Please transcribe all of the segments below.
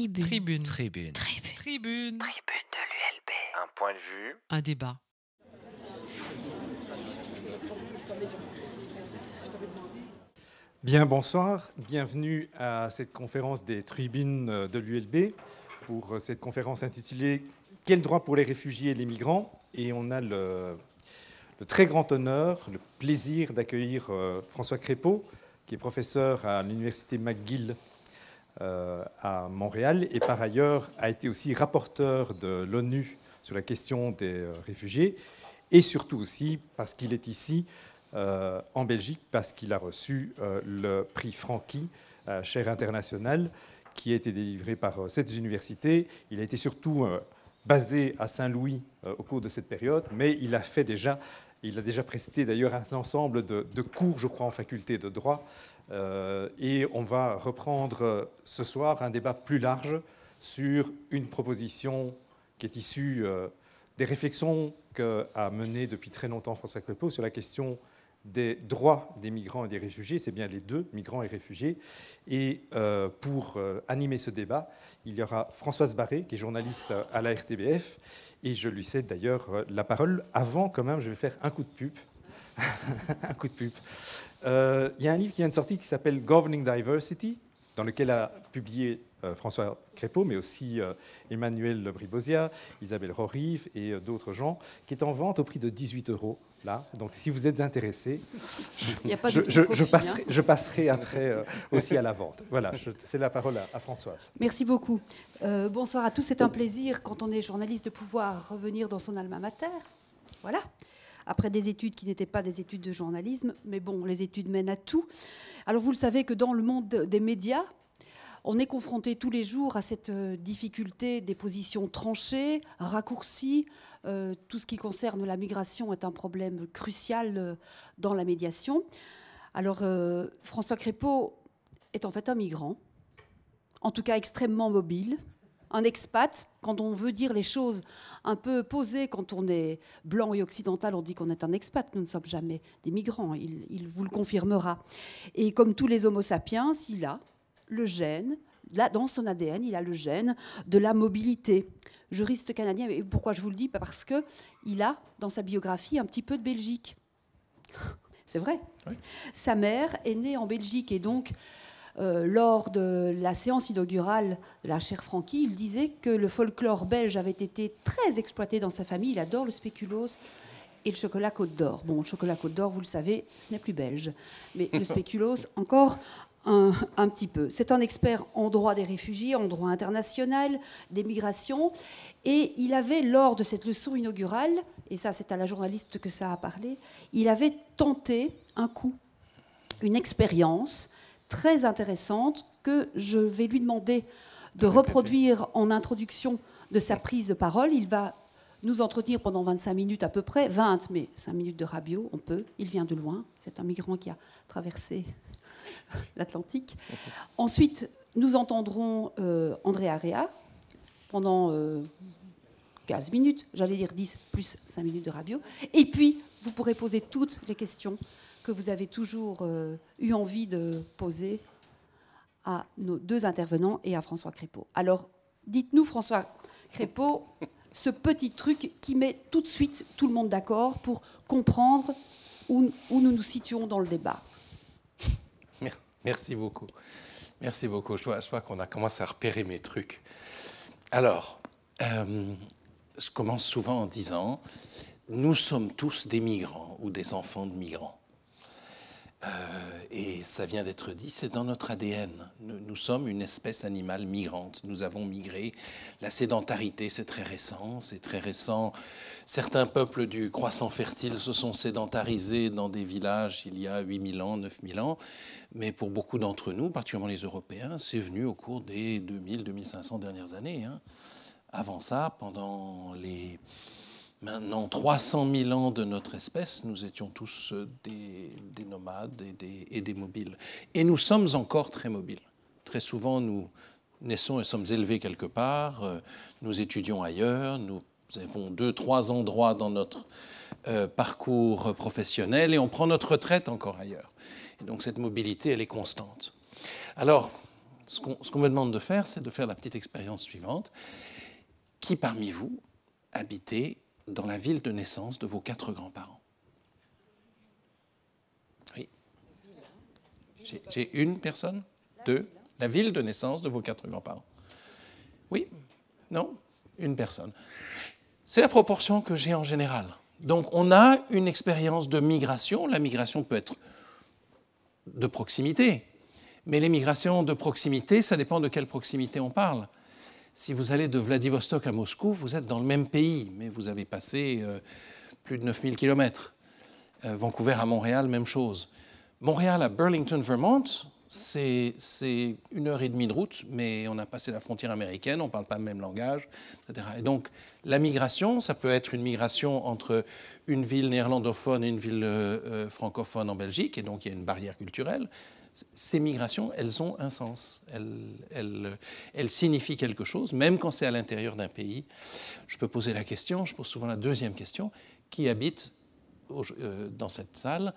Tribune. Tribune. Tribune. Tribune. de l'ULB. Un point de vue. Un débat. Bien, bonsoir. Bienvenue à cette conférence des tribunes de l'ULB pour cette conférence intitulée Quel droit pour les réfugiés et les migrants Et on a le, le très grand honneur, le plaisir d'accueillir euh, François Crépeau, qui est professeur à l'Université McGill euh, à Montréal et par ailleurs a été aussi rapporteur de l'ONU sur la question des euh, réfugiés et surtout aussi parce qu'il est ici euh, en Belgique parce qu'il a reçu le prix Franqui, euh, chaire internationale, qui a été délivré par cette université. Il a été surtout basé à Saint-Louis au cours de cette période, mais il a fait déjà, il a déjà presté d'ailleurs un ensemble de, cours, je crois, en faculté de droit, euh, et on va reprendre euh, ce soir un débat plus large sur une proposition qui est issue euh, des réflexions qu'a menées depuis très longtemps François Crépeau sur la question des droits des migrants et des réfugiés, c'est bien les deux, migrants et réfugiés. Et pour animer ce débat, il y aura Françoise Barré, qui est journaliste à la RTBF, et je lui cède d'ailleurs la parole. Avant, quand même, je vais faire un coup de pub. un coup de pub. Euh, il y a un livre qui vient de sortir qui s'appelle Governing Diversity, dans lequel a publié euh, François Crépeau, mais aussi euh, Emmanuel Bribosia, Isabelle Rorif et d'autres gens, qui est en vente au prix de 18 euros. Là. Donc si vous êtes intéressé, je, hein. je, passerai, après aussi à la vente. Voilà, c'est la parole à, Françoise. Merci beaucoup. bonsoir à tous. C'est un plaisir, quand on est journaliste, de pouvoir revenir dans son alma mater. Voilà après des études qui n'étaient pas des études de journalisme, mais bon, les études mènent à tout. Alors vous le savez que dans le monde des médias, on est confronté tous les jours à cette euh, difficulté des positions tranchées, raccourcies. Euh, tout ce qui concerne la migration est un problème crucial euh, dans la médiation. Alors François Crépeau est en fait un migrant, en tout cas extrêmement mobile un expat, quand on veut dire les choses un peu posées, quand on est blanc et occidental, on dit qu'on est un expat. Nous ne sommes jamais des migrants. Il, vous le confirmera. Et comme tous les Homo sapiens, il a le gène, là, dans son ADN, il a le gène de la mobilité. Juriste canadien, et pourquoi je vous le dis Parce que il a dans sa biographie un petit peu de Belgique. C'est vrai. Sa mère est née en Belgique et donc euh, lors de la séance inaugurale de la chaire Francky, il disait que le folklore belge avait été très exploité dans sa famille. Il adore le spéculoos et le chocolat Côte d'Or. Bon, le chocolat Côte d'Or, vous le savez, ce n'est plus belge. Mais le spéculoos, encore un, un, petit peu. C'est un expert en droit des réfugiés, en droit international, des migrations. Et il avait, lors de cette leçon inaugurale, et ça c'est à la journaliste que ça a parlé, il avait tenté un coup, une expérience très intéressante que je vais lui demander de reproduire en introduction de sa prise de parole. Il va nous entretenir pendant 25 minutes à peu près, 20, mais 5 minutes de radio on peut. Il vient de loin, c'est un migrant qui a traversé l'Atlantique. Ensuite, nous entendrons euh, André Area pendant 15 euh, minutes, j'allais dire 10 plus 5 minutes de radio Et puis, vous pourrez poser toutes les questions que vous avez toujours euh, eu envie de poser à nos deux intervenants et à François Crépeau. Alors, dites-nous, François Crépeau, ce petit truc qui met tout de suite tout le monde d'accord pour comprendre où, nous nous situons dans le débat. Merci beaucoup. Merci beaucoup. Je vois qu'on a commencé à repérer mes trucs. Alors, euh, je commence souvent en disant, nous sommes tous des migrants ou des enfants de migrants. Euh, et ça vient d'être dit, c'est dans notre ADN. Nous, sommes une espèce animale migrante. Nous avons migré. La sédentarité, c'est très récent. C'est très récent. Certains peuples du croissant fertile se sont sédentarisés dans des villages il y a 8000 ans, 9000 ans. Mais pour beaucoup d'entre nous, particulièrement les Européens, c'est venu au cours des 2000, 2500 dernières années. Hein. Avant ça, pendant les maintenant 300 000 ans de notre espèce, nous étions tous euh, des, nomades et des, mobiles. Et nous sommes encore très mobiles. Très souvent, nous naissons et sommes élevés quelque part, euh, nous étudions ailleurs, nous avons deux, trois endroits dans notre euh, parcours professionnel et on prend notre retraite encore ailleurs. Et donc cette mobilité, elle est constante. Alors, ce qu'on me demande de faire, c'est de faire la petite expérience suivante. Qui parmi vous habitez dans la ville de naissance de vos quatre grands-parents. Oui. J'ai une personne Deux La ville de naissance de vos quatre grands-parents. Oui Non Une personne. C'est la proportion que j'ai en général. Donc on a une expérience de migration. La migration peut être de proximité. Mais les migrations de proximité, ça dépend de quelle proximité on parle si vous allez de Vladivostok à Moscou, vous êtes dans le même pays, mais vous avez passé euh, plus de 9000 km. Euh, Vancouver à Montréal, même chose. Montréal à Burlington, Vermont, c'est une heure et demie de route, mais on a passé la frontière américaine, on ne parle pas le même langage, etc. Et donc, la migration, ça peut être une migration entre une ville néerlandophone et une ville euh, francophone en Belgique, et donc il y a une barrière culturelle ces migrations, elles ont un sens. Elles, signifient quelque chose, même quand c'est à l'intérieur d'un pays. Je peux poser la question, je pose souvent la deuxième question, qui habite euh, dans cette salle,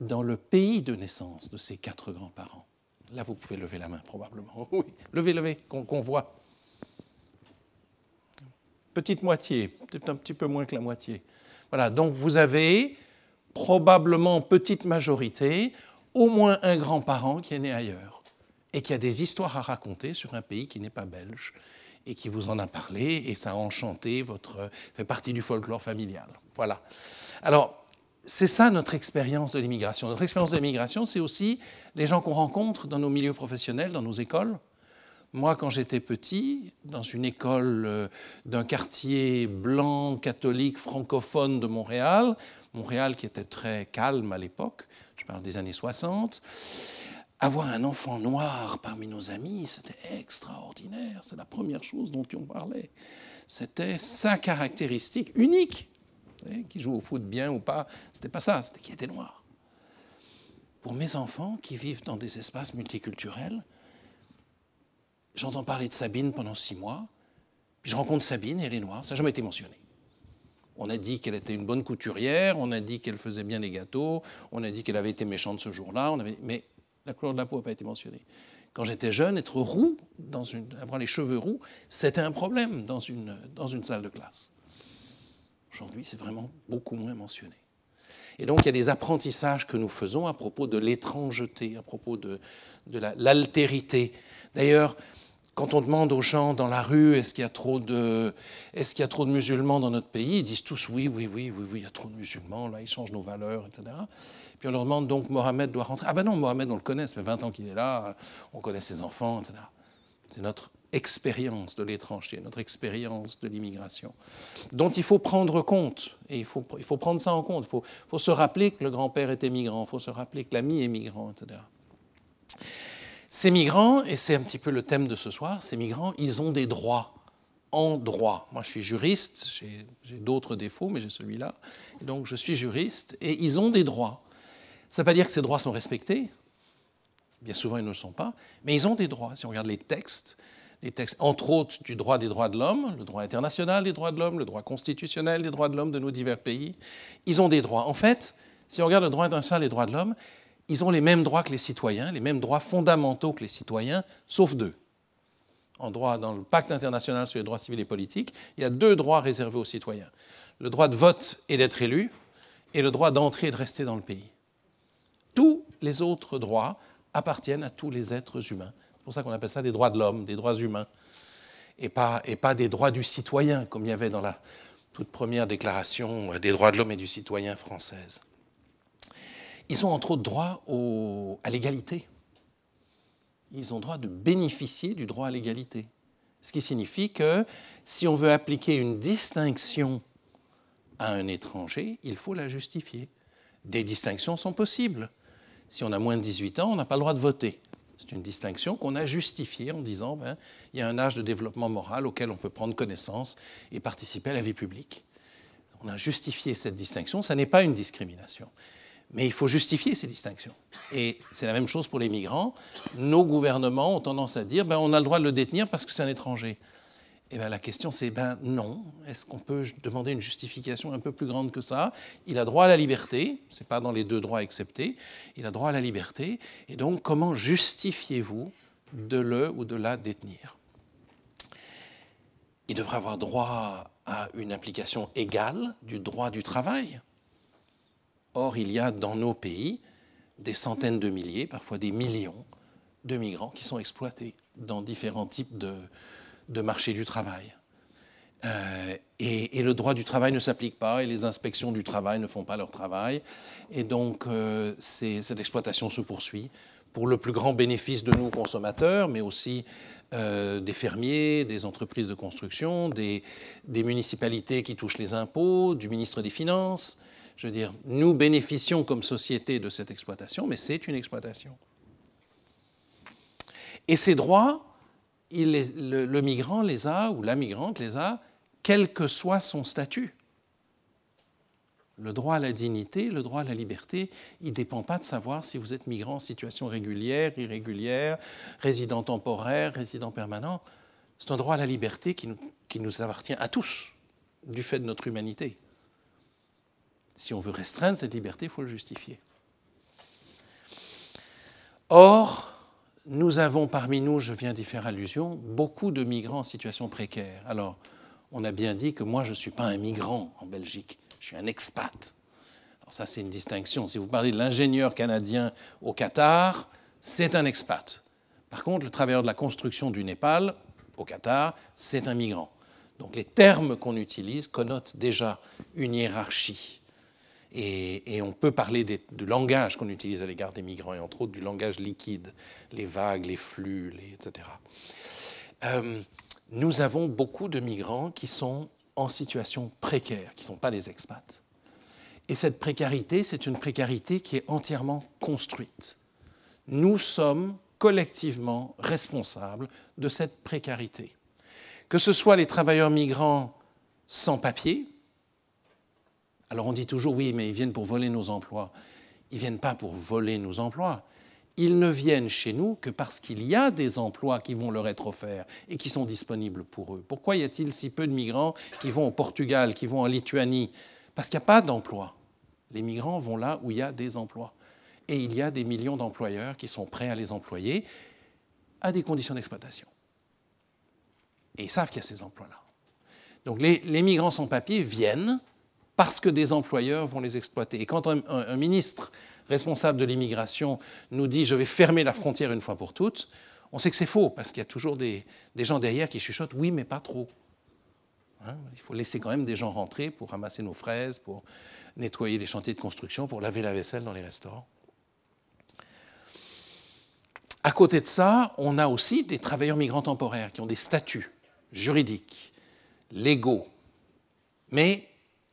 dans le pays de naissance de ses quatre grands-parents Là, vous pouvez lever la main, probablement. Oui, levez, levez, qu'on voit. Petite moitié, peut-être un petit peu moins que la moitié. Voilà, donc vous avez probablement petite majorité au moins un grand-parent qui est né ailleurs et qui a des histoires à raconter sur un pays qui n'est pas belge et qui vous en a parlé et ça a enchanté votre fait partie du folklore familial. Voilà. Alors c'est ça notre expérience de l'immigration. Notre expérience de l'immigration, c'est aussi les gens qu'on rencontre dans nos milieux professionnels, dans nos écoles, moi, quand j'étais petit, dans une école euh, d'un quartier blanc, catholique, francophone de Montréal, Montréal qui était très calme à l'époque, je parle des années 60, avoir un enfant noir parmi nos amis, c'était extraordinaire. C'est la première chose dont on parlait. C'était sa caractéristique unique. Qui joue au foot bien ou pas, c'était pas ça, c'était qui était noir. Pour mes enfants qui vivent dans des espaces multiculturels, j'entends parler de Sabine pendant six mois, puis je rencontre Sabine et elle est noire, ça n'a jamais été mentionné. On a dit qu'elle était une bonne couturière, on a dit qu'elle faisait bien les gâteaux, on a dit qu'elle avait été méchante ce jour-là, avait... mais la couleur de la peau n'a pas été mentionnée. Quand j'étais jeune, être roux, dans une... avoir les cheveux roux, c'était un problème dans une, dans une salle de classe. Aujourd'hui, c'est vraiment beaucoup moins mentionné. Et donc, il y a des apprentissages que nous faisons à propos de l'étrangeté, à propos de, de l'altérité. D'ailleurs, quand on demande aux gens dans la rue est-ce qu'il y, a trop de, est qu'il y trop de musulmans dans notre pays, ils disent tous oui, oui, oui, oui, oui, il y a trop de musulmans, là, ils changent nos valeurs, etc. Puis on leur demande donc Mohamed doit rentrer. Ah ben non, Mohamed, on le connaît, ça fait 20 ans qu'il est là, on connaît ses enfants, etc. C'est notre expérience de l'étranger, notre expérience de l'immigration, dont il faut prendre compte. Et il faut, il faut prendre ça en compte. Il faut, faut se rappeler que le grand-père était migrant, il faut se rappeler que l'ami est migrant, etc. Ces migrants, et c'est un petit peu le thème de ce soir, ces migrants, ils ont des droits en droit. Moi, je suis juriste, j'ai d'autres défauts, mais j'ai celui-là. Donc, je suis juriste, et ils ont des droits. Ça ne veut pas dire que ces droits sont respectés. Bien souvent, ils ne le sont pas, mais ils ont des droits. Si on regarde les textes, les textes, entre autres, du droit des droits de l'homme, le droit international des droits de l'homme, le droit constitutionnel des droits de l'homme de nos divers pays, ils ont des droits. En fait, si on regarde le droit international des droits de l'homme, ils ont les mêmes droits que les citoyens, les mêmes droits fondamentaux que les citoyens, sauf deux. En droit, dans le pacte international sur les droits civils et politiques, il y a deux droits réservés aux citoyens. Le droit de vote et d'être élu, et le droit d'entrer et de rester dans le pays. Tous les autres droits appartiennent à tous les êtres humains. C'est pour ça qu'on appelle ça des droits de l'homme, des droits humains, et pas, et pas des droits du citoyen, comme il y avait dans la toute première déclaration euh, des droits de l'homme et du citoyen française. Ils ont entre autres droit à l'égalité. Ils ont droit de bénéficier du droit à l'égalité. Ce qui signifie que si on veut appliquer une distinction à un étranger, il faut la justifier. Des distinctions sont possibles. Si on a moins de 18 ans, on n'a pas le droit de voter. C'est une distinction qu'on a justifiée en disant ben, il y a un âge de développement moral auquel on peut prendre connaissance et participer à la vie publique. On a justifié cette distinction, ça n'est pas une discrimination. Mais il faut justifier ces distinctions. Et c'est la même chose pour les migrants. Nos gouvernements ont tendance à dire ben, on a le droit de le détenir parce que c'est un étranger. Et eh ben, la question, c'est ben non. Est-ce qu'on peut demander une justification un peu plus grande que ça Il a droit à la liberté. ce n'est pas dans les deux droits acceptés. Il a droit à la liberté. Et donc, comment justifiez-vous de le ou de la détenir Il devrait avoir droit à une application égale du droit du travail. Or, il y a dans nos pays des centaines de milliers, parfois des millions de migrants qui sont exploités dans différents types de, marchés du travail. Euh, et, le droit du travail ne s'applique pas et les inspections du travail ne font pas leur travail. Et donc, euh, cette exploitation se poursuit pour le plus grand bénéfice de nos consommateurs, mais aussi euh, des fermiers, des entreprises de construction, des, municipalités qui touchent les impôts, du ministre des Finances. Je veux dire, nous bénéficions comme société de cette exploitation, mais c'est une exploitation. Et ces droits, le, migrant les a, ou la migrante les a, quel que soit son statut. Le droit à la dignité, le droit à la liberté, il ne dépend pas de savoir si vous êtes migrant en situation régulière, irrégulière, résident temporaire, résident permanent. C'est un droit à la liberté qui nous appartient à tous, du fait de notre humanité. Si on veut restreindre cette liberté, il faut le justifier. Or, nous avons parmi nous, je viens d'y faire allusion, beaucoup de migrants en situation précaire. Alors, on a bien dit que moi, je ne suis pas un migrant en Belgique, je suis un expat. Alors ça, c'est une distinction. Si vous parlez de l'ingénieur canadien au Qatar, c'est un expat. Par contre, le travailleur de la construction du Népal, au Qatar, c'est un migrant. Donc les termes qu'on utilise connotent déjà une hiérarchie. Et, on peut parler du langage qu'on utilise à l'égard des migrants, et entre autres du langage liquide, les vagues, les flux, etc. Euh, nous avons beaucoup de migrants qui sont en situation précaire, qui ne sont pas des expats. Et cette précarité, c'est une précarité qui est entièrement construite. Nous sommes collectivement responsables de cette précarité. Que ce soit les travailleurs migrants sans papier, alors on dit toujours, oui, mais ils viennent pour voler nos emplois. Ils ne viennent pas pour voler nos emplois. Ils ne viennent chez nous que parce qu'il y a des emplois qui vont leur être offerts et qui sont disponibles pour eux. Pourquoi y a-t-il si peu de migrants qui vont au Portugal, qui vont en Lituanie Parce qu'il n'y a pas d'emploi. Les migrants vont là où il y a des emplois. Et il y a des millions d'employeurs qui sont prêts à les employer à des conditions d'exploitation. Et ils savent qu'il y a ces emplois-là. Donc les, les migrants sans papier viennent parce que des employeurs vont les exploiter. Et quand un, ministre responsable de l'immigration nous dit je vais fermer la frontière une fois pour toutes, on sait que c'est faux, parce qu'il y a toujours des, gens derrière qui chuchotent oui, mais pas trop. Hein Il faut laisser quand même des gens rentrer pour ramasser nos fraises, pour nettoyer les chantiers de construction, pour laver la vaisselle dans les restaurants. À côté de ça, on a aussi des travailleurs migrants temporaires qui ont des statuts juridiques, légaux, mais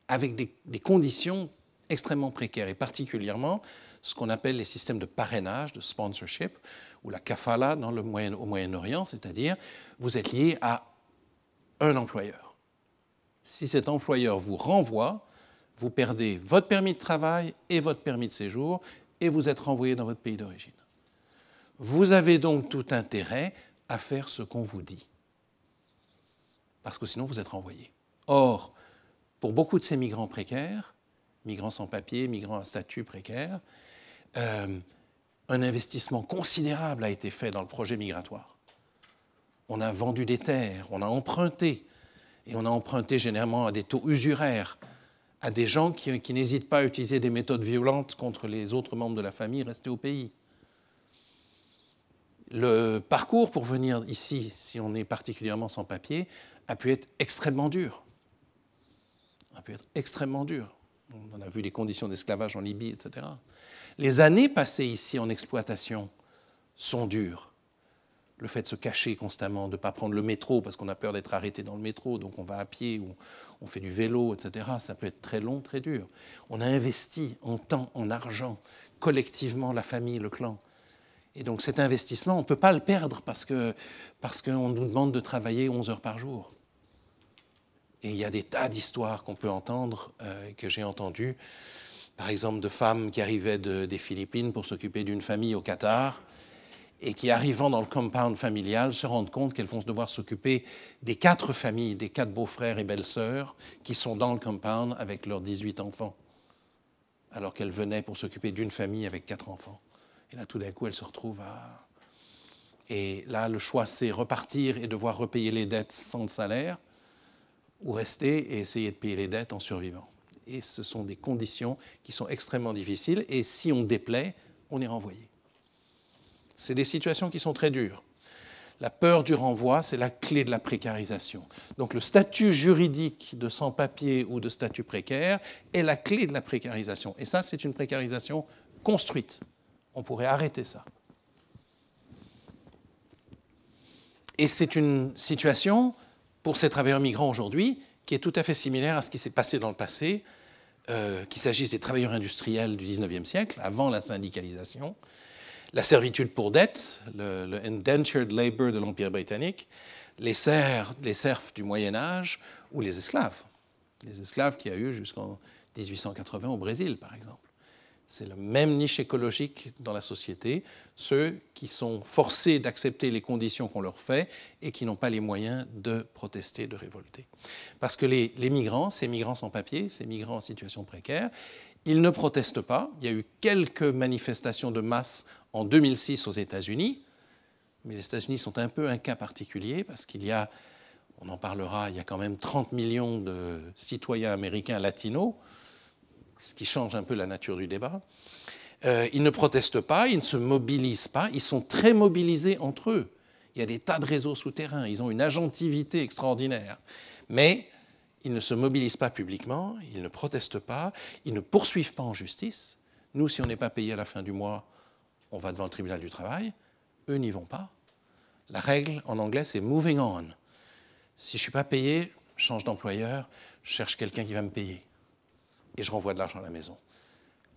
avec des, conditions extrêmement précaires, et particulièrement ce qu'on appelle les systèmes de parrainage, de sponsorship, ou la kafala dans le Moyen, au Moyen-Orient, c'est-à-dire vous êtes lié à un employeur. Si cet employeur vous renvoie, vous perdez votre permis de travail et votre permis de séjour, et vous êtes renvoyé dans votre pays d'origine. Vous avez donc tout intérêt à faire ce qu'on vous dit, parce que sinon vous êtes renvoyé. Or, pour beaucoup de ces migrants précaires, migrants sans papier, migrants à statut précaire, euh, un investissement considérable a été fait dans le projet migratoire. On a vendu des terres, on a emprunté, et on a emprunté généralement à des taux usuraires, à des gens qui, qui n'hésitent pas à utiliser des méthodes violentes contre les autres membres de la famille restés au pays. Le parcours pour venir ici, si on est particulièrement sans papier, a pu être extrêmement dur a pu être extrêmement dur. On a vu les conditions d'esclavage en Libye, etc. Les années passées ici en exploitation sont dures. Le fait de se cacher constamment, de ne pas prendre le métro parce qu'on a peur d'être arrêté dans le métro, donc on va à pied ou on fait du vélo, etc. Ça peut être très long, très dur. On a investi en temps, en argent, collectivement, la famille, le clan. Et donc cet investissement, on ne peut pas le perdre parce qu'on parce qu'on nous demande de travailler 11 heures par jour. Et il y a des tas d'histoires qu'on peut entendre, euh, que j'ai entendues, par exemple de femmes qui arrivaient des Philippines pour s'occuper d'une famille au Qatar et qui, arrivant dans le compound familial, se rendent compte qu'elles vont devoir s'occuper des quatre familles, des quatre beaux-frères et belles-sœurs qui sont dans le compound avec leurs 18 enfants, alors qu'elles venaient pour s'occuper d'une famille avec quatre enfants. Et là, tout d'un coup, elles se retrouvent à... Et là, le choix, c'est repartir et devoir repayer les dettes sans le salaire, ou rester et essayer de payer les dettes en survivant. Et ce sont des conditions qui sont extrêmement difficiles, et si on déplaît, on est renvoyé. C'est des situations qui sont très dures. La peur du renvoi, c'est la clé de la précarisation. Donc le statut juridique de sans-papier ou de statut précaire est la clé de la précarisation. Et ça, c'est une précarisation construite. On pourrait arrêter ça. Et c'est une situation pour ces travailleurs migrants aujourd'hui, qui est tout à fait similaire à ce qui s'est passé dans le passé, euh, qu'il s'agisse des travailleurs industriels du 19e siècle, avant la syndicalisation, la servitude pour dette, le, indentured labor de l'Empire britannique, les serfs, les serfs du Moyen Âge ou les esclaves, les esclaves qu'il y a eu jusqu'en 1880 au Brésil, par exemple. C'est la même niche écologique dans la société, ceux qui sont forcés d'accepter les conditions qu'on leur fait et qui n'ont pas les moyens de protester, de révolter. Parce que les, migrants, ces migrants sans papier, ces migrants en situation précaire, ils ne protestent pas. Il y a eu quelques manifestations de masse en 2006 aux États-Unis, mais les États-Unis sont un peu un cas particulier parce qu'il y a, on en parlera, il y a quand même 30 millions de citoyens américains latinos ce qui change un peu la nature du débat. Euh, ils ne protestent pas, ils ne se mobilisent pas, ils sont très mobilisés entre eux. Il y a des tas de réseaux souterrains, ils ont une agentivité extraordinaire. Mais ils ne se mobilisent pas publiquement, ils ne protestent pas, ils ne poursuivent pas en justice. Nous, si on n'est pas payé à la fin du mois, on va devant le tribunal du travail. Eux n'y vont pas. La règle en anglais, c'est moving on. Si je ne suis pas payé, change d'employeur, cherche quelqu'un qui va me payer et je renvoie de l'argent à la maison.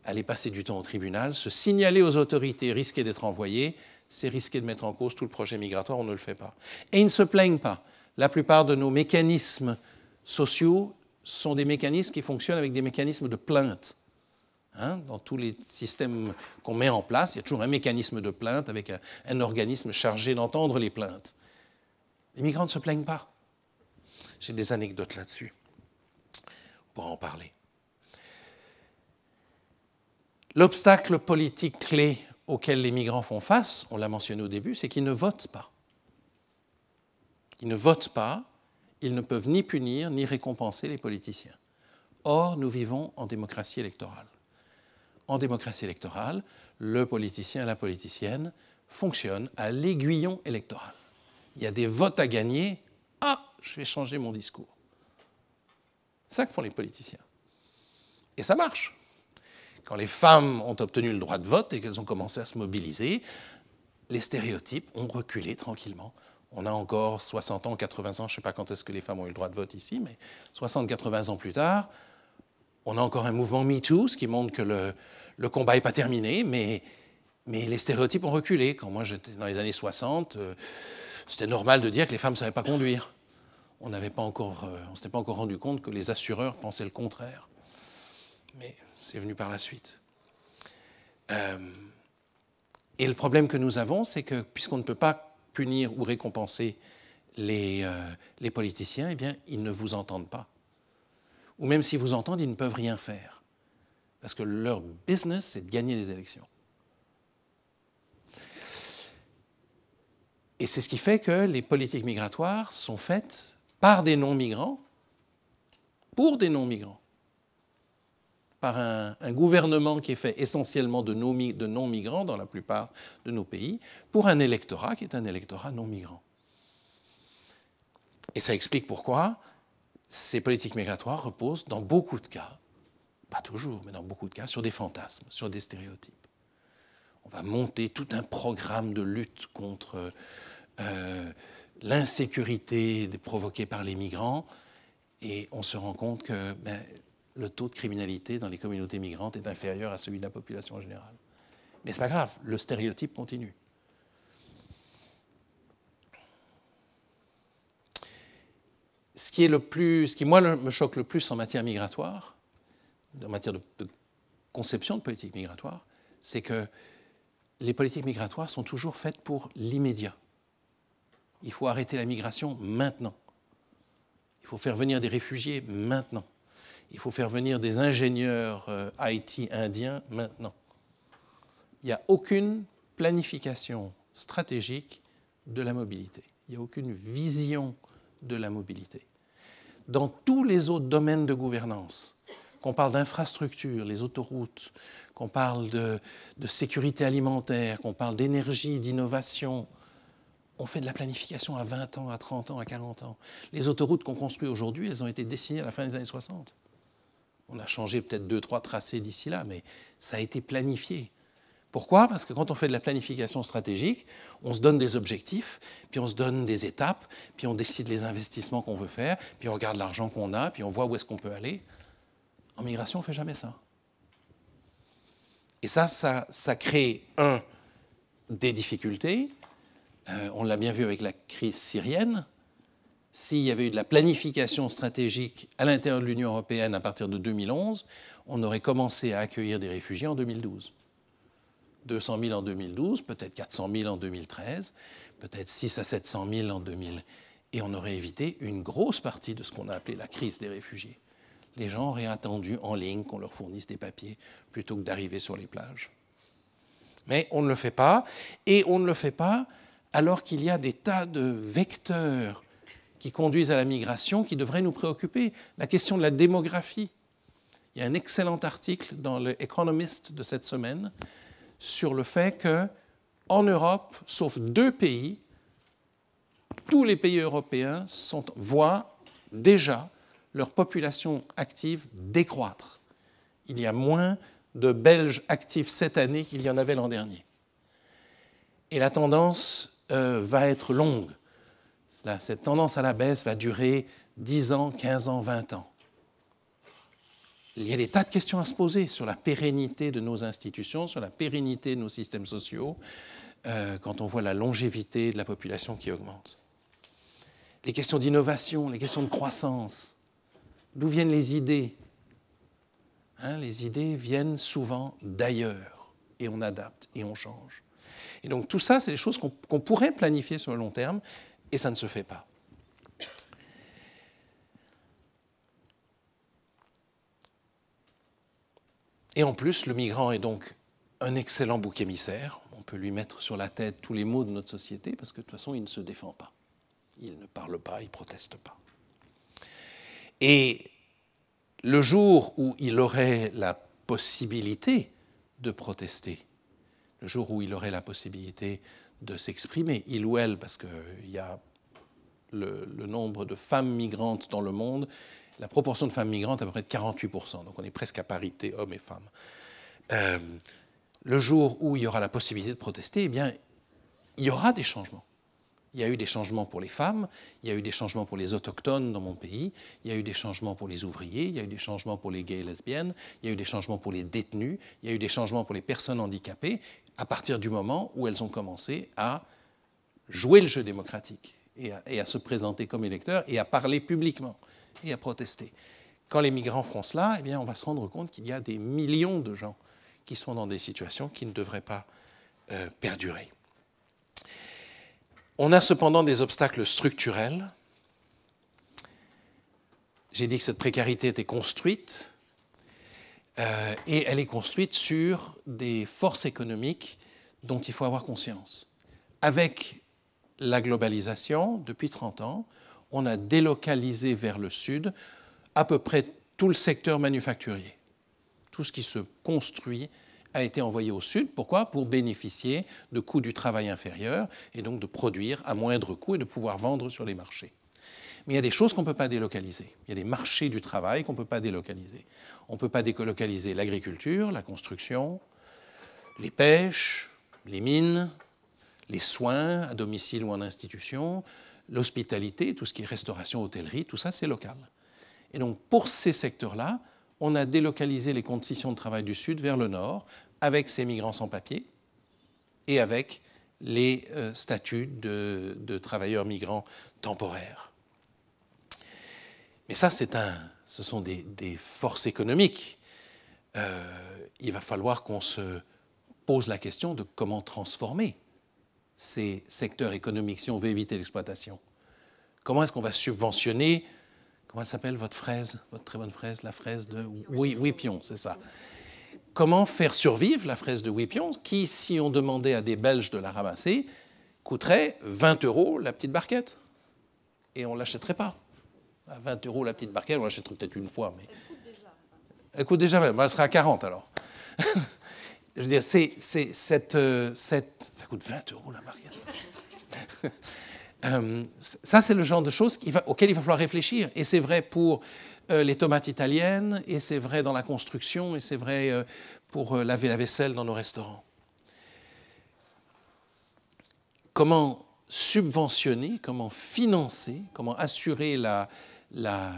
Aller passer du temps au tribunal, se signaler aux autorités, risquer d'être envoyé, c'est risquer de mettre en cause tout le projet migratoire, on ne le fait pas. Et ils ne se plaignent pas. La plupart de nos mécanismes sociaux sont des mécanismes qui fonctionnent avec des mécanismes de plainte. Hein, dans tous les systèmes qu'on met en place, il y a toujours un mécanisme de plainte avec un, un organisme chargé d'entendre les plaintes. Les migrants ne se plaignent pas. J'ai des anecdotes là-dessus. On pourra en parler. L'obstacle politique clé auquel les migrants font face, on l'a mentionné au début, c'est qu'ils ne votent pas. Ils ne votent pas, ils ne peuvent ni punir ni récompenser les politiciens. Or, nous vivons en démocratie électorale. En démocratie électorale, le politicien, et la politicienne fonctionnent à l'aiguillon électoral. Il y a des votes à gagner. Ah, je vais changer mon discours. C'est ça que font les politiciens. Et ça marche quand les femmes ont obtenu le droit de vote et qu'elles ont commencé à se mobiliser, les stéréotypes ont reculé tranquillement. On a encore 60 ans, 80 ans, je ne sais pas quand est-ce que les femmes ont eu le droit de vote ici, mais 60, 80 ans plus tard, on a encore un mouvement MeToo, ce qui montre que le, le combat n'est pas terminé, mais, mais, les stéréotypes ont reculé. Quand moi j'étais dans les années 60, euh, c'était normal de dire que les femmes ne savaient pas conduire. On n'avait pas encore, euh, s'était pas encore rendu compte que les assureurs pensaient le contraire. Mais c'est venu par la suite. Euh, et le problème que nous avons, c'est que puisqu'on ne peut pas punir ou récompenser les, euh, les politiciens, eh bien, ils ne vous entendent pas. Ou même s'ils vous entendent, ils ne peuvent rien faire. Parce que leur business, c'est de gagner des élections. Et c'est ce qui fait que les politiques migratoires sont faites par des non-migrants pour des non-migrants par un, gouvernement qui est fait essentiellement de non-migrants dans la plupart de nos pays, pour un électorat qui est un électorat non-migrant. Et ça explique pourquoi ces politiques migratoires reposent dans beaucoup de cas, pas toujours, mais dans beaucoup de cas, sur des fantasmes, sur des stéréotypes. On va monter tout un programme de lutte contre euh, l'insécurité provoquée par les migrants, et on se rend compte que ben, le taux de criminalité dans les communautés migrantes est inférieur à celui de la population en général. Mais c'est pas grave, le stéréotype continue. Ce qui, est le plus, qui, moi, me choque le plus en matière migratoire, en matière de conception de politique migratoire, c'est que les politiques migratoires sont toujours faites pour l'immédiat. Il faut arrêter la migration maintenant. Il faut faire venir des réfugiés maintenant il faut faire venir des ingénieurs euh, IT indiens maintenant. Il n'y a aucune planification stratégique de la mobilité. Il n'y a aucune vision de la mobilité. Dans tous les autres domaines de gouvernance, qu'on parle d'infrastructures, les autoroutes, qu'on parle de, de, sécurité alimentaire, qu'on parle d'énergie, d'innovation, on fait de la planification à 20 ans, à 30 ans, à 40 ans. Les autoroutes qu'on construit aujourd'hui, elles ont été dessinées à la fin des années 60. On a changé peut-être deux, trois tracés d'ici là, mais ça a été planifié. Pourquoi Parce que quand on fait de la planification stratégique, on se donne des objectifs, puis on se donne des étapes, puis on décide les investissements qu'on veut faire, puis on regarde l'argent qu'on a, puis on voit où est-ce qu'on peut aller. En migration, on ne fait jamais ça. Et ça, ça, crée, un, des difficultés. Euh, on l'a bien vu avec la crise syrienne s'il y avait eu de la planification stratégique à l'intérieur de l'Union européenne à partir de 2011, on aurait commencé à accueillir des réfugiés en 2012. 200 000 en 2012, peut-être 400 000 en 2013, peut-être 6 à 700 000 en 2000. Et on aurait évité une grosse partie de ce qu'on a appelé la crise des réfugiés. Les gens auraient attendu en ligne qu'on leur fournisse des papiers plutôt que d'arriver sur les plages. Mais on ne le fait pas, et on ne le fait pas alors qu'il y a des tas de vecteurs qui conduisent à la migration qui devraient nous préoccuper. La question de la démographie. Il y a un excellent article dans le Economist de cette semaine sur le fait que en Europe, sauf deux pays, tous les pays européens sont, voient déjà leur population active décroître. Il y a moins de Belges actifs cette année qu'il y en avait l'an dernier. Et la tendance euh, va être longue cette tendance à la baisse va durer 10 ans, 15 ans, 20 ans. Il y a des tas de questions à se poser sur la pérennité de nos institutions, sur la pérennité de nos systèmes sociaux, euh, quand on voit la longévité de la population qui augmente. Les questions d'innovation, les questions de croissance, d'où viennent les idées hein, Les idées viennent souvent d'ailleurs, et on adapte, et on change. Et donc tout ça, c'est des choses qu'on pourrait planifier sur le long terme, et ça ne se fait pas. Et en plus, le migrant est donc un excellent bouc émissaire. On peut lui mettre sur la tête tous les maux de notre société parce que de toute façon, il ne se défend pas. Il ne parle pas, il proteste pas. Et le jour où il aurait la possibilité de protester, le jour où il aurait la possibilité de s'exprimer, il ou elle, parce qu'il y a le, nombre de femmes migrantes dans le monde, la proportion de femmes migrantes est à peu près de 48%, donc on est presque à parité hommes et femmes. Euh, le jour où il y aura la possibilité de protester, eh bien, il y aura des changements. Il y a eu des changements pour les femmes, il y a eu des changements pour les autochtones dans mon pays, il y a eu des changements pour les ouvriers, il y a eu des changements pour les gays et lesbiennes, il y a eu des changements pour les détenus, il y a eu des changements pour les personnes handicapées, à partir du moment où elles ont commencé à jouer le jeu démocratique et à, se présenter comme électeurs et à parler publiquement et à protester. Quand les migrants font cela, eh bien, on va se rendre compte qu'il y a des millions de gens qui sont dans des situations qui ne devraient pas euh, perdurer. On a cependant des obstacles structurels. J'ai dit que cette précarité était construite. Euh, et elle est construite sur des forces économiques dont il faut avoir conscience. Avec la globalisation, depuis 30 ans, on a délocalisé vers le sud à peu près tout le secteur manufacturier. Tout ce qui se construit a été envoyé au sud. Pourquoi Pour bénéficier de coûts du travail inférieurs et donc de produire à moindre coût et de pouvoir vendre sur les marchés. Mais il y a des choses qu'on ne peut pas délocaliser. Il y a des marchés du travail qu'on ne peut pas délocaliser. On ne peut pas délocaliser l'agriculture, la construction, les pêches, les mines, les soins à domicile ou en institution, l'hospitalité, tout ce qui est restauration, hôtellerie, tout ça c'est local. Et donc pour ces secteurs-là, on a délocalisé les conditions de travail du Sud vers le Nord avec ces migrants sans papier et avec les euh, statuts de, de travailleurs migrants temporaires. Mais ça, un, ce sont des, forces économiques. Euh, il va falloir qu'on se pose la question de comment transformer ces secteurs économiques si on veut éviter l'exploitation. Comment est-ce qu'on va subventionner Comment s'appelle votre fraise Votre très bonne fraise, la fraise de oui, Wipion, c'est ça. Comment faire survivre la fraise de Wipion qui, si on demandait à des Belges de la ramasser, coûterait 20 euros la petite barquette et on ne l'achèterait pas à 20 euros la petite barquette. On l'achètera peut-être une fois. Mais... Elle coûte déjà. Hein. Elle coûte déjà, elle sera à 40 alors. Je veux dire, c'est, euh, cette, Ça coûte 20 euros la barquette. Euh, ça, c'est le genre de choses auxquelles il va falloir réfléchir. Et c'est vrai pour euh, les tomates italiennes, et c'est vrai dans la construction, et c'est vrai pour laver la vaisselle dans nos restaurants. Comment subventionner, comment financer, comment assurer la, la,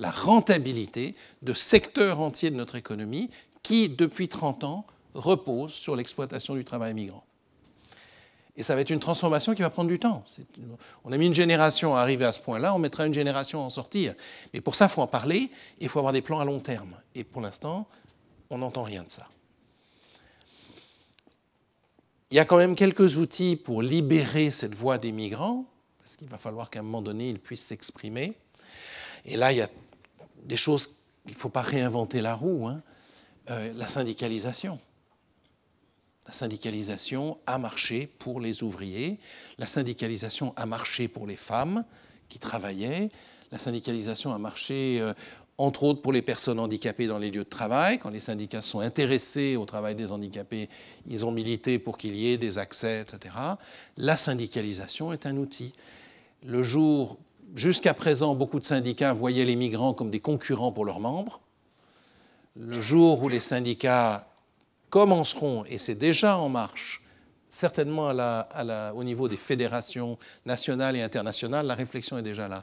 rentabilité de secteurs entiers de notre économie qui, depuis 30 ans, repose sur l'exploitation du travail migrant. Et ça va être une transformation qui va prendre du temps. On a mis une génération à arriver à ce point-là, on mettra une génération à en sortir. Mais pour ça, il faut en parler et il faut avoir des plans à long terme. Et pour l'instant, on n'entend rien de ça. Il y a quand même quelques outils pour libérer cette voie des migrants parce qu'il va falloir qu'à un moment donné, il puisse s'exprimer. Et là, il y a des choses, qu'il ne faut pas réinventer la roue. Hein. Euh, la syndicalisation. La syndicalisation a marché pour les ouvriers, la syndicalisation a marché pour les femmes qui travaillaient, la syndicalisation a marché euh, entre autres pour les personnes handicapées dans les lieux de travail. Quand les syndicats sont intéressés au travail des handicapés, ils ont milité pour qu'il y ait des accès, etc. La syndicalisation est un outil. Le jour, jusqu'à présent, beaucoup de syndicats voyaient les migrants comme des concurrents pour leurs membres. Le jour où les syndicats commenceront, et c'est déjà en marche, certainement au niveau des fédérations nationales et internationales, la réflexion est déjà là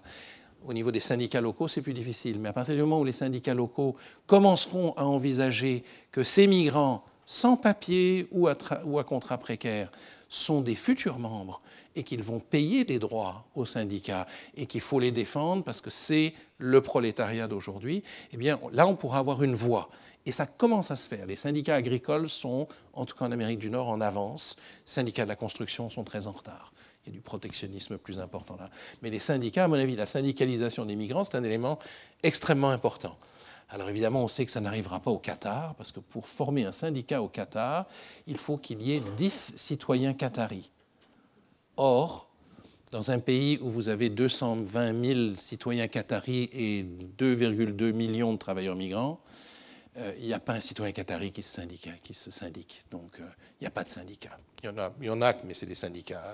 au niveau des syndicats locaux, c'est plus difficile. Mais à partir du moment où les syndicats locaux commenceront à envisager que ces migrants sans papier ou à, contrat précaire sont des futurs membres et qu'ils vont payer des droits aux syndicats et qu'il faut les défendre parce que c'est le prolétariat d'aujourd'hui, eh bien là on pourra avoir une voix. Et ça commence à se faire. Les syndicats agricoles sont, en tout cas en Amérique du Nord, en avance. Les syndicats de la construction sont très en retard. Il y a du protectionnisme plus important là. Mais les syndicats, à mon avis, la syndicalisation des migrants, c'est un élément extrêmement important. Alors évidemment, on sait que ça n'arrivera pas au Qatar, parce que pour former un syndicat au Qatar, il faut qu'il y ait 10 citoyens qataris. Or, dans un pays où vous avez 220 000 citoyens qataris et 2,2 millions de travailleurs migrants, euh, il n'y a pas un citoyen qatari qui se syndique. Donc, euh, il n'y a pas de syndicat. Il y en a, mais c'est des syndicats euh,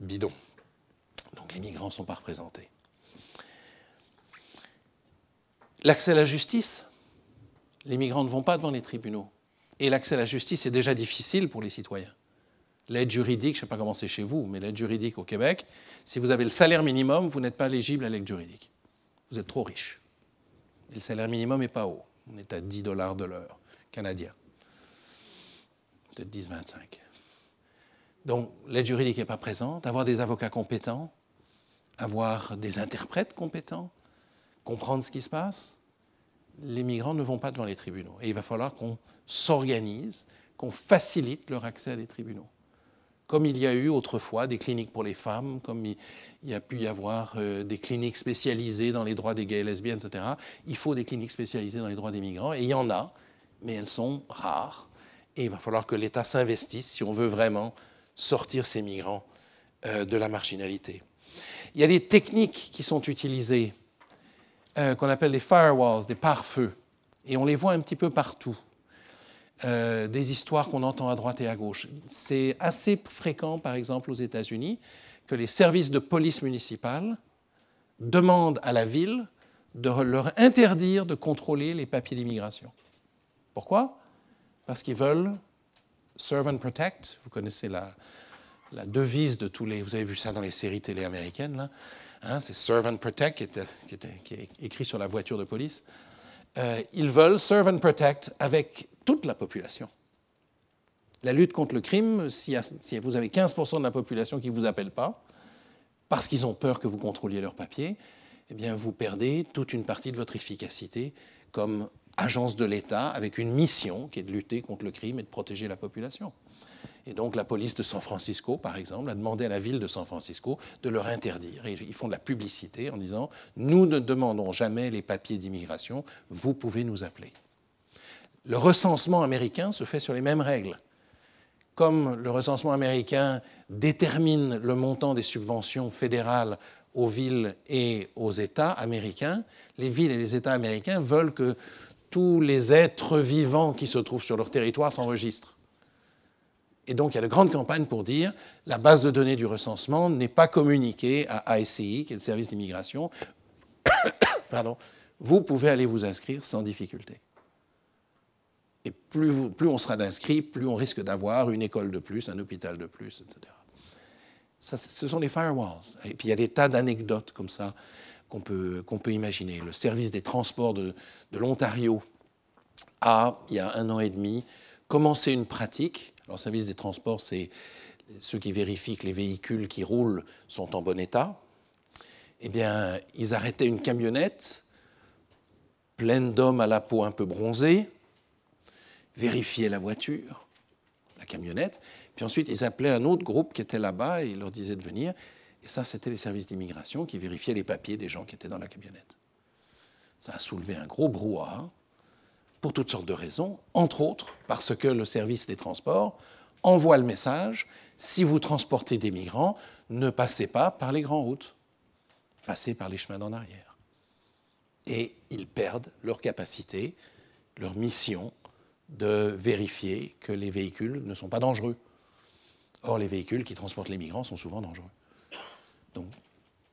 bidon. Donc les migrants ne sont pas représentés. L'accès à la justice, les migrants ne vont pas devant les tribunaux. Et l'accès à la justice est déjà difficile pour les citoyens. L'aide juridique, je ne sais pas comment c'est chez vous, mais l'aide juridique au Québec, si vous avez le salaire minimum, vous n'êtes pas éligible à l'aide juridique. Vous êtes trop riche. Et le salaire minimum n'est pas haut. On est à 10 dollars de l'heure canadien. Peut-être 10, 25. Donc l'aide juridique n'est pas présente, avoir des avocats compétents, avoir des interprètes compétents, comprendre ce qui se passe, les migrants ne vont pas devant les tribunaux. Et il va falloir qu'on s'organise, qu'on facilite leur accès à des tribunaux. Comme il y a eu autrefois des cliniques pour les femmes, comme il y a pu y avoir euh, des cliniques spécialisées dans les droits des gays et lesbiennes, etc., il faut des cliniques spécialisées dans les droits des migrants. Et il y en a, mais elles sont rares. Et il va falloir que l'État s'investisse si on veut vraiment sortir ces migrants euh, de la marginalité. Il y a des techniques qui sont utilisées, euh, qu'on appelle les firewalls, des pare-feux, et on les voit un petit peu partout. Euh, des histoires qu'on entend à droite et à gauche. C'est assez fréquent, par exemple, aux États-Unis, que les services de police municipale demandent à la ville de leur interdire de contrôler les papiers d'immigration. Pourquoi Parce qu'ils veulent Serve and protect, vous connaissez la, la devise de tous les... Vous avez vu ça dans les séries télé américaines, là hein, C'est Serve and protect qui, est écrit sur la voiture de police. Euh, ils veulent serve and protect avec toute la population. La lutte contre le crime, si, si vous avez 15% de la population qui ne vous appelle pas, parce qu'ils ont peur que vous contrôliez leurs papiers, eh bien vous perdez toute une partie de votre efficacité comme agence de l'État avec une mission qui est de lutter contre le crime et de protéger la population. Et donc la police de San Francisco, par exemple, a demandé à la ville de San Francisco de leur interdire. Et ils font de la publicité en disant Nous ne demandons jamais les papiers d'immigration, vous pouvez nous appeler. Le recensement américain se fait sur les mêmes règles. Comme le recensement américain détermine le montant des subventions fédérales aux villes et aux États américains, les villes et les États américains veulent que tous les êtres vivants qui se trouvent sur leur territoire s'enregistrent. Et donc il y a de grandes campagnes pour dire la base de données du recensement n'est pas communiquée à ICI, qui est le service d'immigration. Pardon. Vous pouvez aller vous inscrire sans difficulté. Et plus, on sera d'inscrits, plus on risque d'avoir une école de plus, un hôpital de plus, etc. ce sont des firewalls. Et puis il y a des tas d'anecdotes comme ça qu'on peut, imaginer. Le service des transports de, l'Ontario a, il y a un an et demi, commencé une pratique. Alors, le service des transports, c'est ceux qui vérifient que les véhicules qui roulent sont en bon état. Eh bien, ils arrêtaient une camionnette pleine d'hommes à la peau un peu bronzée, vérifiaient la voiture, la camionnette, puis ensuite ils appelaient un autre groupe qui était là-bas et ils leur disaient de venir. Et ça, c'était les services d'immigration qui vérifiaient les papiers des gens qui étaient dans la camionnette. Ça a soulevé un gros brouhaha, pour toutes sortes de raisons, entre autres parce que le service des transports envoie le message, si vous transportez des migrants, ne passez pas par les grandes routes, passez par les chemins d'en arrière. Et ils perdent leur capacité, leur mission de vérifier que les véhicules ne sont pas dangereux. Or, les véhicules qui transportent les migrants sont souvent dangereux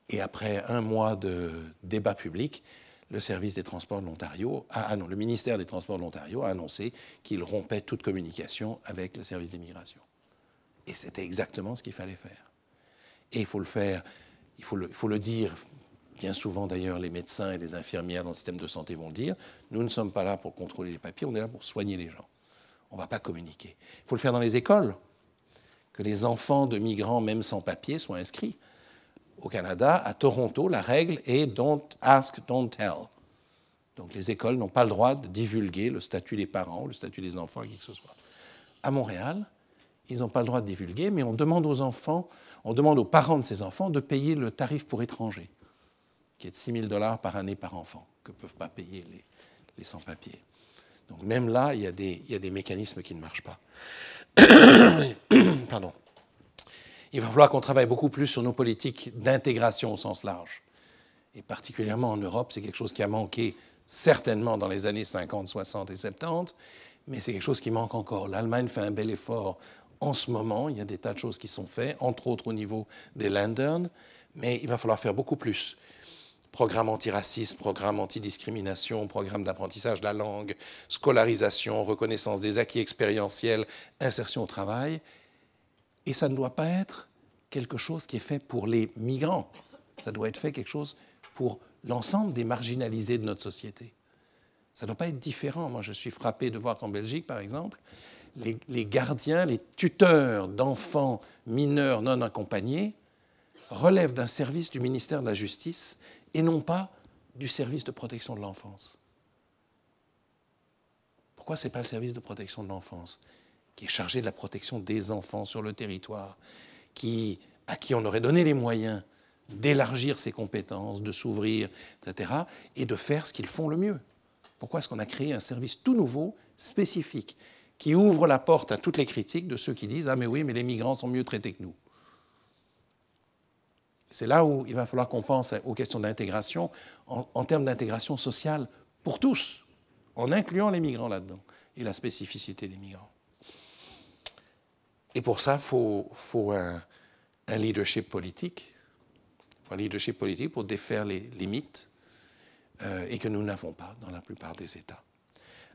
et après un mois de débat public, le service des transports de l'Ontario, ah non, le ministère des Transports de l'Ontario a annoncé qu'il rompait toute communication avec le service d'immigration. Et c'était exactement ce qu'il fallait faire. Et il faut le faire, il faut le, il faut le dire, bien souvent d'ailleurs les médecins et les infirmières dans le système de santé vont le dire, nous ne sommes pas là pour contrôler les papiers, on est là pour soigner les gens. On ne va pas communiquer. Il faut le faire dans les écoles, que les enfants de migrants, même sans papier, soient inscrits au Canada, à Toronto, la règle est Don't ask, don't tell. Donc les écoles n'ont pas le droit de divulguer le statut des parents, le statut des enfants, qui que ce soit. À Montréal, ils n'ont pas le droit de divulguer, mais on demande aux enfants, on demande aux parents de ces enfants de payer le tarif pour étrangers, qui est de 6 000 dollars par année par enfant, que ne peuvent pas payer les, sans-papiers. Donc même là, il y, des, il y a des mécanismes qui ne marchent pas. Pardon il va falloir qu'on travaille beaucoup plus sur nos politiques d'intégration au sens large. Et particulièrement en Europe, c'est quelque chose qui a manqué certainement dans les années 50, 60 et 70, mais c'est quelque chose qui manque encore. L'Allemagne fait un bel effort en ce moment, il y a des tas de choses qui sont faites, entre autres au niveau des Ländern, mais il va falloir faire beaucoup plus. Programme antiraciste, programme antidiscrimination, programme d'apprentissage de la langue, scolarisation, reconnaissance des acquis expérientiels, insertion au travail. Et ça ne doit pas être quelque chose qui est fait pour les migrants. Ça doit être fait quelque chose pour l'ensemble des marginalisés de notre société. Ça ne doit pas être différent. Moi, je suis frappé de voir qu'en Belgique, par exemple, les, gardiens, les tuteurs d'enfants mineurs non accompagnés relèvent d'un service du ministère de la Justice et non pas du service de protection de l'enfance. Pourquoi ce n'est pas le service de protection de l'enfance qui est chargé de la protection des enfants sur le territoire, qui, à qui on aurait donné les moyens d'élargir ses compétences, de s'ouvrir, etc., et de faire ce qu'ils font le mieux. Pourquoi est-ce qu'on a créé un service tout nouveau, spécifique, qui ouvre la porte à toutes les critiques de ceux qui disent ⁇ Ah mais oui, mais les migrants sont mieux traités que nous ⁇ C'est là où il va falloir qu'on pense aux questions d'intégration en termes d'intégration sociale pour tous, en incluant les migrants là-dedans et la spécificité des migrants. Et pour ça, il faut, un, leadership politique. un leadership politique pour défaire les, limites euh, et que nous n'avons pas dans la plupart des États.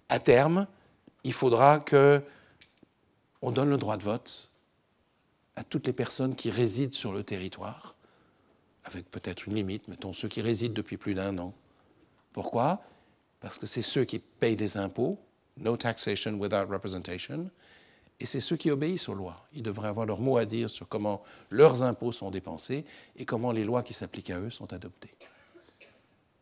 À terme, il faudra que on donne le droit de vote à toutes les personnes qui résident sur le territoire, avec peut-être une limite, mettons ceux qui résident depuis plus d'un an. Pourquoi Parce que c'est ceux qui payent des impôts, no taxation without representation, et c'est ceux qui obéissent aux lois. Ils devraient avoir leur mot à dire sur comment leurs impôts sont dépensés et comment les lois qui s'appliquent à eux sont adoptées.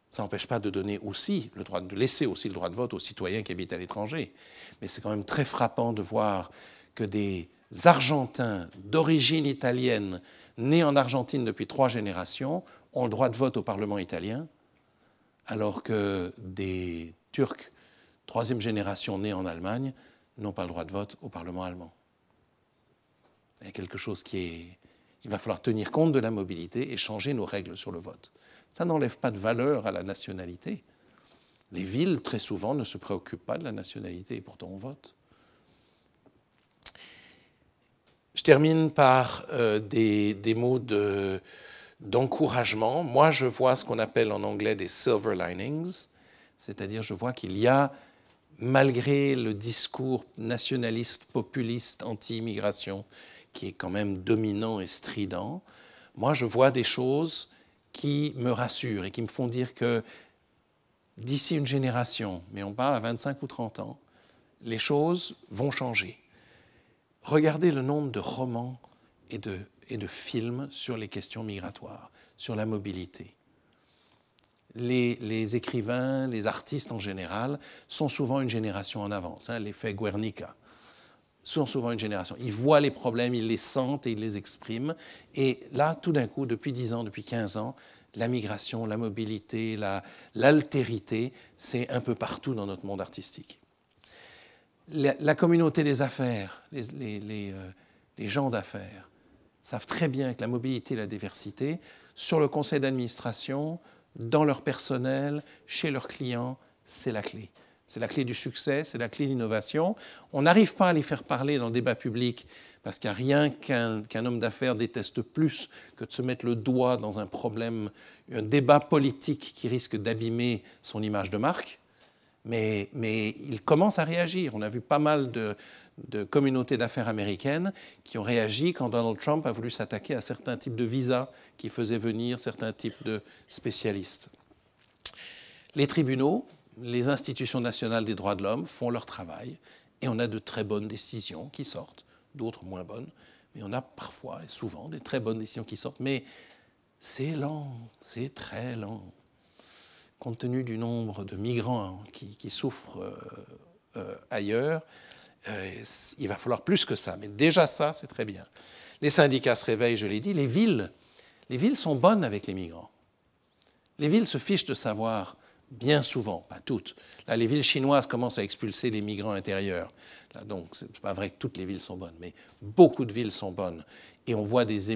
Ça n'empêche pas de donner aussi le droit, de laisser aussi le droit de vote aux citoyens qui habitent à l'étranger. Mais c'est quand même très frappant de voir que des Argentins d'origine italienne, nés en Argentine depuis trois générations, ont le droit de vote au Parlement italien, alors que des Turcs, troisième génération, nés en Allemagne, n'ont pas le droit de vote au Parlement allemand. Il y a quelque chose qui est... Il va falloir tenir compte de la mobilité et changer nos règles sur le vote. Ça n'enlève pas de valeur à la nationalité. Les villes, très souvent, ne se préoccupent pas de la nationalité et pourtant on vote. Je termine par euh, des, des, mots d'encouragement. Moi, je vois ce qu'on appelle en anglais des silver linings, c'est-à-dire je vois qu'il y a malgré le discours nationaliste, populiste, anti-immigration, qui est quand même dominant et strident, moi je vois des choses qui me rassurent et qui me font dire que d'ici une génération, mais on parle à 25 ou 30 ans, les choses vont changer. Regardez le nombre de romans et de, et de films sur les questions migratoires, sur la mobilité les, écrivains, les artistes en général, sont souvent une génération en avance. Hein, L'effet Guernica sont souvent une génération. Ils voient les problèmes, ils les sentent et ils les expriment. Et là, tout d'un coup, depuis 10 ans, depuis 15 ans, la migration, la mobilité, l'altérité, c'est un peu partout dans notre monde artistique. La, communauté des affaires, les, euh, les gens d'affaires, savent très bien que la mobilité et la diversité, sur le conseil d'administration, dans leur personnel, chez leurs clients, c'est la clé. C'est la clé du succès, c'est la clé de l'innovation. On n'arrive pas à les faire parler dans le débat public parce qu'il n'y a rien qu'un homme d'affaires déteste plus que de se mettre le doigt dans un problème, un débat politique qui risque d'abîmer son image de marque. Mais, mais, il commence à réagir. On a vu pas mal de, de communautés d'affaires américaines qui ont réagi quand Donald Trump a voulu s'attaquer à certains types de visas qui faisaient venir certains types de spécialistes. Les tribunaux, les institutions nationales des droits de l'homme font leur travail et on a de très bonnes décisions qui sortent, d'autres moins bonnes, mais on a parfois et souvent des très bonnes décisions qui sortent, mais c'est lent, c'est très lent. Compte tenu du nombre de migrants qui, souffrent euh, euh, ailleurs, euh, il va falloir plus que ça. Mais déjà ça, c'est très bien. Les syndicats se réveillent, je l'ai dit. Les villes, les villes sont bonnes avec les migrants. Les villes se fichent de savoir, bien souvent, pas toutes. Là, les villes chinoises commencent à expulser les migrants intérieurs. Là, donc, c'est pas vrai que toutes les villes sont bonnes, mais beaucoup de villes sont bonnes. Et on voit des,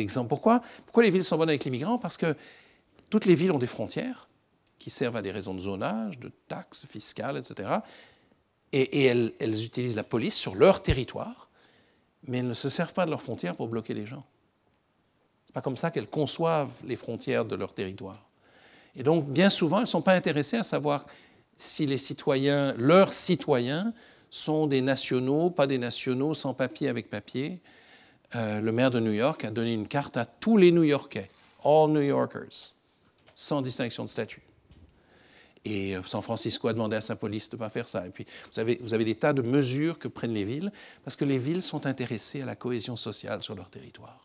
exemples. Pourquoi Pourquoi les villes sont bonnes avec les migrants Parce que toutes les villes ont des frontières qui servent à des raisons de zonage, de taxes fiscales, etc et, elles, utilisent la police sur leur territoire, mais elles ne se servent pas de leurs frontières pour bloquer les gens. Ce n'est pas comme ça qu'elles conçoivent les frontières de leur territoire. Et donc, bien souvent, elles ne sont pas intéressées à savoir si les citoyens, leurs citoyens, sont des nationaux, pas des nationaux, sans papier, avec papier. Euh, le maire de New York a donné une carte à tous les New-Yorkais, all New Yorkers, sans distinction de statut. Et euh, San Francisco a demandé à sa police de ne pas faire ça. Et puis, vous avez, des tas de mesures que prennent les villes, parce que les villes sont intéressées à la cohésion sociale sur leur territoire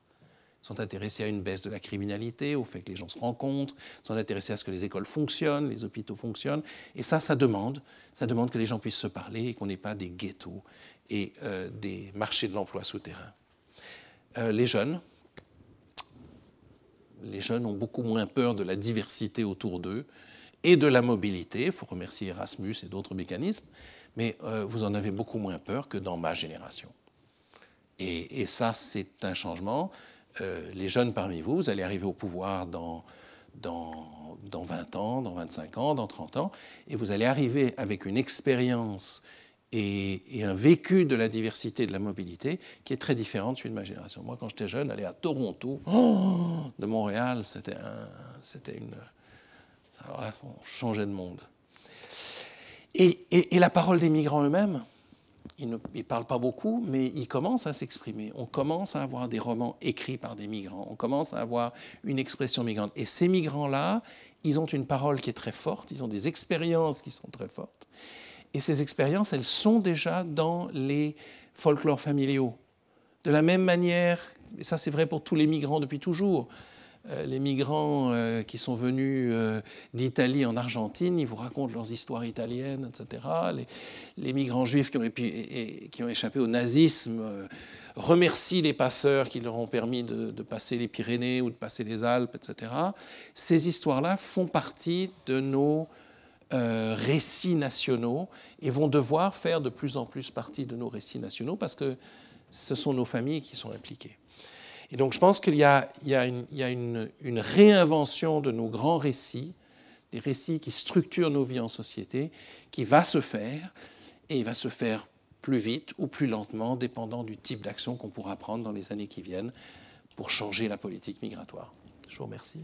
sont intéressées à une baisse de la criminalité, au fait que les gens se rencontrent, sont intéressés à ce que les écoles fonctionnent, les hôpitaux fonctionnent. Et ça, ça demande, ça demande que les gens puissent se parler et qu'on n'ait pas des ghettos et euh, des marchés de l'emploi souterrains. Euh, les jeunes, les jeunes ont beaucoup moins peur de la diversité autour d'eux et de la mobilité. Il faut remercier Erasmus et d'autres mécanismes, mais euh, vous en avez beaucoup moins peur que dans ma génération. Et, ça, c'est un changement. Euh, les jeunes parmi vous, vous allez arriver au pouvoir dans, dans, dans 20 ans, dans 25 ans, dans 30 ans, et vous allez arriver avec une expérience et, un vécu de la diversité, de la mobilité, qui est très différente de celui de ma génération. Moi, quand j'étais jeune, aller à Toronto, oh, de Montréal, c'était un, une, alors là, on changeait de monde. Et, la parole des migrants eux-mêmes, ils ne parlent pas beaucoup, mais ils commencent à s'exprimer. On commence à avoir des romans écrits par des migrants. On commence à avoir une expression migrante. Et ces migrants-là, ils ont une parole qui est très forte, ils ont des expériences qui sont très fortes. Et ces expériences, elles sont déjà dans les folklores familiaux. De la même manière, et ça c'est vrai pour tous les migrants depuis toujours, euh, les migrants euh, qui sont venus euh, d'Italie en Argentine, ils vous racontent leurs histoires italiennes, etc. Les, migrants juifs qui ont, échappé au nazisme remercient les passeurs qui leur ont permis de, passer les Pyrénées ou de passer les Alpes, etc. Ces histoires-là font partie de nos récits nationaux et vont devoir faire de plus en plus partie de nos récits nationaux parce que ce sont nos familles qui sont impliquées. Et donc je pense qu'il y a, une, réinvention de nos grands récits, des récits qui structurent nos vies en société, qui va se faire, et il va se faire plus vite ou plus lentement, dépendant du type d'action qu'on pourra prendre dans les années qui viennent pour changer la politique migratoire. Je vous remercie.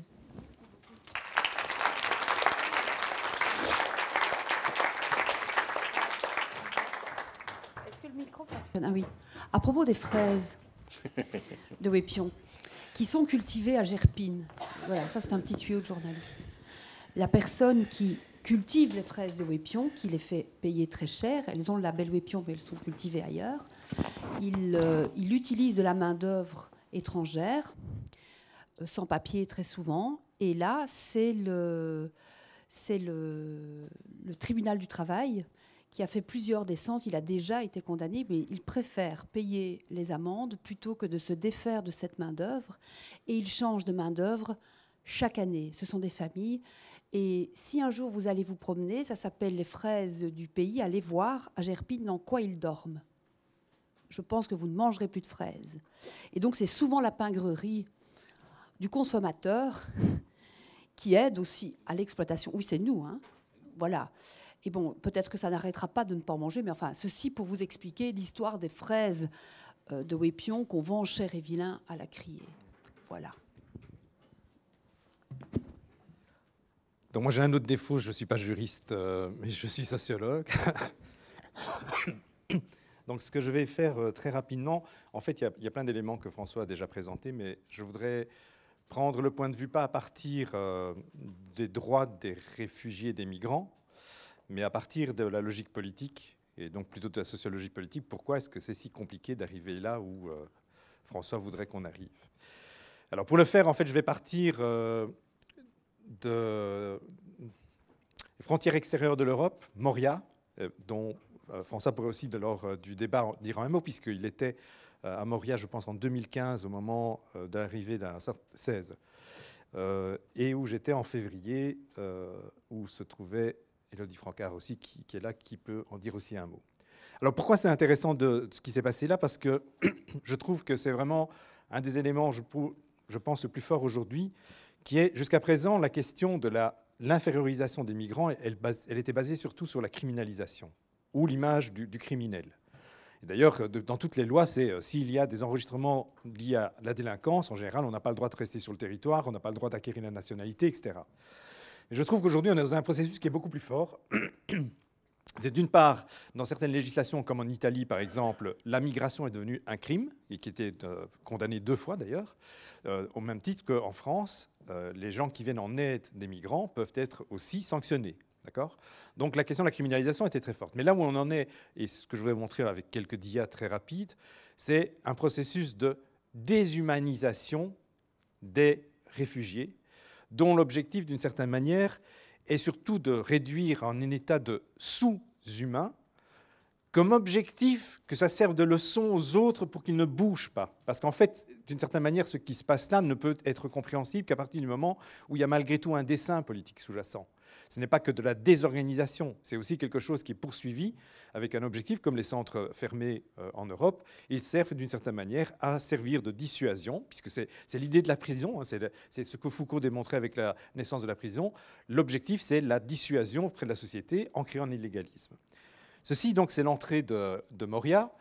Est-ce que le micro fonctionne Ah oui. À propos des fraises. de Wépion, qui sont cultivés à Gerpine. Voilà, ça c'est un petit tuyau de journaliste. La personne qui cultive les fraises de Wépion, qui les fait payer très cher, elles ont le label Wépion mais elles sont cultivées ailleurs, il, euh, utilise de la main-d'œuvre étrangère, euh, sans papier très souvent, et là c'est le, c'est le, le tribunal du travail qui a fait plusieurs descentes, il a déjà été condamné, mais il préfère payer les amendes plutôt que de se défaire de cette main-d'œuvre. Et il change de main-d'œuvre chaque année. Ce sont des familles. Et si un jour vous allez vous promener, ça s'appelle les fraises du pays, allez voir à Gerpine dans quoi ils dorment. Je pense que vous ne mangerez plus de fraises. Et donc c'est souvent la pingrerie du consommateur qui aide aussi à l'exploitation. Oui, c'est nous, hein. Voilà. Et bon, peut-être que ça n'arrêtera pas de ne pas en manger, mais enfin, ceci pour vous expliquer l'histoire des fraises euh, de Wépion qu'on vend cher et vilain à la criée. Voilà. Donc moi j'ai un autre défaut, je ne suis pas juriste, euh, mais je suis sociologue. Donc ce que je vais faire euh, très rapidement, en fait il y, a plein d'éléments que François a déjà présentés, mais je voudrais prendre le point de vue pas à partir des droits des réfugiés des migrants, mais à partir de la logique politique, et donc plutôt de la sociologie politique, pourquoi est-ce que c'est si compliqué d'arriver là où euh, François voudrait qu'on arrive Alors pour le faire, en fait, je vais partir euh, de frontières extérieures de l'Europe, Moria, euh, dont euh, François pourrait aussi, lors du débat, dire un mot, puisqu'il était à Moria, je pense, en 2015, au moment de l'arrivée d'un 16, et où j'étais en février, où se trouvait Elodie Francard aussi, qui, est là, qui peut en dire aussi un mot. Alors pourquoi c'est intéressant de, ce qui s'est passé là Parce que je trouve que c'est vraiment un des éléments, je, je pense, le plus fort aujourd'hui, qui est jusqu'à présent la question de l'infériorisation des migrants, elle, était basée surtout sur la criminalisation ou l'image du, criminel. D'ailleurs, dans toutes les lois, c'est euh, s'il y a des enregistrements liés à la délinquance, en général, on n'a pas le droit de rester sur le territoire, on n'a pas le droit d'acquérir la nationalité, etc je trouve qu'aujourd'hui, on est dans un processus qui est beaucoup plus fort. C'est d'une part, dans certaines législations, comme en Italie par exemple, la migration est devenue un crime, et qui était euh, condamné deux fois d'ailleurs, euh, au même titre qu'en France, euh, les gens qui viennent en aide des migrants peuvent être aussi sanctionnés. Donc la question de la criminalisation était très forte. Mais là où on en est, et ce que je voulais montrer avec quelques dias très rapides, c'est un processus de déshumanisation des réfugiés dont l'objectif, d'une certaine manière, est surtout de réduire en un état de sous-humain, comme objectif que ça serve de leçon aux autres pour qu'ils ne bougent pas. Parce qu'en fait, d'une certaine manière, ce qui se passe là ne peut être compréhensible qu'à partir du moment où il y a malgré tout un dessin politique sous-jacent ce n'est pas que de la désorganisation, c'est aussi quelque chose qui est poursuivi avec un objectif, comme les centres fermés euh, en Europe, ils servent d'une certaine manière à servir de dissuasion, puisque c'est l'idée de la prison, hein, c'est ce que Foucault démontrait avec la naissance de la prison. L'objectif, c'est la dissuasion auprès de la société en créant un illégalisme. Ceci, donc, c'est l'entrée de, de Moria.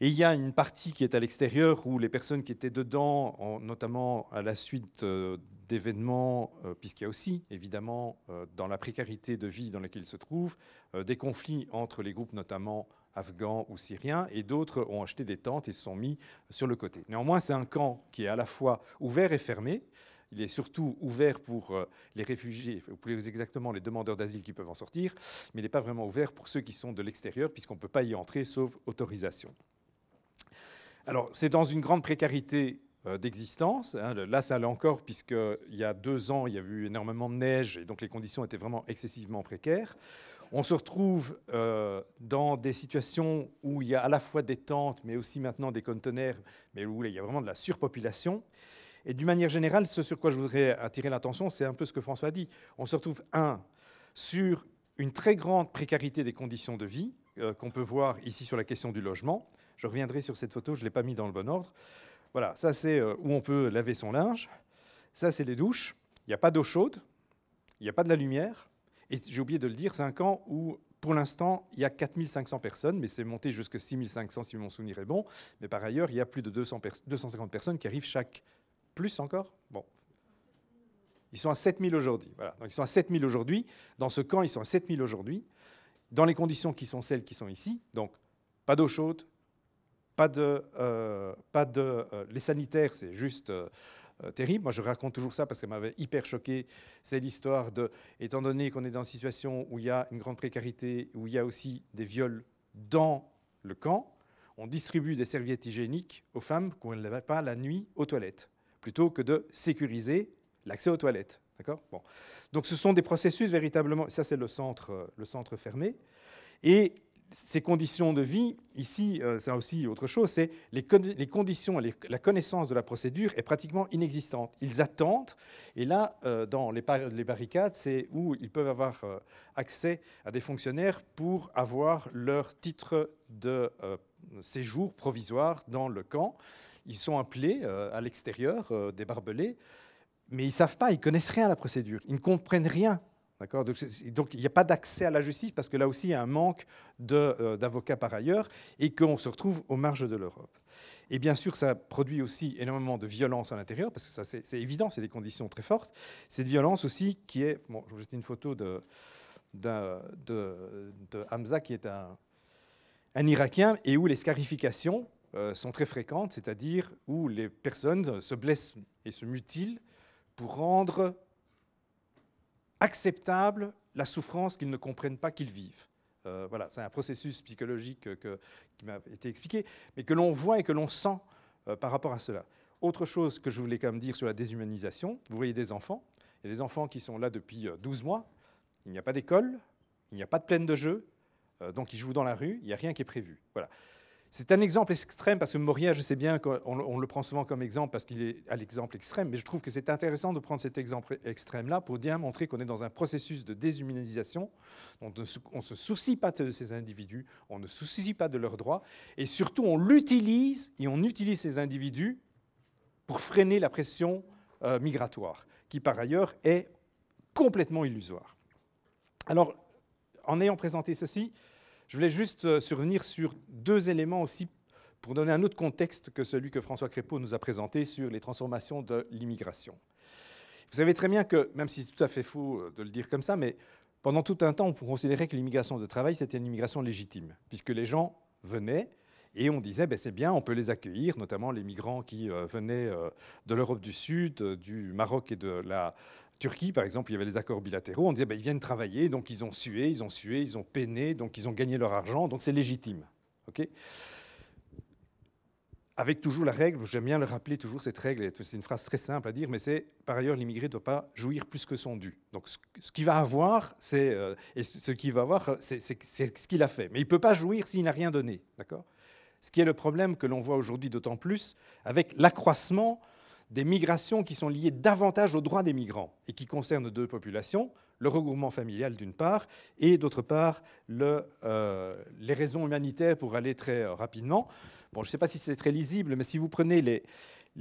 Et il y a une partie qui est à l'extérieur où les personnes qui étaient dedans, notamment à la suite euh, d'événements, euh, puisqu'il y a aussi, évidemment, euh, dans la précarité de vie dans laquelle ils se trouvent, euh, des conflits entre les groupes, notamment afghans ou syriens, et d'autres ont acheté des tentes et se sont mis sur le côté. Néanmoins, c'est un camp qui est à la fois ouvert et fermé. Il est surtout ouvert pour les réfugiés, ou plus exactement les demandeurs d'asile qui peuvent en sortir, mais il n'est pas vraiment ouvert pour ceux qui sont de l'extérieur, puisqu'on ne peut pas y entrer sauf autorisation. Alors, c'est dans une grande précarité euh, d'existence. Hein, là, ça l'est encore, puisqu'il y a deux ans, il y a eu énormément de neige, et donc les conditions étaient vraiment excessivement précaires. On se retrouve euh, dans des situations où il y a à la fois des tentes, mais aussi maintenant des conteneurs, mais où il y a vraiment de la surpopulation. Et d'une manière générale, ce sur quoi je voudrais attirer l'attention, c'est un peu ce que François a dit. On se retrouve, un, sur une très grande précarité des conditions de vie, euh, qu'on peut voir ici sur la question du logement. Je reviendrai sur cette photo, je ne l'ai pas mis dans le bon ordre. Voilà, ça c'est euh, où on peut laver son linge. Ça c'est les douches. Il n'y a pas d'eau chaude, il n'y a pas de la lumière. Et j'ai oublié de le dire, c'est un camp où pour l'instant, il y a 4500 personnes, mais c'est monté jusqu'à 6500 si mon souvenir est bon. Mais par ailleurs, il y a plus de 250 personnes qui arrivent chaque. Plus encore Bon. Ils sont à 7000 aujourd'hui. Voilà. Donc ils sont à 7000 aujourd'hui. Dans ce camp, ils sont à 7000 aujourd'hui. Dans les conditions qui sont celles qui sont ici, donc pas d'eau chaude, pas de, euh, pas de euh, les sanitaires, c'est juste euh, terrible. Moi, je raconte toujours ça parce ça m'avait hyper choqué. C'est l'histoire de, étant donné qu'on est dans une situation où il y a une grande précarité, où il y a aussi des viols dans le camp, on distribue des serviettes hygiéniques aux femmes qu'on ne pas la nuit aux toilettes, plutôt que de sécuriser l'accès aux toilettes. D'accord bon. Donc ce sont des processus véritablement, ça c'est le centre, le centre fermé. Et ces conditions de vie, ici, euh, c'est aussi autre chose, c'est les, les, conditions, la connaissance de la procédure est pratiquement inexistante. Ils attendent, et là, euh, dans les, barricades, c'est où ils peuvent avoir euh, accès à des fonctionnaires pour avoir leur titre de séjour provisoire dans le camp. Ils sont appelés à l'extérieur des barbelés, mais ils ne savent pas, ils ne connaissent rien à la procédure, ils ne comprennent rien D'accord donc, il n'y a pas d'accès à la justice parce que là aussi, il y a un manque euh, d'avocats par ailleurs et qu'on se retrouve aux marges de l'Europe. Et bien sûr, ça produit aussi énormément de violence à l'intérieur parce que ça, c'est évident, c'est des conditions très fortes. Cette violence aussi qui est. Bon, je vous une photo de, de, de, Hamza qui est un, un Irakien et où les scarifications euh, sont très fréquentes, c'est-à-dire où les personnes se blessent et se mutilent pour rendre acceptable la souffrance qu'ils ne comprennent pas qu'ils vivent. Euh, voilà, c'est un processus psychologique qui m'a été expliqué, mais que l'on voit et que l'on sent euh, par rapport à cela. Autre chose que je voulais quand même dire sur la déshumanisation, vous voyez des enfants, il des enfants qui sont là depuis 12 euh, mois, il n'y a pas d'école, il n'y a pas de plaine de jeu, donc ils jouent dans la rue, il n'y a rien qui est prévu. Voilà. C'est un exemple extrême parce que Moria, je sais bien qu'on le prend souvent comme exemple parce qu'il est à l'exemple extrême, mais je trouve que c'est intéressant de prendre cet exemple extrême-là pour bien montrer qu'on est dans un processus de déshumanisation. On ne se soucie pas de ces individus, on ne se soucie pas de leurs droits, et surtout on l'utilise et on utilise ces individus pour freiner la pression euh, migratoire, qui par ailleurs est complètement illusoire. Alors, en ayant présenté ceci, je voulais juste euh, survenir sur deux éléments aussi pour donner un autre contexte que celui que François Crépeau nous a présenté sur les transformations de l'immigration. Vous savez très bien que, même si c'est tout à fait faux euh, de le dire comme ça, mais pendant tout un temps, on considérait que l'immigration de travail, c'était une immigration légitime, puisque les gens venaient et on disait, ben, c'est bien, on peut les accueillir, notamment les migrants qui euh, venaient de l'Europe du Sud, du Maroc et de la Turquie, par exemple, il y avait les accords bilatéraux. On disait, qu'ils bah, ils viennent travailler, donc ils ont sué, ils ont sué, ils ont peiné, donc ils ont gagné leur argent, donc c'est légitime. avec toujours la règle, j'aime bien le rappeler toujours cette règle, c'est une phrase très simple à dire, mais c'est par ailleurs l'immigré ne doit pas jouir plus que son dû. Donc ce qu'il va avoir, c'est euh, ce qu'il va avoir, c'est ce qu'il a fait, mais il ne peut pas jouir s'il n'a rien donné, d'accord Ce qui est le problème que l'on voit aujourd'hui d'autant plus avec l'accroissement des migrations qui sont liées davantage aux droits des migrants et qui concernent deux populations, le regroupement familial d'une part et d'autre part euh, les raisons humanitaires pour aller très euh, rapidement. Bon, je ne sais pas si c'est très lisible, mais si vous prenez les,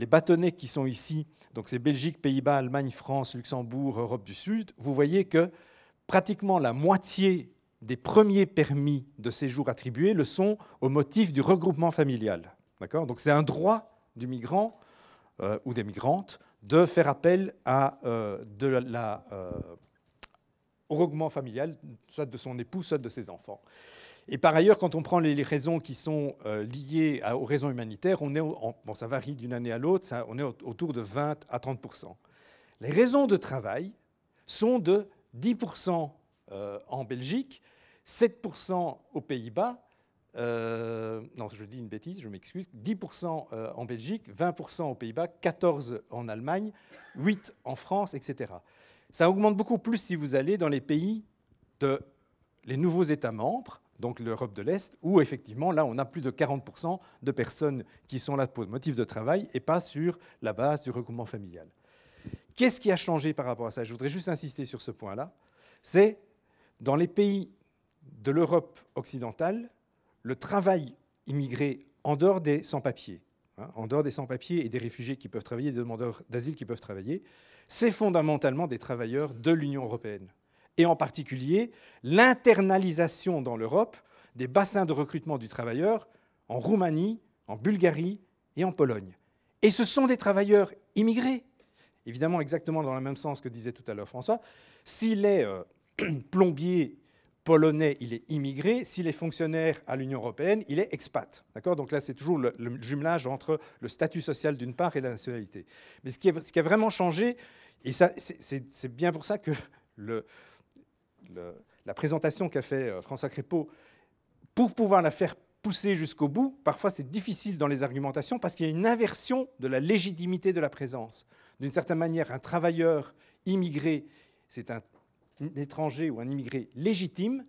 bâtonnets qui sont ici, donc c'est Belgique, Pays-Bas, Allemagne, France, Luxembourg, Europe du Sud, vous voyez que pratiquement la moitié des premiers permis de séjour attribués le sont au motif du regroupement familial. D'accord Donc c'est un droit du migrant euh, ou des migrantes de faire appel à, euh, euh, au regroupement familial, soit de son époux, soit de ses enfants. Et par ailleurs, quand on prend les raisons qui sont liées aux raisons humanitaires, on est bon, ça varie d'une année à l'autre, on est autour de 20 à 30 Les raisons de travail sont de 10 en Belgique, 7 aux Pays-Bas euh, non, je dis une bêtise, je m'excuse, 10% euh, en Belgique, 20% aux Pays-Bas, 14% en Allemagne, 8% en France, etc. Ça augmente beaucoup plus si vous allez dans les pays de les nouveaux États membres, donc l'Europe de l'Est, où effectivement, là, on a plus de 40% de personnes qui sont là pour motif de travail et pas sur la base du regroupement familial. Qu'est-ce qui a changé par rapport à ça Je voudrais juste insister sur ce point-là. C'est dans les pays de l'Europe occidentale, le travail immigré en dehors des sans-papiers, hein, en dehors des sans-papiers et des réfugiés qui peuvent travailler, des demandeurs d'asile qui peuvent travailler, c'est fondamentalement des travailleurs de l'Union européenne. Et en particulier, l'internalisation dans l'Europe des bassins de recrutement du travailleur en Roumanie, en Bulgarie et en Pologne. Et ce sont des travailleurs immigrés, évidemment exactement dans le même sens que disait tout à l'heure François. S'il est euh, plombier plombiers polonais, il est immigré. S'il est fonctionnaire à l'Union européenne, il est expat. D'accord Donc là, c'est toujours le, jumelage entre le statut social d'une part et la nationalité. Mais ce qui, a vraiment changé, et c'est bien pour ça que la présentation qu'a fait euh, François Crépeau, pour pouvoir la faire pousser jusqu'au bout, parfois c'est difficile dans les argumentations parce qu'il y a une inversion de la légitimité de la présence. D'une certaine manière, un travailleur immigré, c'est un étranger ou un immigré légitime,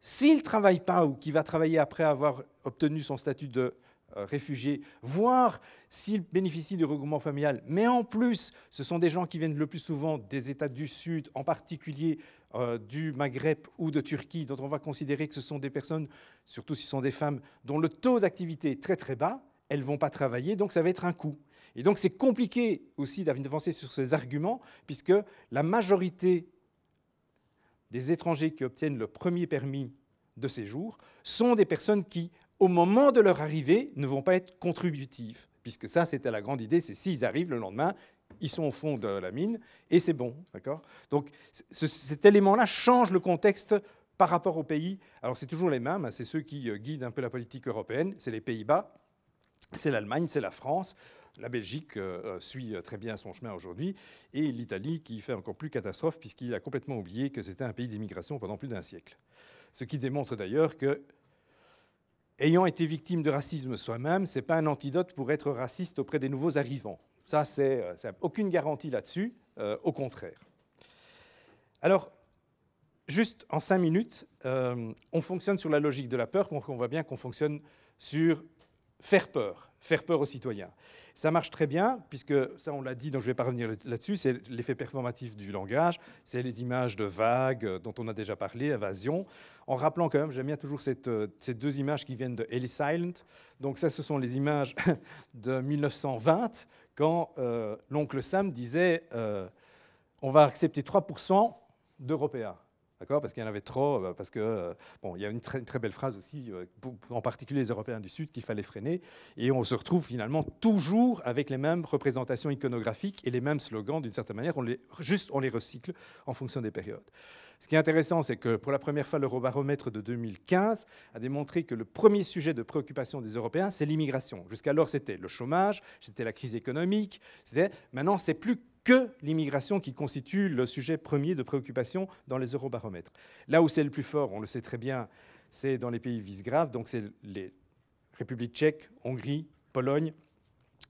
s'il ne travaille pas ou qui va travailler après avoir obtenu son statut de euh, réfugié, voire s'il bénéficie du regroupement familial, mais en plus, ce sont des gens qui viennent le plus souvent des États du Sud, en particulier euh, du Maghreb ou de Turquie, dont on va considérer que ce sont des personnes, surtout si ce sont des femmes, dont le taux d'activité est très très bas, elles ne vont pas travailler, donc ça va être un coût. Et donc c'est compliqué aussi d'avancer sur ces arguments, puisque la majorité des étrangers qui obtiennent le premier permis de séjour sont des personnes qui, au moment de leur arrivée, ne vont pas être contributives, puisque ça, c'était la grande idée, c'est s'ils arrivent le lendemain, ils sont au fond de la mine et c'est bon, Donc cet élément-là change le contexte par rapport aux pays. Alors c'est toujours les mêmes, hein, c'est ceux qui euh, guident un peu la politique européenne, c'est les Pays-Bas, c'est l'Allemagne, c'est la France. La Belgique euh, euh, suit euh, très bien son chemin aujourd'hui, et l'Italie qui fait encore plus catastrophe puisqu'il a complètement oublié que c'était un pays d'immigration pendant plus d'un siècle. Ce qui démontre d'ailleurs que, ayant été victime de racisme soi-même, ce n'est pas un antidote pour être raciste auprès des nouveaux arrivants. Ça, c'est aucune garantie là-dessus, au contraire. Alors, juste en cinq minutes, on fonctionne sur la logique de la peur, donc on voit bien qu'on fonctionne sur faire peur faire peur aux citoyens. Ça marche très bien, puisque ça, on l'a dit, donc je ne vais pas revenir là-dessus, c'est l'effet performatif du langage, c'est les images de vagues euh, dont on a déjà parlé, invasion, en rappelant quand même, j'aime bien toujours euh, ces deux images qui viennent de Ellie Silent. Donc ça, ce sont les images de 1920, quand euh, l'oncle Sam disait, on va accepter 3% d'Européens. D'accord Parce qu'il y en avait trop, euh, parce que, euh, bon, il y a une très, très belle phrase aussi, euh, en particulier les Européens du Sud, qu'il fallait freiner. Et on se retrouve finalement toujours avec les mêmes représentations iconographiques et les mêmes slogans, d'une certaine manière. On les, juste, on les recycle en fonction des périodes. Ce qui est intéressant, c'est que pour la première fois, l'Eurobaromètre de 2015 a démontré que le premier sujet de préoccupation des Européens, c'est l'immigration. Jusqu'alors, c'était le chômage, c'était la crise économique. Maintenant, c'est plus que l'immigration qui constitue le sujet premier de préoccupation dans les eurobaromètres. Là où c'est le plus fort, on le sait très bien, c'est dans les pays graves, donc c'est les République tchèque, Hongrie, Pologne,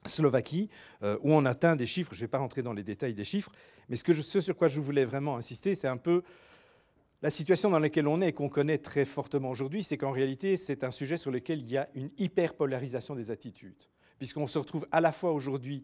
Slovaquie, euh, où on atteint des chiffres, je ne vais pas rentrer dans les détails des chiffres, mais ce, ce sur quoi je voulais vraiment insister, c'est un peu la situation dans laquelle on est et qu'on connaît très fortement aujourd'hui, c'est qu'en réalité, c'est un sujet sur lequel il y a une hyperpolarisation des attitudes, puisqu'on se retrouve à la fois aujourd'hui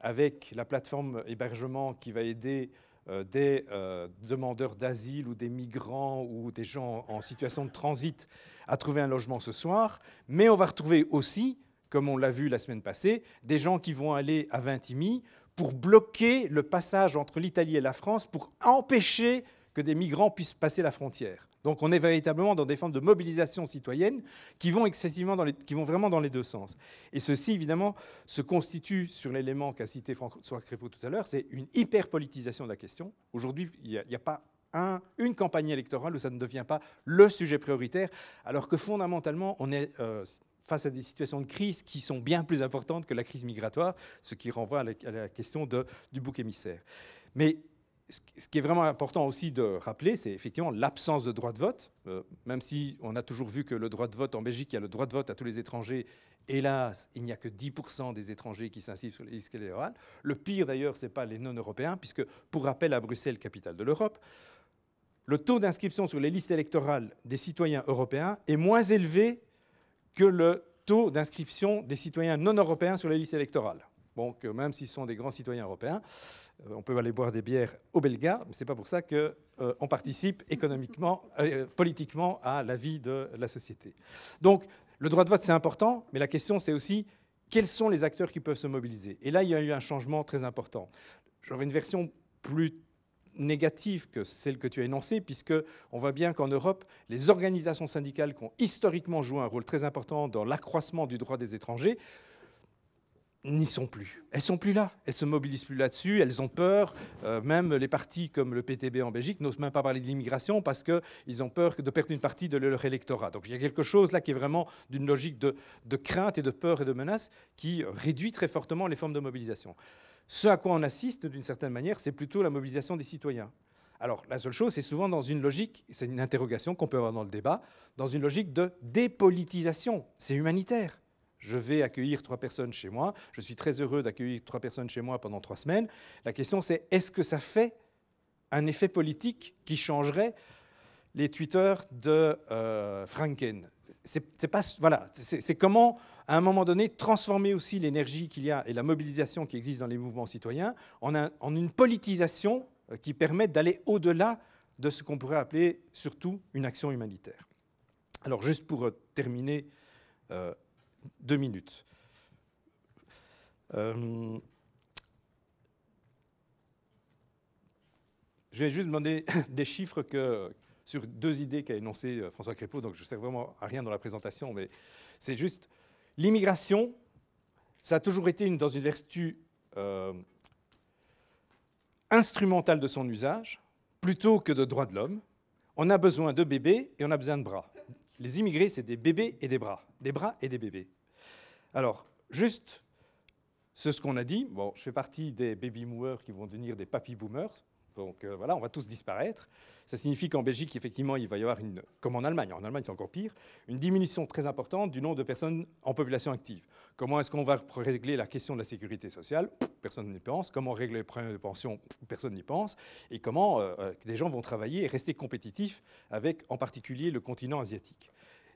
avec la plateforme hébergement qui va aider euh, des euh, demandeurs d'asile ou des migrants ou des gens en situation de transit à trouver un logement ce soir, mais on va retrouver aussi, comme on l'a vu la semaine passée, des gens qui vont aller à Vintimille pour bloquer le passage entre l'Italie et la France, pour empêcher que des migrants puissent passer la frontière. Donc on est véritablement dans des formes de mobilisation citoyenne qui vont, excessivement dans les, qui vont vraiment dans les deux sens. Et ceci, évidemment, se constitue sur l'élément qu'a cité François Crépeau tout à l'heure, c'est une hyper-politisation de la question. Aujourd'hui, il n'y a, pas un, une campagne électorale où ça ne devient pas le sujet prioritaire, alors que fondamentalement, on est... Euh, face à des situations de crise qui sont bien plus importantes que la crise migratoire, ce qui renvoie à la, question de, du bouc émissaire. Mais ce qui est vraiment important aussi de rappeler, c'est effectivement l'absence de droit de vote. Euh, même si on a toujours vu que le droit de vote en Belgique, il y a le droit de vote à tous les étrangers. Hélas, il n'y a que 10% des étrangers qui s'inscrivent sur les listes électorales. Le pire d'ailleurs, ce n'est pas les non-européens, puisque pour rappel, à Bruxelles, capitale de l'Europe, le taux d'inscription sur les listes électorales des citoyens européens est moins élevé que le taux d'inscription des citoyens non-européens sur les listes électorales. Donc, même s'ils sont des grands citoyens européens, euh, on peut aller boire des bières aux Belgas, mais ce n'est pas pour ça qu'on euh, participe économiquement, euh, politiquement à la vie de la société. Donc, le droit de vote, c'est important, mais la question, c'est aussi quels sont les acteurs qui peuvent se mobiliser. Et là, il y a eu un changement très important. J'aurais une version plus négative que celle que tu as énoncée, puisque on voit bien qu'en Europe, les organisations syndicales qui ont historiquement joué un rôle très important dans l'accroissement du droit des étrangers n'y sont plus. Elles sont plus là. Elles se mobilisent plus là-dessus. Elles ont peur. Euh, même les partis comme le PTB en Belgique n'osent même pas parler de l'immigration parce qu'ils ont peur de perdre une partie de leur électorat. Donc il y a quelque chose là qui est vraiment d'une logique de, de, crainte et de peur et de menace qui réduit très fortement les formes de mobilisation. Ce à quoi on assiste d'une certaine manière, c'est plutôt la mobilisation des citoyens. Alors la seule chose, c'est souvent dans une logique, c'est une interrogation qu'on peut avoir dans le débat, dans une logique de dépolitisation. C'est humanitaire je vais accueillir trois personnes chez moi, je suis très heureux d'accueillir trois personnes chez moi pendant trois semaines. La question c'est est-ce que ça fait un effet politique qui changerait les tweeters de euh, Franken c'est pas voilà, c'est comment à un moment donné transformer aussi l'énergie qu'il y a et la mobilisation qui existe dans les mouvements citoyens en, une politisation euh, qui permet d'aller au-delà de ce qu'on pourrait appeler surtout une action humanitaire. Alors juste pour euh, terminer deux minutes. Euh, je vais juste demander des chiffres que, sur deux idées qu'a énoncées euh, François Crépeau, donc je ne vraiment à rien dans la présentation, mais c'est juste l'immigration, ça a toujours été dans une vertu euh, instrumentale de son usage, plutôt que de droit de l'homme. On a besoin de bébés et on a besoin de bras. Les immigrés, c'est des bébés et des bras, des bras et des bébés. Alors, juste, ce qu'on a dit. je fais partie des baby boomers qui vont devenir des papy-boomers. Donc euh, voilà, on va tous disparaître. Ça signifie qu'en Belgique, effectivement, il va y avoir, une, comme en Allemagne, en Allemagne c'est encore pire, une diminution très importante du nombre de personnes en population active. Comment est-ce qu'on va régler la question de la sécurité sociale Personne n'y pense. Comment régler les problèmes de pension Personne n'y pense. Et comment les euh, euh, des gens vont travailler et rester compétitifs avec, en particulier, le continent asiatique.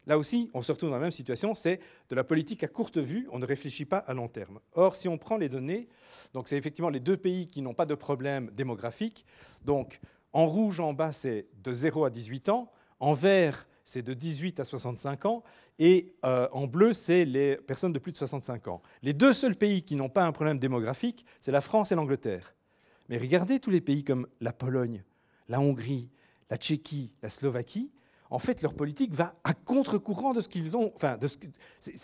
Là aussi, on se retrouve dans la même situation, c'est de la politique à courte vue, on ne réfléchit pas à long terme. Or, si on prend les données, donc c'est effectivement les deux pays qui n'ont pas de problème démographique. Donc, en rouge en bas, c'est de 0 à 18 ans, en vert, c'est de 18 à 65 ans, et euh, en bleu, c'est les personnes de plus de 65 ans. Les deux seuls pays qui n'ont pas un problème démographique, c'est la France et l'Angleterre. Mais regardez tous les pays comme la Pologne, la Hongrie, la Tchéquie, la Slovaquie, en fait, leur politique va à contre-courant de ce qu'ils ont. Enfin, de ce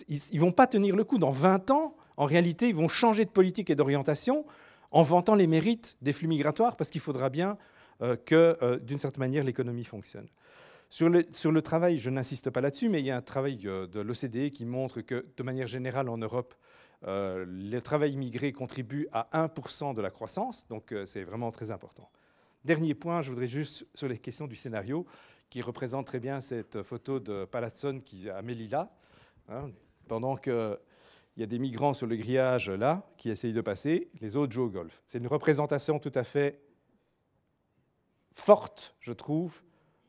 ils ne vont pas tenir le coup. Dans 20 ans, en réalité, ils vont changer de politique et d'orientation en vantant les mérites des flux migratoires, parce qu'il faudra bien euh, que, euh, d'une certaine manière, l'économie fonctionne. Sur le, travail, je n'insiste pas là-dessus, mais il y a un travail euh, de l'OCDE qui montre que, de manière générale, en Europe, le travail immigré contribue à 1% de la croissance, donc c'est vraiment très important. Dernier point, je voudrais juste sur les questions du scénario qui représente très bien cette photo de Palazzone qui à Melilla, hein, pendant qu'il y a des migrants sur le grillage là qui essayent de passer, les autres jouent au golf. C'est une représentation tout à fait forte, je trouve,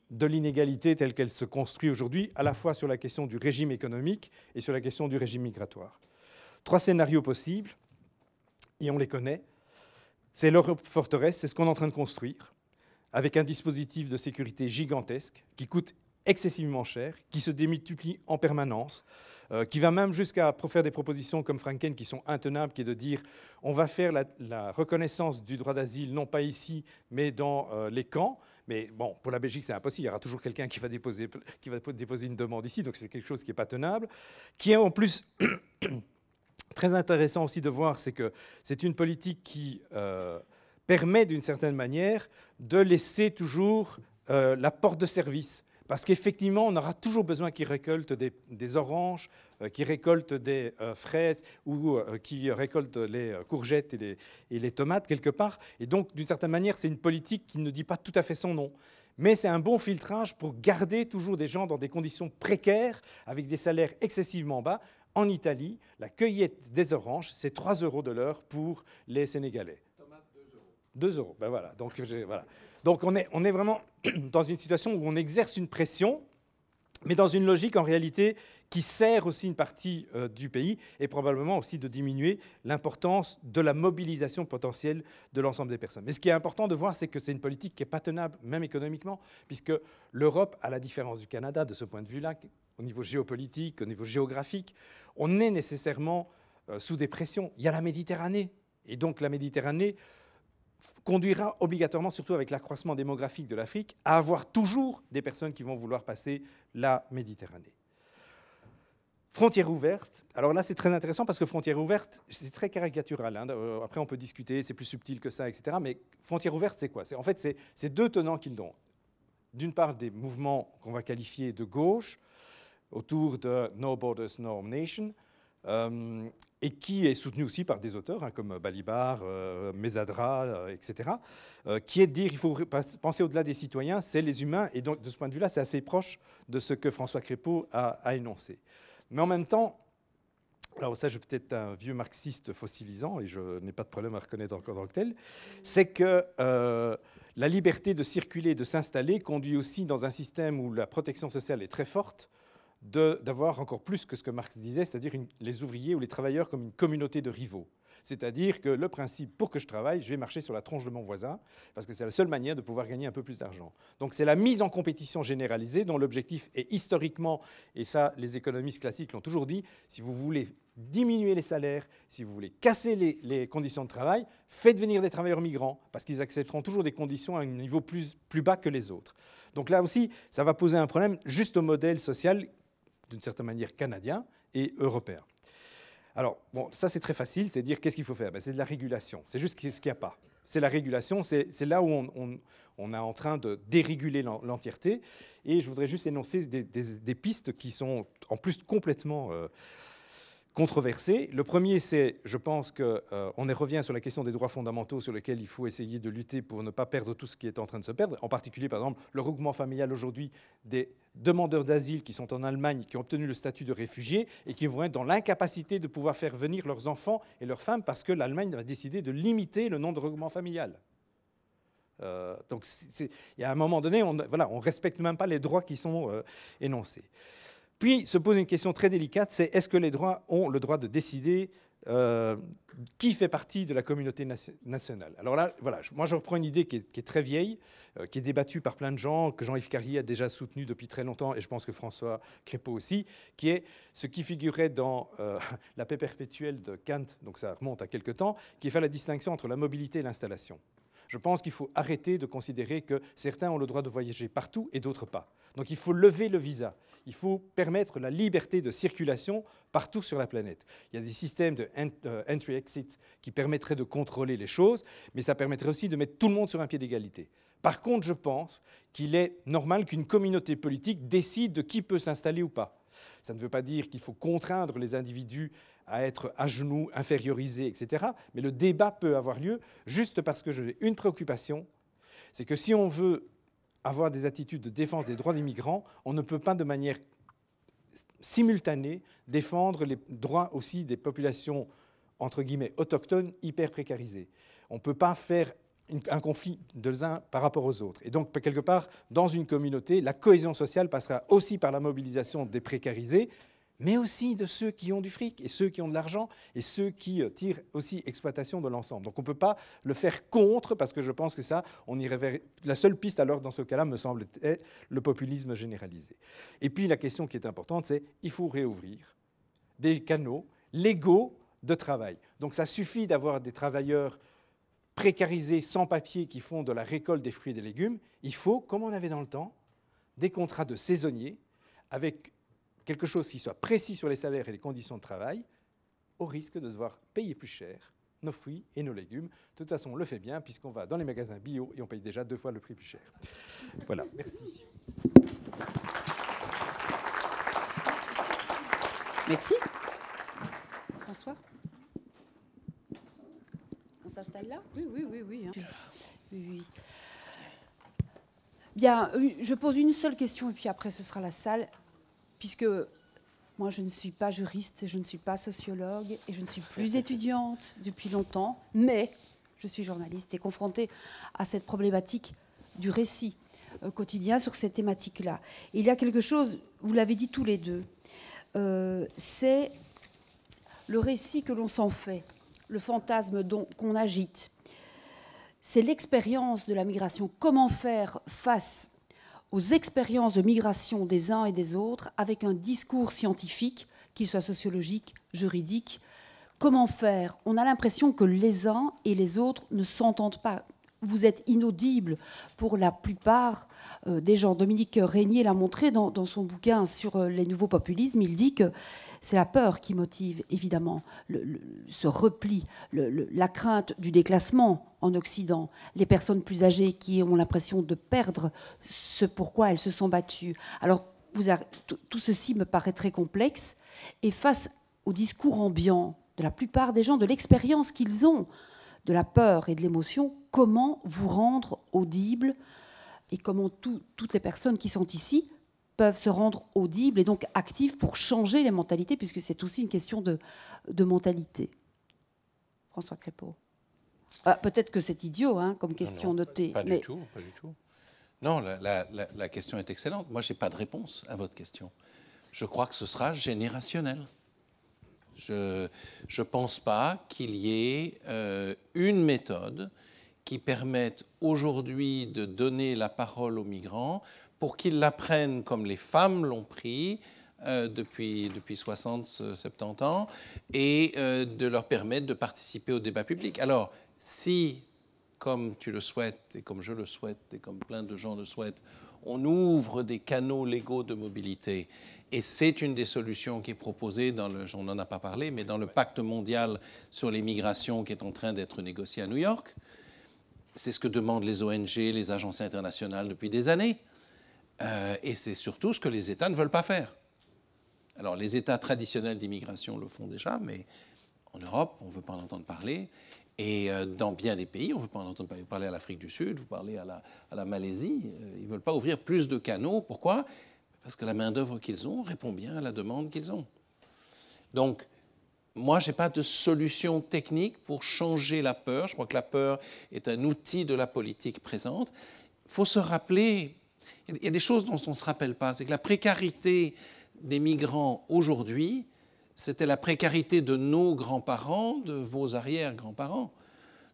de l'inégalité telle qu'elle se construit aujourd'hui, à la fois sur la question du régime économique et sur la question du régime migratoire. Trois scénarios possibles, et on les connaît. C'est l'Europe forteresse, c'est ce qu'on est en train de construire avec un dispositif de sécurité gigantesque qui coûte excessivement cher, qui se démultiplie en permanence, euh, qui va même jusqu'à faire des propositions comme Franken qui sont intenables, qui est de dire on va faire la, reconnaissance du droit d'asile non pas ici mais dans euh, les camps. Mais bon, pour la Belgique, c'est impossible. Il y aura toujours quelqu'un qui, va déposer, qui va déposer une demande ici, donc c'est quelque chose qui n'est pas tenable. Qui est en plus très intéressant aussi de voir, c'est que c'est une politique qui euh, permet d'une certaine manière de laisser toujours euh, la porte de service. Parce qu'effectivement, on aura toujours besoin qu'ils récoltent des, oranges, euh, qu'ils récoltent des euh, fraises ou qu'ils récoltent les courgettes et les, et les, tomates quelque part. Et donc, d'une certaine manière, c'est une politique qui ne dit pas tout à fait son nom. Mais c'est un bon filtrage pour garder toujours des gens dans des conditions précaires, avec des salaires excessivement bas. En Italie, la cueillette des oranges, c'est 3 euros de l'heure pour les Sénégalais. 2 euros. Ben voilà. Donc, voilà. Donc on, est, on est vraiment dans une situation où on exerce une pression, mais dans une logique en réalité qui sert aussi une partie euh, du pays et probablement aussi de diminuer l'importance de la mobilisation potentielle de l'ensemble des personnes. Mais ce qui est important de voir, c'est que c'est une politique qui n'est pas tenable, même économiquement, puisque l'Europe, à la différence du Canada de ce point de vue-là, au niveau géopolitique, au niveau géographique, on est nécessairement euh, sous des pressions. Il y a la Méditerranée, et donc la Méditerranée conduira obligatoirement, surtout avec l'accroissement démographique de l'Afrique, à avoir toujours des personnes qui vont vouloir passer la Méditerranée. Frontières ouvertes. Alors là, c'est très intéressant parce que frontières ouvertes, c'est très caricatural. Hein. Euh, après, on peut discuter, c'est plus subtil que ça, etc. Mais frontières ouvertes, c'est quoi En fait, c'est deux tenants qu'ils donnent. D'une part, des mouvements qu'on va qualifier de gauche, autour de No Borders, No Nation, euh, et qui est soutenu aussi par des auteurs hein, comme Balibar, Mésadra, Mesadra, etc., qui est de dire qu'il faut penser au-delà des citoyens, c'est les humains, et donc de ce point de vue-là, c'est assez proche de ce que François Crépeau a, énoncé. Mais en même temps, alors ça, je suis peut-être un vieux marxiste fossilisant, et je n'ai pas de problème à reconnaître encore dans le tel, c'est que euh, la liberté de circuler, de s'installer, conduit aussi dans un système où la protection sociale est très forte, d'avoir encore plus que ce que Marx disait, c'est-à-dire les ouvriers ou les travailleurs comme une communauté de rivaux. C'est-à-dire que le principe, pour que je travaille, je vais marcher sur la tronche de mon voisin, parce que c'est la seule manière de pouvoir gagner un peu plus d'argent. Donc c'est la mise en compétition généralisée dont l'objectif est historiquement, et ça les économistes classiques l'ont toujours dit, si vous voulez diminuer les salaires, si vous voulez casser les, conditions de travail, faites venir des travailleurs migrants, parce qu'ils accepteront toujours des conditions à un niveau plus, plus bas que les autres. Donc là aussi, ça va poser un problème juste au modèle social d'une certaine manière canadien et européen. Alors, bon, ça c'est très facile, c'est dire qu'est-ce qu'il faut faire ben, C'est de la régulation, c'est juste ce qu'il n'y a pas. C'est la régulation, c'est là où on, est en train de déréguler l'entièreté. Et je voudrais juste énoncer des, pistes qui sont en plus complètement euh, controversées. Le premier, c'est, je pense qu'on euh, on revient sur la question des droits fondamentaux sur lesquels il faut essayer de lutter pour ne pas perdre tout ce qui est en train de se perdre, en particulier par exemple le regroupement familial aujourd'hui des demandeurs d'asile qui sont en Allemagne, qui ont obtenu le statut de réfugiés et qui vont être dans l'incapacité de pouvoir faire venir leurs enfants et leurs femmes parce que l'Allemagne a décidé de limiter le nombre de regroupements familial. Euh, donc, il y a un moment donné, on voilà, ne respecte même pas les droits qui sont euh, énoncés. Puis se pose une question très délicate, c'est est-ce que les droits ont le droit de décider euh, qui fait partie de la communauté nationale. Alors là, voilà, moi je reprends une idée qui est, très vieille, euh, qui est débattue par plein de gens, que Jean-Yves Carrier a déjà soutenu depuis très longtemps, et je pense que François Crépeau aussi, qui est ce qui figurait dans euh, la paix perpétuelle de Kant, donc ça remonte à quelque temps, qui fait la distinction entre la mobilité et l'installation. Je pense qu'il faut arrêter de considérer que certains ont le droit de voyager partout et d'autres pas. Donc il faut lever le visa. Il faut permettre la liberté de circulation partout sur la planète. Il y a des systèmes de euh, entry-exit qui permettraient de contrôler les choses, mais ça permettrait aussi de mettre tout le monde sur un pied d'égalité. Par contre, je pense qu'il est normal qu'une communauté politique décide de qui peut s'installer ou pas. Ça ne veut pas dire qu'il faut contraindre les individus à être à genoux, infériorisé, etc. Mais le débat peut avoir lieu juste parce que j'ai une préoccupation, c'est que si on veut avoir des attitudes de défense des droits des migrants, on ne peut pas de manière simultanée défendre les droits aussi des populations entre guillemets autochtones hyper précarisées. On ne peut pas faire un conflit de l'un par rapport aux autres. Et donc, quelque part, dans une communauté, la cohésion sociale passera aussi par la mobilisation des précarisés, mais aussi de ceux qui ont du fric et ceux qui ont de l'argent et ceux qui euh, tirent aussi exploitation de l'ensemble. Donc on ne peut pas le faire contre parce que je pense que ça, on irait vers... La seule piste alors dans ce cas-là, me semble, être le populisme généralisé. Et puis la question qui est importante, c'est il faut réouvrir des canaux légaux de travail. Donc ça suffit d'avoir des travailleurs précarisés sans papier qui font de la récolte des fruits et des légumes. Il faut, comme on avait dans le temps, des contrats de saisonniers avec quelque chose qui soit précis sur les salaires et les conditions de travail, au risque de devoir payer plus cher nos fruits et nos légumes. De toute façon, on le fait bien puisqu'on va dans les magasins bio et on paye déjà deux fois le prix plus cher. Voilà, merci. Merci. François On s'installe là hein. Oui, oui, oui, Bien, euh, je pose une seule question et puis après ce sera la salle puisque moi, je ne suis pas juriste, je ne suis pas sociologue, et je ne suis plus étudiante depuis longtemps, mais je suis journaliste et confrontée à cette problématique du récit euh, quotidien sur cette thématique là Il y a quelque chose, vous l'avez dit tous les deux, euh, c'est le récit que l'on s'en fait, le fantasme qu'on agite. C'est l'expérience de la migration. Comment faire face aux expériences de migration des uns et des autres avec un discours scientifique, qu'il soit sociologique, juridique. Comment faire On a l'impression que les uns et les autres ne s'entendent pas. Vous êtes inaudibles pour la plupart euh, des gens. Dominique Régnier l'a montré dans, dans, son bouquin sur euh, les nouveaux populismes. Il dit que c'est la peur qui motive évidemment ce repli, la crainte du déclassement en Occident, les personnes plus âgées qui ont l'impression de perdre ce pourquoi elles se sont battues. Alors tout ceci me paraît très complexe et face au discours ambiant de la plupart des gens, de l'expérience qu'ils ont de la peur et de l'émotion, comment vous rendre audible et comment toutes les personnes qui sont ici peuvent se rendre audibles et donc actifs pour changer les mentalités, puisque c'est aussi une question de, de mentalité. François Crépeau. Ah, peut-être que c'est idiot hein, comme question notée. Pas, du tout, pas du tout. Non, la, question est excellente. Moi, je n'ai pas de réponse à votre question. Je crois que ce sera générationnel. Je ne pense pas qu'il y ait euh, une méthode qui permette aujourd'hui de donner la parole aux migrants pour qu'ils l'apprennent comme les femmes l'ont pris euh, depuis, 60, 70 ans, et euh, de leur permettre de participer au débat public. Alors, si, comme tu le souhaites, et comme je le souhaite, et comme plein de gens le souhaitent, on ouvre des canaux légaux de mobilité. Et c'est une des solutions qui est proposée dans on n'en a pas parlé, mais dans le pacte mondial sur les migrations qui est en train d'être négocié à New York. C'est ce que demandent les ONG, les agences internationales depuis des années. Euh, et c'est surtout ce que les États ne veulent pas faire. Alors les États traditionnels d'immigration le font déjà, mais en Europe, on ne veut pas en entendre parler. Et euh, dans bien des pays, on ne veut pas en entendre parler. Vous parlez à l'Afrique du Sud, vous parlez à la, à la Malaisie, euh, ils ne veulent pas ouvrir plus de canaux. Pourquoi Parce que la main-d'œuvre qu'ils ont répond bien à la demande qu'ils ont. Donc, moi, je n'ai pas de solution technique pour changer la peur. Je crois que la peur est un outil de la politique présente. Il faut se rappeler il y a des choses dont on ne se rappelle pas. C'est que la précarité des migrants aujourd'hui, c'était la précarité de nos grands-parents, de vos arrière-grands-parents.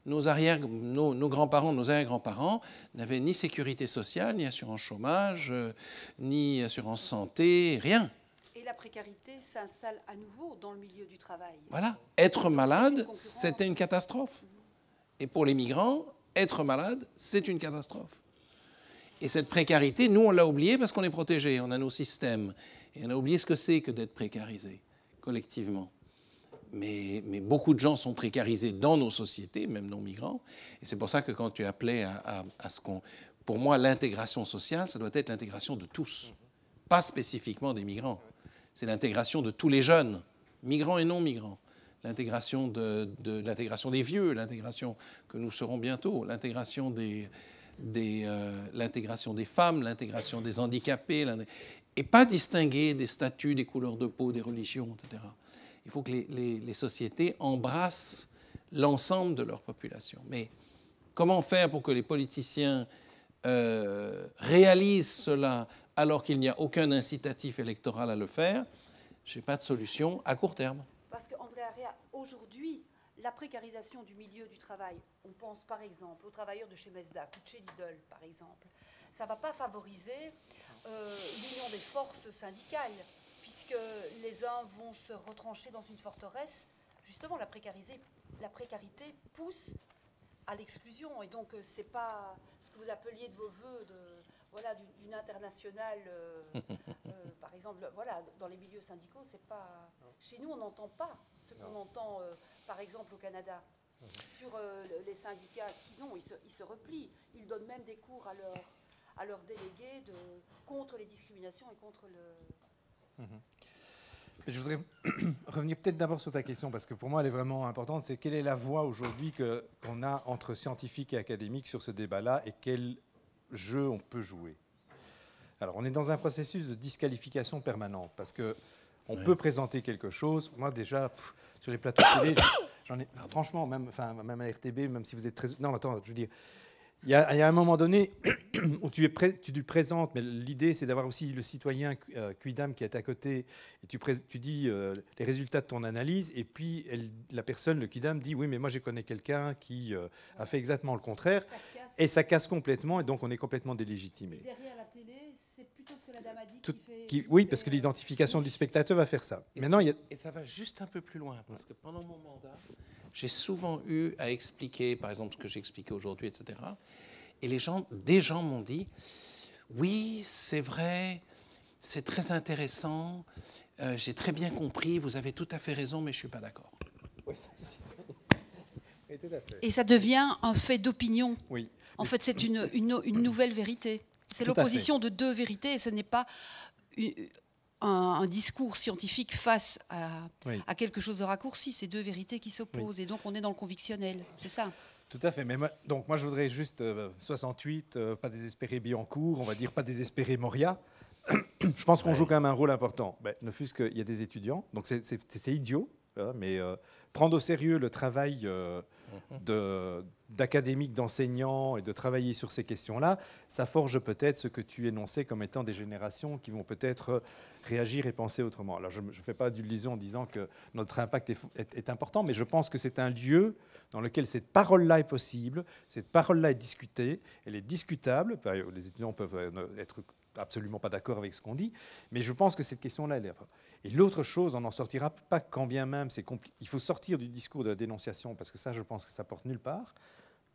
Nos, arrière, nos, nos grands-parents, nos arrière-grands-parents n'avaient ni sécurité sociale, ni assurance chômage, euh, ni assurance santé, rien. Et la précarité s'installe à nouveau dans le milieu du travail. Voilà. Être malade, c'était une catastrophe. Et pour les migrants, être malade, c'est une catastrophe. Et cette précarité, nous, on l'a oubliée parce qu'on est protégé, on a nos systèmes. Et on a oublié ce que c'est que d'être précarisé, collectivement. Mais, beaucoup de gens sont précarisés dans nos sociétés, même non migrants. Et c'est pour ça que quand tu appelais à, ce qu'on... Pour moi, l'intégration sociale, ça doit être l'intégration de tous, pas spécifiquement des migrants. C'est l'intégration de tous les jeunes, migrants et non migrants l'intégration de l'intégration des vieux, l'intégration que nous serons bientôt, l'intégration des, euh, l'intégration des femmes, l'intégration des handicapés, et pas distinguer des statuts, des couleurs de peau, des religions, etc. Il faut que les, sociétés embrassent l'ensemble de leur population. Mais comment faire pour que les politiciens euh, réalisent cela alors qu'il n'y a aucun incitatif électoral à le faire Je n'ai pas de solution à court terme. Parce qu'André aujourd'hui, la précarisation du milieu du travail, on pense par exemple aux travailleurs de chez Mesda, ou chez Lidl par exemple, ça ne va pas favoriser euh, l'union des forces syndicales, puisque les uns vont se retrancher dans une forteresse. Justement, la, précarité pousse à l'exclusion, et donc euh, ce n'est pas ce que vous appeliez de vos voeux de, voilà, d'une internationale euh, par exemple, voilà, dans les milieux syndicaux, c'est pas. Chez nous, on n'entend pas ce qu'on entend, euh, par exemple, au Canada. Mhm. Sur euh, les syndicats qui, non, ils se, replient. Ils donnent même des cours à leurs à leur délégués contre les discriminations et contre le. Mhm. Je voudrais revenir peut-être d'abord sur ta question, parce que pour moi elle est vraiment importante, c'est quelle est la voie aujourd'hui qu'on a entre scientifiques et académiques sur ce débat-là et quel jeu on peut jouer alors, on est dans un processus de disqualification permanente parce que on peut présenter quelque chose. Moi, déjà, sur les plateaux télé, j'en ai. Franchement, même, enfin, même à RTB, même si vous êtes très. Non, attends, je veux dire. Il y, a un moment donné où tu, es tu, présentes, mais l'idée c'est d'avoir aussi le citoyen euh, qui est à côté, et tu, dis euh, les résultats de ton analyse, et puis la personne, le Quidam, dit oui, mais moi je connais quelqu'un qui euh, a fait exactement le contraire, et ça casse complètement, et donc on est complètement délégitimé. Derrière la télé, qui, Oui, parce que euh, l'identification du spectateur va faire ça. Et, Maintenant, et ça va juste un peu plus loin, parce que pendant mon mandat, j'ai souvent eu à expliquer, par exemple, ce que j'expliquais aujourd'hui, etc. Et les gens, des gens m'ont dit, oui, c'est vrai, c'est très intéressant, euh, j'ai très bien compris, vous avez tout à fait raison, mais je ne suis pas d'accord. et ça devient un fait d'opinion. Oui. En fait, c'est une nouvelle vérité. C'est l'opposition de deux vérités et ce n'est pas un, discours scientifique face à, quelque chose de raccourci. C'est deux vérités qui s'opposent et donc on est dans le convictionnel. C'est ça. Tout à fait. Mais moi, donc moi je voudrais juste 68, euh, euh, pas désespérer Biancourt, on va dire pas désespérer Moria. je pense qu'on joue quand même un rôle important. Ben, ne fût-ce qu'il y a des étudiants, donc c'est idiot, hein, mais euh, prendre au sérieux le travail d'académiques, d'enseignants et de travailler sur ces questions-là, ça forge peut-être ce que tu énonçais comme étant des générations qui vont peut-être réagir et penser autrement. Alors je ne fais pas du lison en disant que notre impact est important, mais je pense que c'est un lieu dans lequel cette parole-là est possible, cette parole-là est discutée, elle est discutable, les étudiants peuvent euh, être absolument pas d'accord avec ce qu'on dit, mais je pense que cette question-là, elle est... Et l'autre chose, on n'en sortira pas quand bien même, c'est compliqué. il faut sortir du discours de la dénonciation, parce que ça, je pense que ça porte nulle part,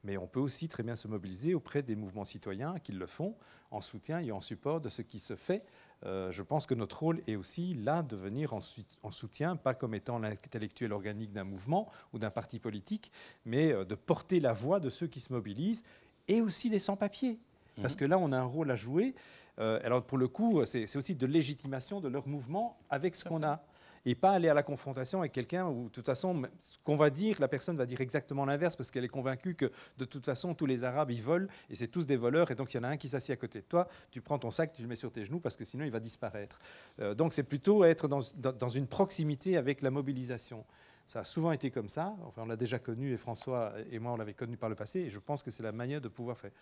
mais on peut aussi très bien se mobiliser auprès des mouvements citoyens qui le font, en soutien et en support de ce qui se fait. Euh, je pense que notre rôle est aussi là de venir en soutien, pas comme étant l'intellectuel organique d'un mouvement ou d'un parti politique, mais euh, de porter la voix de ceux qui se mobilisent et aussi des sans-papiers. Mmh. Parce que là, on a un rôle à jouer. Euh, alors pour le coup, c'est aussi de légitimation de leur mouvement avec ce qu'on a. Et pas aller à la confrontation avec quelqu'un où, de toute façon, ce qu'on va dire, la personne va dire exactement l'inverse parce qu'elle est convaincue que, de toute façon, tous les Arabes, ils volent et c'est tous des voleurs. Et donc, s'il y en a un qui s'assied à côté de toi, tu prends ton sac, tu le mets sur tes genoux parce que sinon, il va disparaître. Euh, donc, c'est plutôt être dans, dans une proximité avec la mobilisation. Ça a souvent été comme ça. Enfin, on l'a déjà connu, et François et moi, on l'avait connu par le passé. Et je pense que c'est la manière de pouvoir faire.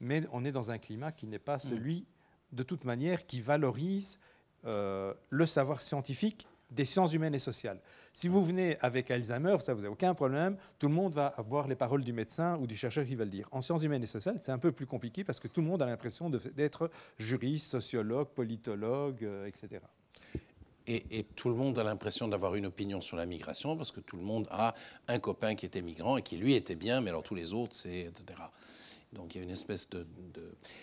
Mais on est dans un climat qui n'est pas mm. celui de toute manière, qui valorise euh, le savoir scientifique des sciences humaines et sociales. Si vous venez avec Alzheimer, ça vous n'avez aucun problème, tout le monde va avoir les paroles du médecin ou du chercheur qui va le dire. En sciences humaines et sociales, c'est un peu plus compliqué parce que tout le monde a l'impression d'être juriste, sociologue, politologue, euh, etc. Et, et, tout le monde a l'impression d'avoir une opinion sur la migration parce que tout le monde a un copain qui était migrant et qui lui était bien, mais alors tous les autres, c'est etc. Donc il y a une espèce de...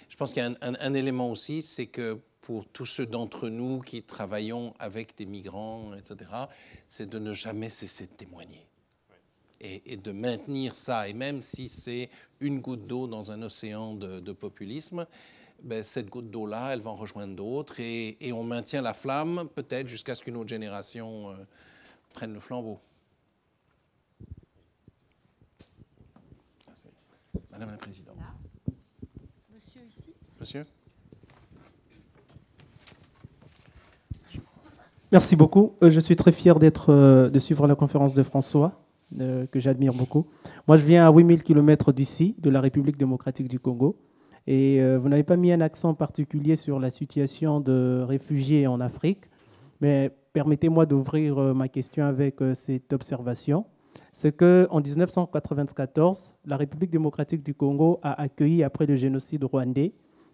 Je pense qu'il y a un, élément aussi, c'est que pour tous ceux d'entre nous qui travaillons avec des migrants, etc., c'est de ne jamais cesser de témoigner. Et, de maintenir ça, et même si c'est une goutte d'eau dans un océan de, populisme, ben, cette goutte d'eau-là, elle va en rejoindre d'autres, et, on maintient la flamme peut-être jusqu'à ce qu'une autre génération euh, prenne le flambeau. Madame la Présidente. Monsieur ici. Monsieur. Merci beaucoup. Euh, je suis très fier d'être, euh, de suivre la conférence de François, euh, que j'admire beaucoup. Moi, je viens à 8000 km d'ici, de la République démocratique du Congo. Et vous n'avez pas mis un accent particulier sur la situation de réfugiés en Afrique. Mais permettez-moi d'ouvrir ma question avec cette observation c'est qu'en 1994, la République démocratique du Congo a accueilli, après le génocide rwandais,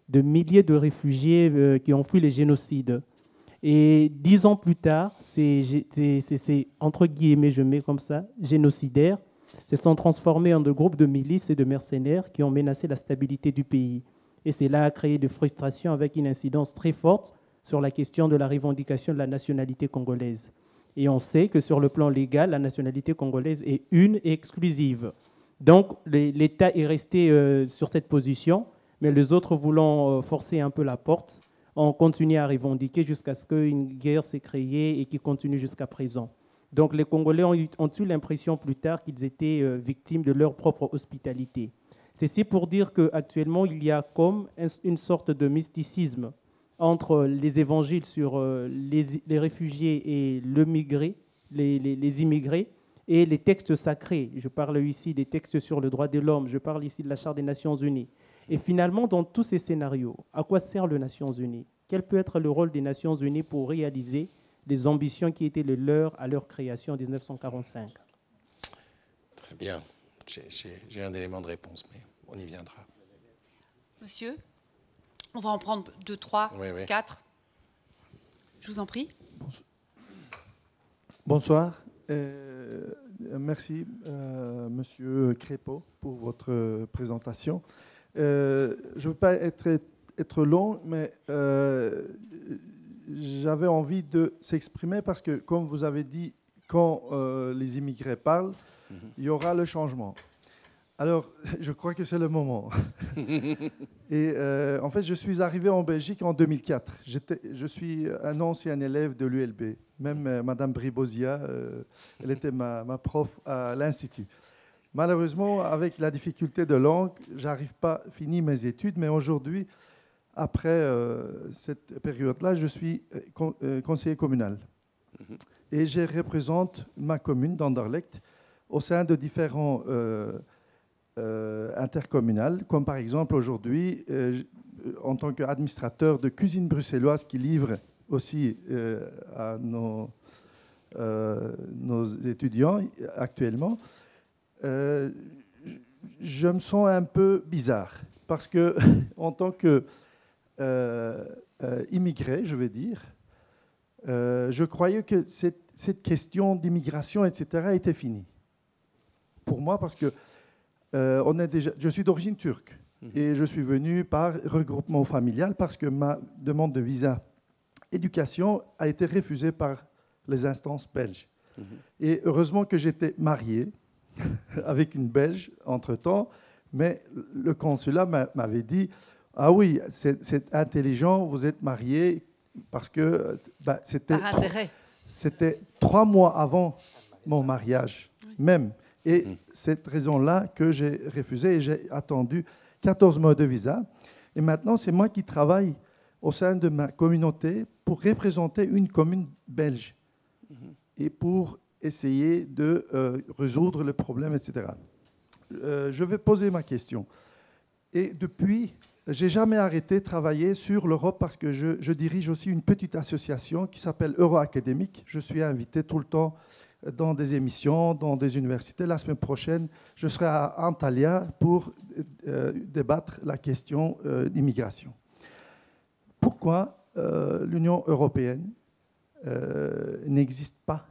de milliers de réfugiés euh, qui ont fui les génocides. Et dix ans plus tard, ces, entre guillemets, je mets comme ça, génocidaires, se sont transformés en de groupes de milices et de mercenaires qui ont menacé la stabilité du pays. Et cela a créé des frustrations avec une incidence très forte sur la question de la revendication de la nationalité congolaise. Et on sait que sur le plan légal, la nationalité congolaise est une et exclusive. Donc l'État est resté euh, sur cette position, mais les autres voulant euh, forcer un peu la porte, ont continué à revendiquer jusqu'à ce qu'une guerre s'est créée et qui continue jusqu'à présent. Donc les Congolais ont eu, l'impression plus tard qu'ils étaient euh, victimes de leur propre hospitalité. C'est pour dire qu'actuellement, il y a comme une sorte de mysticisme entre les évangiles sur euh, les, réfugiés et le migré, les, les, immigrés, et les textes sacrés. Je parle ici des textes sur le droit de l'homme, je parle ici de la Charte des Nations Unies. Et finalement, dans tous ces scénarios, à quoi sert les Nations Unies Quel peut être le rôle des Nations Unies pour réaliser les ambitions qui étaient les leurs à leur création en 1945 Très bien. J'ai un élément de réponse, mais on y viendra. Monsieur on va en prendre deux, trois, quatre. Je vous en prie. Bonsoir. Euh, merci, euh, Monsieur Crépeau, pour votre euh, présentation. je ne veux pas être, long, mais j'avais envie de s'exprimer parce que, comme vous avez dit, quand les immigrés parlent, mhm. il y aura le changement. Alors, je crois que c'est le moment. Et euh, en fait, je suis arrivé en Belgique en 2004. Je suis un ancien élève de l'ULB. Même euh, Madame Bribosia, euh, elle était ma, prof à l'Institut. Malheureusement, avec la difficulté de langue, j'arrive pas à finir mes études. Mais aujourd'hui, après cette période-là, je suis conseiller communal. Mhm. Et je représente ma commune d'Anderlecht au sein de différents... Euh, intercommunales, comme par exemple aujourd'hui, euh, en tant qu'administrateur de cuisine bruxelloise qui livre aussi euh, à nos, nos, étudiants actuellement, je me sens un peu bizarre parce que en tant que je veux dire, je croyais que cette question d'immigration, etc., était finie. Pour moi, parce que euh, je suis d'origine turque mhm. et je suis venu par regroupement familial parce que ma demande de visa éducation a été refusée par les instances belges. Mhm. Et heureusement que j'étais marié avec une Belge entre-temps, mais le consulat m'avait dit, ah oui, c'est intelligent, vous êtes marié, parce que bah, c'était... trois mois avant mon mariage, même. Et mm. cette raison-là que j'ai refusé et j'ai attendu 14 mois de visa. Et maintenant, c'est moi qui travaille au sein de ma communauté pour représenter une commune belge mm-hmm. et pour essayer de euh, résoudre le problème, etc. Euh, je vais poser ma question. Et depuis, j'ai jamais arrêté de travailler sur l'Europe parce que je, dirige aussi une petite association qui s'appelle Euroacadémique. Je suis invité tout le temps dans des émissions, dans des universités. La semaine prochaine, je serai à Antalya pour euh, débattre la question d'immigration. Euh, Pourquoi euh, l'Union européenne n'existe pas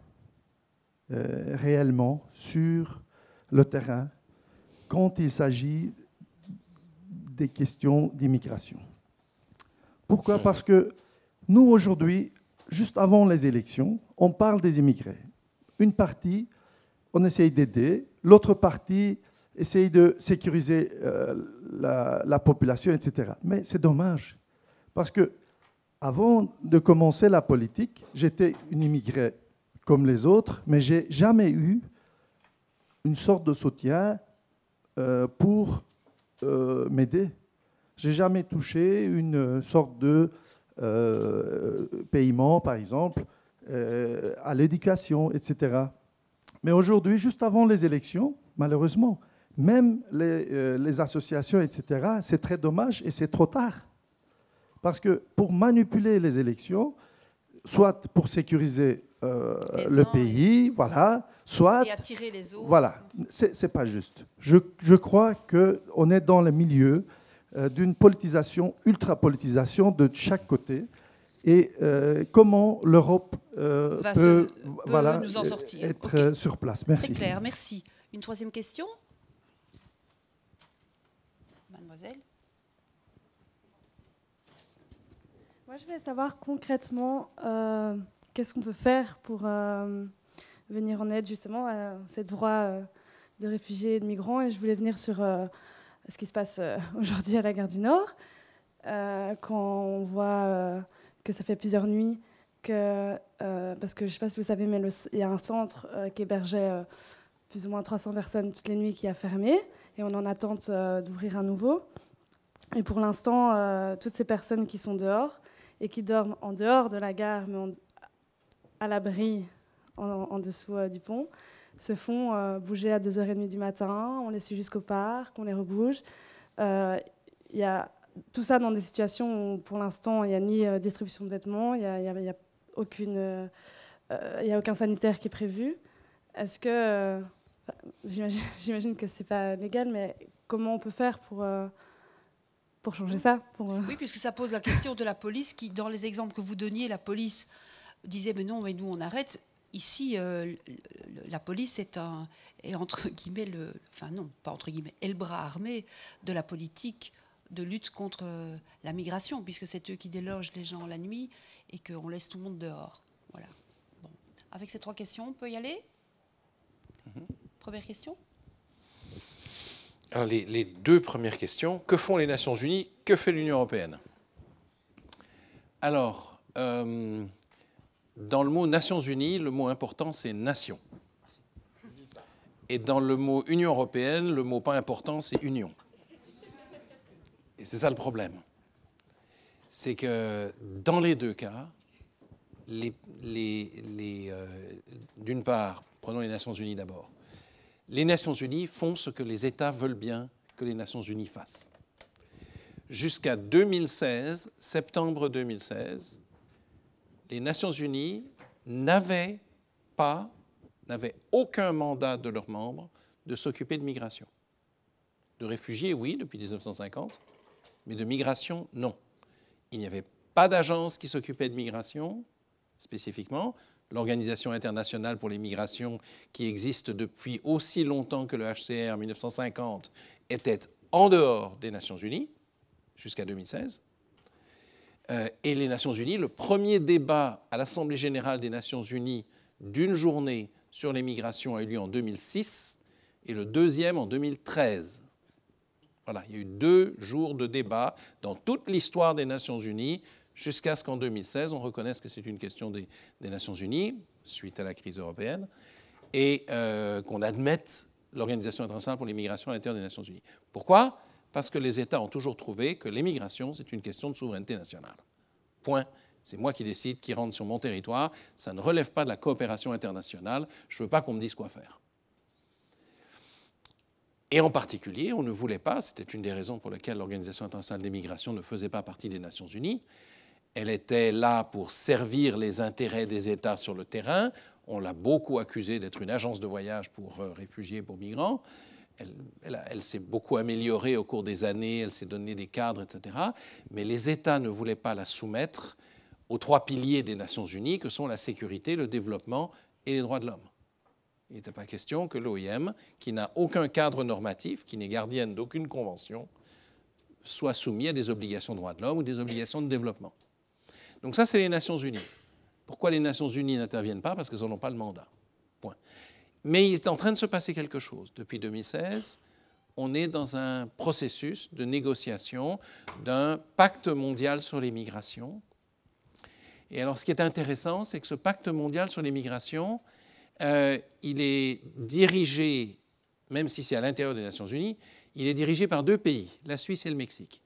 réellement sur le terrain quand il s'agit des questions d'immigration Pourquoi hmm. Parce que nous, aujourd'hui, juste avant les élections, on parle des immigrés une partie, on essaye d'aider, l'autre partie essaye de sécuriser euh, la, population, etc. Mais c'est dommage, parce que avant de commencer la politique, j'étais une immigrée comme les autres, mais j'ai jamais eu une sorte de soutien euh, pour m'aider. Euh, m'aider. J'ai jamais touché une sorte de paiement, par exemple, euh, à l'éducation, etc. Mais aujourd'hui, juste avant les élections, malheureusement, même les, euh, associations, etc., c'est très dommage et c'est trop tard. Parce que pour manipuler les élections, soit pour sécuriser euh, le pays, voilà, soit... Et attirer les autres. Voilà, c'est pas juste. Je, je crois qu'on est dans le milieu d'une politisation, ultra-politisation de chaque côté, et euh, comment l'Europe euh, peut, voilà, nous en euh, sortir. être sur place. Merci. C'est clair, merci. Une troisième question Mademoiselle Moi, je voulais savoir concrètement qu'est-ce qu'on peut faire pour venir en aide justement à ces droits de réfugiés et de migrants. Et je voulais venir sur ce qui se passe aujourd'hui à la gare du Nord. quand on voit que ça fait plusieurs nuits, que, euh, parce que je ne sais pas si vous savez, mais il y a un centre euh, qui hébergeait euh, plus ou moins 300 personnes toutes les nuits qui a fermé, et on en attente d'ouvrir un nouveau. Et pour l'instant, toutes ces personnes qui sont dehors et qui dorment en dehors de la gare, mais à l'abri en, en, dessous du pont, se font bouger à 2h30 du matin, on les suit jusqu'au parc, on les rebouge. Il y a tout ça dans des situations où, pour l'instant, il n'y a ni euh, distribution de vêtements, il n'y a, a, a aucun sanitaire qui est prévu. Est-ce que. Euh, j'imagine que ce n'est pas légal, mais comment on peut faire pour euh, pour changer ça pour... Oui, puisque ça pose la question de la police qui, dans les exemples que vous donniez, la police disait mais non, mais nous on arrête. Ici, la police est, un, et entre guillemets le, enfin non, pas entre guillemets, est le bras armé de la politique de lutte contre euh, la migration, puisque c'est eux qui délogent les gens la nuit et qu'on laisse tout le monde dehors. Voilà. Avec ces trois questions, on peut y aller mhm. Première question hein, les, deux premières questions. Que font les Nations Unies Que fait l'Union européenne Alors, euh, dans le mot Nations Unies, le mot important, c'est nation. Et dans le mot Union européenne, le mot pas important, c'est union c'est ça le problème. C'est que dans les deux cas, euh, d'une part, prenons les Nations Unies d'abord, les Nations Unies font ce que les États veulent bien que les Nations Unies fassent. Jusqu'à 2016, septembre 2016, les Nations Unies n'avaient pas, n'avaient aucun mandat de leurs membres de s'occuper de migration. De réfugiés, oui, depuis 1950, mais de migration, non. Il n'y avait pas d'agence qui s'occupait de migration spécifiquement. L'Organisation internationale pour les migrations, qui existe depuis aussi longtemps que le HCR, 1950, était en dehors des Nations Unies jusqu'à 2016. Euh, et les Nations Unies, le premier débat à l'Assemblée générale des Nations Unies d'une journée sur les migrations a eu lieu en 2006 et le deuxième en 2013. Voilà, il y a eu deux jours de débat dans toute l'histoire des Nations Unies jusqu'à ce qu'en 2016, on reconnaisse que c'est une question des, Nations Unies, suite à la crise européenne, et euh, qu'on admette l'Organisation internationale pour l'immigration à l'intérieur des Nations Unies. Pourquoi Parce que les États ont toujours trouvé que l'immigration, c'est une question de souveraineté nationale. Point. C'est moi qui décide, qui rentre sur mon territoire. Ça ne relève pas de la coopération internationale. Je ne veux pas qu'on me dise quoi faire. Et en particulier, on ne voulait pas, c'était une des raisons pour lesquelles l'Organisation internationale des migrations ne faisait pas partie des Nations unies, elle était là pour servir les intérêts des États sur le terrain, on l'a beaucoup accusée d'être une agence de voyage pour euh, réfugiés, pour migrants, elle, s'est beaucoup améliorée au cours des années, elle s'est donné des cadres, etc. Mais les États ne voulaient pas la soumettre aux trois piliers des Nations Unies, que sont la sécurité, le développement et les droits de l'homme. Il n'était pas question que l'OIM, qui n'a aucun cadre normatif, qui n'est gardienne d'aucune convention, soit soumis à des obligations de droits de l'homme ou des obligations de développement. Donc ça, c'est les Nations Unies. Pourquoi les Nations Unies n'interviennent pas Parce qu'elles n'ont pas le mandat. Point. Mais il est en train de se passer quelque chose. Depuis 2016, on est dans un processus de négociation d'un pacte mondial sur les migrations. Et alors, ce qui est intéressant, c'est que ce pacte mondial sur les migrations, euh, il est dirigé, même si c'est à l'intérieur des Nations Unies, il est dirigé par deux pays, la Suisse et le Mexique,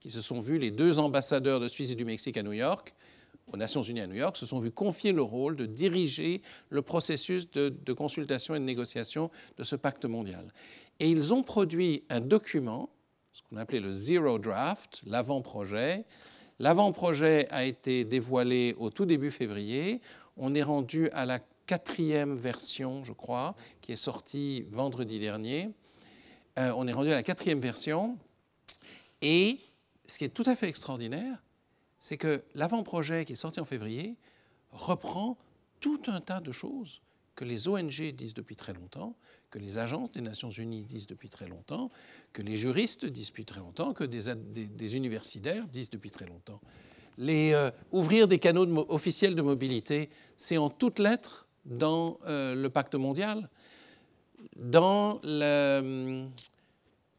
qui se sont vus, les deux ambassadeurs de Suisse et du Mexique à New York, aux Nations Unies à New York, se sont vus confier le rôle de diriger le processus de, de consultation et de négociation de ce pacte mondial. Et ils ont produit un document, ce qu'on appelait le Zero Draft, l'avant-projet. L'avant-projet a été dévoilé au tout début février. On est rendu à la quatrième version, je crois, qui est sortie vendredi dernier. Euh, on est rendu à la quatrième version. Et ce qui est tout à fait extraordinaire, c'est que l'avant-projet qui est sorti en février reprend tout un tas de choses que les ONG disent depuis très longtemps, que les agences des Nations Unies disent depuis très longtemps, que les juristes disent depuis très longtemps, que des, universitaires disent depuis très longtemps. Les, euh, ouvrir des canaux officiels de mobilité, c'est en toutes lettres dans euh, le pacte mondial, dans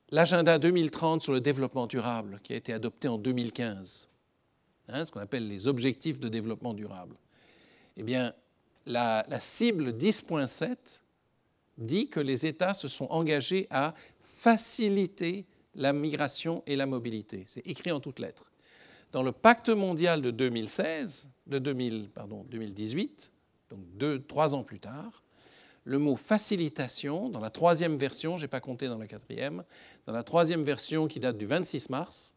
l'agenda 2030 sur le développement durable qui a été adopté en 2015, hein, ce qu'on appelle les objectifs de développement durable. Eh bien, la, cible 10.7 dit que les États se sont engagés à faciliter la migration et la mobilité. C'est écrit en toutes lettres. Dans le pacte mondial de 2016, de pardon, 2018, donc deux, trois ans plus tard, le mot facilitation, dans la troisième version, je n'ai pas compté dans la quatrième, dans la troisième version qui date du 26 mars,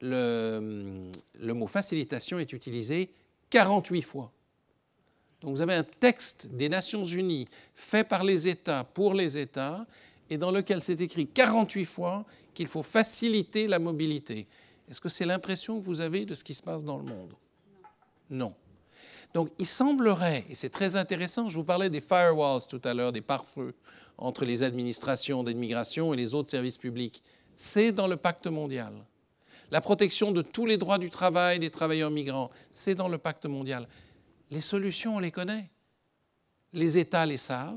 le, le mot facilitation est utilisé 48 fois. Donc vous avez un texte des Nations Unies fait par les États pour les États et dans lequel c'est écrit 48 fois qu'il faut faciliter la mobilité. Est-ce que c'est l'impression que vous avez de ce qui se passe dans le monde Non. Donc, il semblerait, et c'est très intéressant, je vous parlais des firewalls tout à l'heure, des pare-feux entre les administrations d'immigration et les autres services publics. C'est dans le pacte mondial. La protection de tous les droits du travail des travailleurs migrants, c'est dans le pacte mondial. Les solutions, on les connaît. Les États les savent.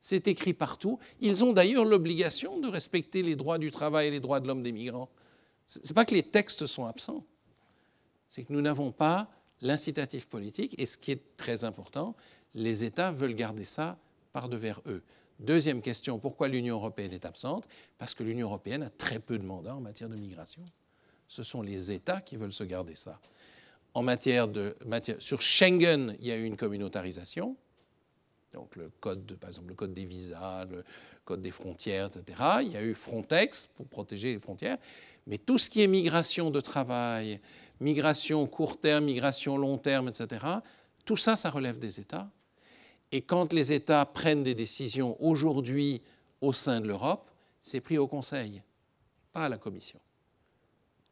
C'est écrit partout. Ils ont d'ailleurs l'obligation de respecter les droits du travail et les droits de l'homme des migrants. Ce n'est pas que les textes sont absents. C'est que nous n'avons pas l'incitatif politique, et ce qui est très important, les États veulent garder ça par-devers eux. Deuxième question, pourquoi l'Union européenne est absente Parce que l'Union européenne a très peu de mandats en matière de migration. Ce sont les États qui veulent se garder ça. En matière de, sur Schengen, il y a eu une communautarisation. Donc le code, par exemple, le code des visas, le code des frontières, etc. Il y a eu Frontex pour protéger les frontières. Mais tout ce qui est migration de travail, migration court terme, migration long terme, etc. Tout ça, ça relève des États. Et quand les États prennent des décisions aujourd'hui au sein de l'Europe, c'est pris au Conseil, pas à la Commission.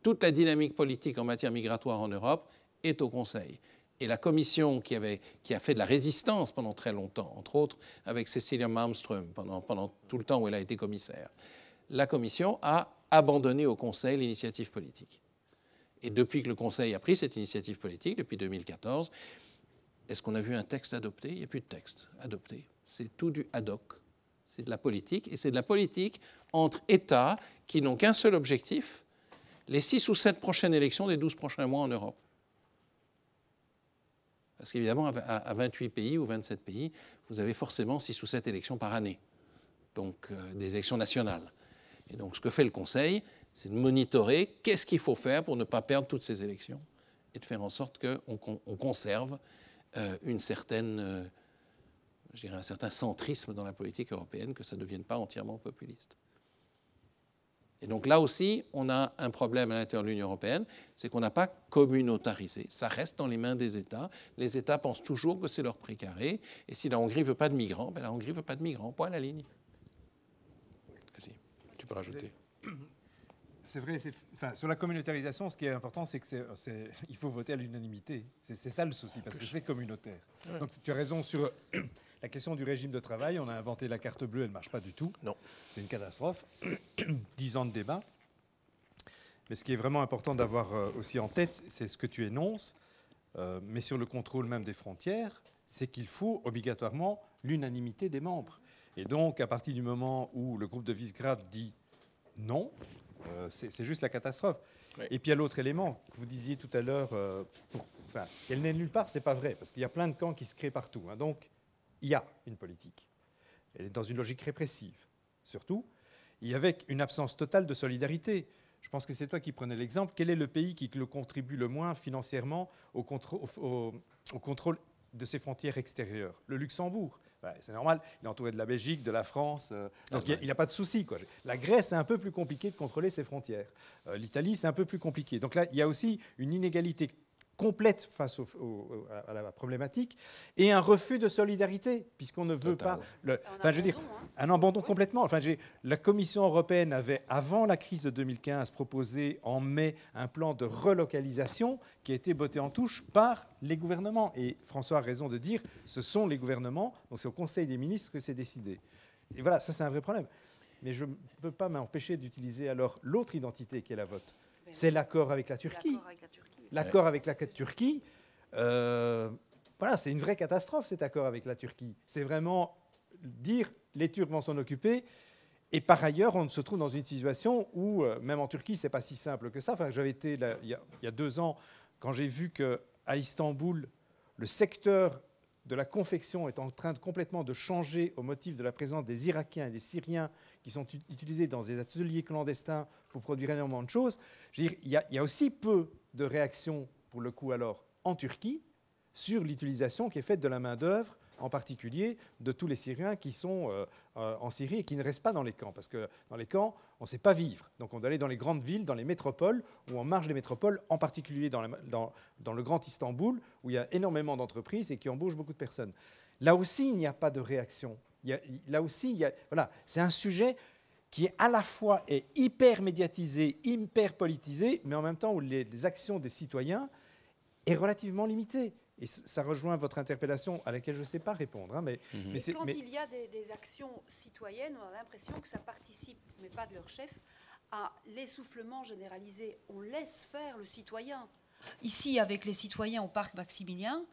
Toute la dynamique politique en matière migratoire en Europe est au Conseil. Et la Commission qui, avait, qui a fait de la résistance pendant très longtemps, entre autres avec Cecilia Malmström pendant, pendant tout le temps où elle a été commissaire, la Commission a abandonné au Conseil l'initiative politique. Et depuis que le Conseil a pris cette initiative politique, depuis 2014, est-ce qu'on a vu un texte adopté Il n'y a plus de texte adopté. C'est tout du ad hoc. C'est de la politique. Et c'est de la politique entre États qui n'ont qu'un seul objectif les six ou sept prochaines élections des 12 prochains mois en Europe. Parce qu'évidemment, à 28 pays ou 27 pays, vous avez forcément six ou sept élections par année. Donc, euh, des élections nationales. Et donc, ce que fait le Conseil, c'est de monitorer qu'est-ce qu'il faut faire pour ne pas perdre toutes ces élections et de faire en sorte qu'on conserve euh, une certaine, euh, je dirais un certain centrisme dans la politique européenne, que ça ne devienne pas entièrement populiste. Et donc là aussi, on a un problème à l'intérieur de l'Union européenne, c'est qu'on n'a pas communautarisé. Ça reste dans les mains des États. Les États pensent toujours que c'est leur carré. Et si la Hongrie ne veut pas de migrants, ben la Hongrie ne veut pas de migrants. Point à la ligne. Vas-y, tu peux rajouter c'est vrai. Enfin, sur la communautarisation, ce qui est important, c'est que c'est, il faut voter à l'unanimité. C'est, ça le souci, parce que c'est communautaire. Donc tu as raison sur la question du régime de travail. On a inventé la carte bleue, elle ne marche pas du tout. Non. C'est une catastrophe. Dix ans de débat. Mais ce qui est vraiment important d'avoir euh, aussi en tête, c'est ce que tu énonces. Euh, mais sur le contrôle même des frontières, c'est qu'il faut obligatoirement l'unanimité des membres. Et donc, à partir du moment où le groupe de Visegrad dit non, euh, c'est juste la catastrophe. Et puis il y a l'autre élément que vous disiez tout à l'heure, Elle euh, qu'elle n'est nulle part, c'est pas vrai, parce qu'il y a plein de camps qui se créent partout. Hein. donc il y a une politique. Elle est dans une logique répressive, surtout, et avec une absence totale de solidarité. Je pense que c'est toi qui prenais l'exemple. Quel est le pays qui le contribue le moins financièrement au contrôle de ses frontières extérieures Le Luxembourg. Bah, c'est normal, il est entouré de la Belgique, de la France. Euh, ah donc il n'a a, pas de souci. La Grèce, c'est un peu plus compliqué de contrôler ses frontières. Euh, L'Italie, c'est un peu plus compliqué. Donc là, il y a aussi une inégalité complète face à la problématique et un refus de solidarité, puisqu'on ne veut pas. Le, enfin, je veux dire, hein. un abandon complètement. Enfin, la Commission européenne avait, avant la crise de 2015, proposé en mai un plan de relocalisation qui a été botté en touche par les gouvernements. Et François a raison de dire, ce sont les gouvernements, donc c'est au Conseil des ministres que c'est décidé. Et voilà, ça c'est un vrai problème. Mais je ne peux pas m'empêcher d'utiliser alors l'autre identité qui est la vote. C'est l'accord Avec la Turquie l'accord avec la Turquie, euh, voilà, c'est une vraie catastrophe cet accord avec la Turquie. C'est vraiment dire les Turcs vont s'en occuper. Et par ailleurs, on se trouve dans une situation où, euh, même en Turquie, c'est pas si simple que ça. Enfin, j'avais été il, y a, deux ans quand j'ai vu qu'à Istanbul, le secteur de la confection est en train de complètement de changer au motif de la présence des Irakiens et des Syriens qui sont utilisés dans des ateliers clandestins pour produire énormément de choses. il, y a, aussi peu de réactions, pour le coup, alors, en Turquie, sur l'utilisation qui est faite de la main-d'œuvre en particulier de tous les Syriens qui sont euh, euh, en Syrie et qui ne restent pas dans les camps, parce que dans les camps, on ne sait pas vivre. Donc on doit aller dans les grandes villes, dans les métropoles, ou en marge des métropoles, en particulier dans, le grand Istanbul, où il y a énormément d'entreprises et qui embauchent beaucoup de personnes. Là aussi, il n'y a pas de réaction. là aussi, voilà, c'est un sujet qui est à la fois est hyper médiatisé, hyper politisé, mais en même temps où les, les actions des citoyens est relativement limitée. Et ça rejoint votre interpellation à laquelle je ne sais pas répondre. Hein, mais, mhm. quand il y a des, des, actions citoyennes, on a l'impression que ça participe, mais pas de leur chef, à l'essoufflement généralisé. On laisse faire le citoyen. Ici, avec les citoyens au parc Maximilien,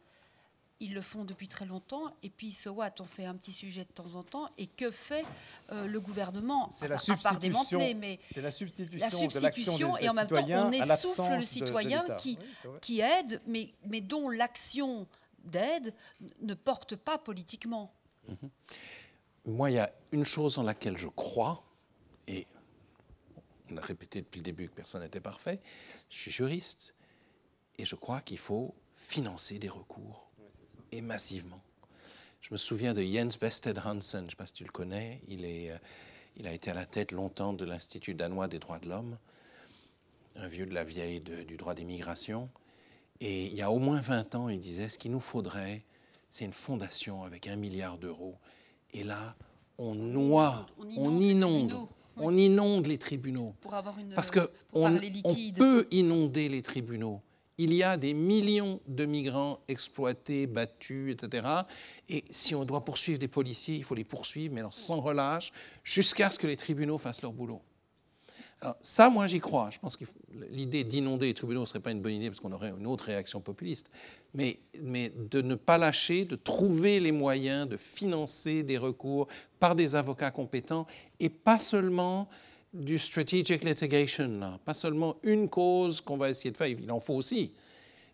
ils le font depuis très longtemps. Et puis, so what, on fait un petit sujet de temps en temps. Et que fait euh, le gouvernement C'est à part mais c'est la substitution, la substitution et en même temps, on essouffle le citoyen qui, aide, mais, dont l'action d'aide ne porte pas politiquement. Mm-hmm. Moi, il y a une chose en laquelle je crois, et on a répété depuis le début que personne n'était parfait, je suis juriste, et je crois qu'il faut financer des recours et massivement. Je me souviens de Jens Vested Hansen, je ne sais pas si tu le connais, euh, il, a été à la tête longtemps de l'Institut danois des droits de l'homme, un vieux de la vieille du droit des migrations. Et il y a au moins 20 ans, il disait, ce qu'il nous faudrait, c'est une fondation avec un milliard d'euros. Et là, on noie, on inonde, on inonde, les tribunaux. Parce qu'on peut inonder les tribunaux. Il y a des millions de migrants exploités, battus, etc. Et si on doit poursuivre des policiers, il faut les poursuivre, mais sans relâche, jusqu'à ce que les tribunaux fassent leur boulot. Alors ça, moi, j'y crois. Je pense que l'idée d'inonder les tribunaux ne serait pas une bonne idée parce qu'on aurait une autre réaction populiste. mais, de ne pas lâcher, de trouver les moyens de financer des recours par des avocats compétents et pas seulement du strategic litigation, pas seulement une cause qu'on va essayer de faire, il en faut aussi,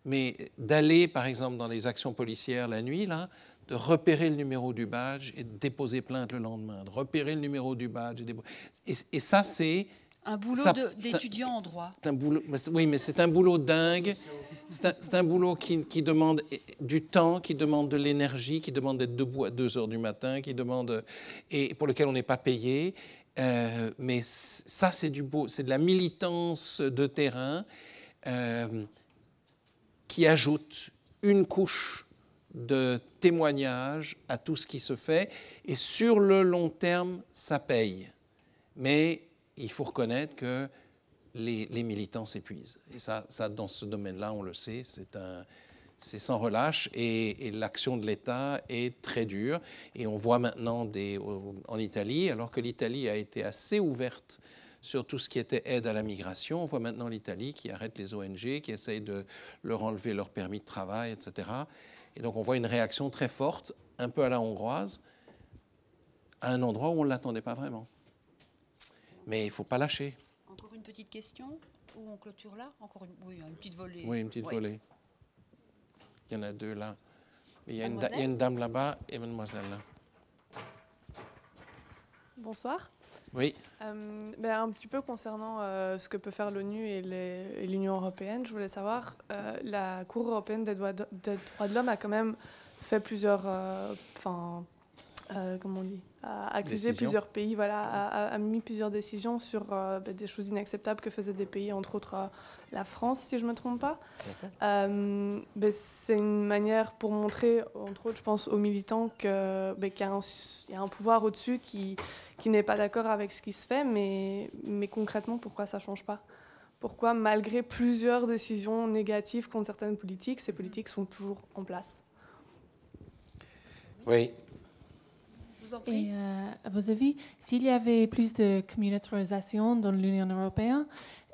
mais d'aller, par exemple, dans les actions policières la nuit, là, de repérer le numéro du badge et de déposer plainte le lendemain, de repérer le numéro du badge. Et, ça, c'est... Un boulot d'étudiant en droit. Un boulot, oui, mais c'est un boulot dingue. C'est un, boulot qui, demande du temps, qui demande de l'énergie, qui demande d'être debout à 2 heures du matin, qui demande et pour lequel on n'est pas payé. Euh, mais ça, c'est du beau, c'est de la militance de terrain euh, qui ajoute une couche de témoignage à tout ce qui se fait. Et sur le long terme, ça paye. Mais il faut reconnaître que les, les militants s'épuisent. Et ça, ça, dans ce domaine-là, on le sait, c'est un, c'est sans relâche et, l'action de l'État est très dure. Et on voit maintenant des, en Italie, alors que l'Italie a été assez ouverte sur tout ce qui était aide à la migration, on voit maintenant l'Italie qui arrête les ONG, qui essaye de leur enlever leur permis de travail, etc. Et donc on voit une réaction très forte, un peu à la hongroise, à un endroit où on ne l'attendait pas vraiment. Mais il ne faut pas lâcher. Encore une petite question, ou on clôture là Encore une, oui, une petite volée. Oui, une petite volée. Il y en a deux là. Il y a, une, dame là-bas et mademoiselle là. Bonsoir. Oui. Euh, ben, un petit peu concernant euh, ce que peut faire l'ONU et l'Union européenne, je voulais savoir, euh, la Cour européenne des droits de, l'homme a quand même fait plusieurs, enfin, comment on dit, a accusé plusieurs pays, voilà, a, mis plusieurs décisions sur ben, des choses inacceptables que faisaient des pays, entre autres la France, si je ne me trompe pas. Euh, ben, c'est une manière pour montrer, entre autres, je pense aux militants que, ben, qu'il y a, un, pouvoir au-dessus qui, n'est pas d'accord avec ce qui se fait, mais, concrètement, pourquoi ça ne change pas Pourquoi, malgré plusieurs décisions négatives contre certaines politiques, ces politiques sont toujours en place Oui. Vous en Et euh, à vos avis, s'il y avait plus de communautarisation dans l'Union européenne,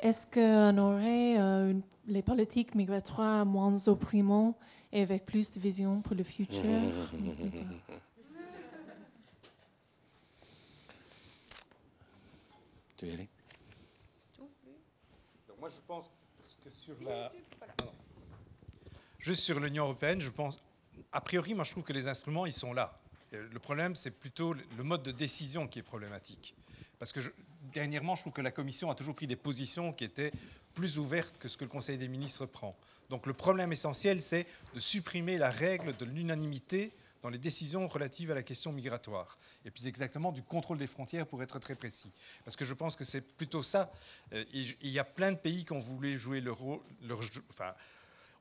est-ce qu'on aurait euh, les politiques migratoires moins opprimantes et avec plus de vision pour le futur Tu veux aller Donc Moi, je pense que sur la... Juste sur l'Union européenne, je pense... A priori, moi, je trouve que les instruments, ils sont là. Euh, le problème, c'est plutôt le mode de décision qui est problématique. Parce que je, dernièrement, je trouve que la Commission a toujours pris des positions qui étaient plus ouvertes que ce que le Conseil des ministres prend. Donc le problème essentiel, c'est de supprimer la règle de l'unanimité dans les décisions relatives à la question migratoire, et plus exactement du contrôle des frontières pour être très précis. Parce que je pense que c'est plutôt ça. Euh, il y a plein de pays qui ont voulu jouer enfin,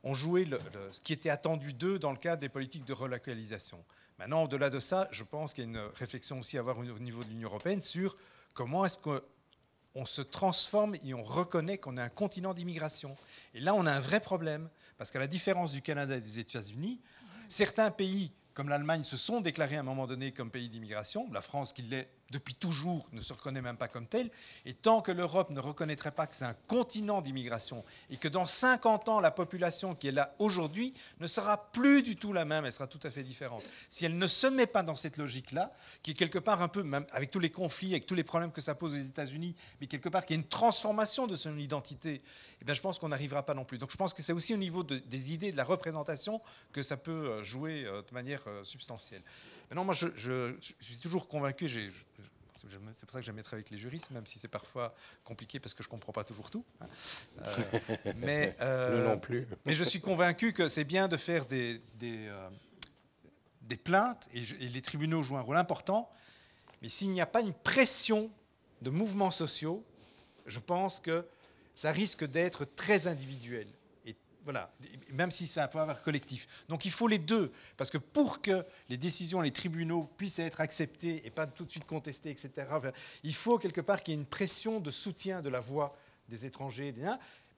ont joué ce qui était attendu d'eux dans le cadre des politiques de relocalisation. Maintenant, au-delà de ça, je pense qu'il y a une réflexion aussi à avoir au niveau de l'Union européenne sur Comment est-ce qu'on se transforme et on reconnaît qu'on est un continent d'immigration Et là, on a un vrai problème, parce qu'à la différence du Canada et des États-Unis, certains pays comme l'Allemagne se sont déclarés à un moment donné comme pays d'immigration, la France qui l'est depuis toujours, ne se reconnaît même pas comme tel. Et tant que l'Europe ne reconnaîtrait pas que c'est un continent d'immigration et que dans 50 ans, la population qui est là aujourd'hui ne sera plus du tout la même, elle sera tout à fait différente. Si elle ne se met pas dans cette logique-là, qui est quelque part un peu, même avec tous les conflits, avec tous les problèmes que ça pose aux États-Unis, mais quelque part qui est une transformation de son identité, eh bien, je pense qu'on n'arrivera pas non plus. Donc je pense que c'est aussi au niveau des idées, de la représentation, que ça peut euh, jouer euh, de manière euh, substantielle. Non, moi, je, suis toujours convaincu, c'est pour ça que j'aime être avec les juristes, même si c'est parfois compliqué parce que je ne comprends pas toujours tout. Hein. Euh, mais, euh, mais je suis convaincu que c'est bien de faire des, euh, plaintes, et, les tribunaux jouent un rôle important, mais s'il n'y a pas une pression de mouvements sociaux, je pense que ça risque d'être très individuel voilà, même si c'est un pouvoir collectif. Donc il faut les deux, parce que pour que les décisions, les tribunaux puissent être acceptées et pas tout de suite contestées, etc., il faut quelque part qu'il y ait une pression de soutien de la voix des étrangers,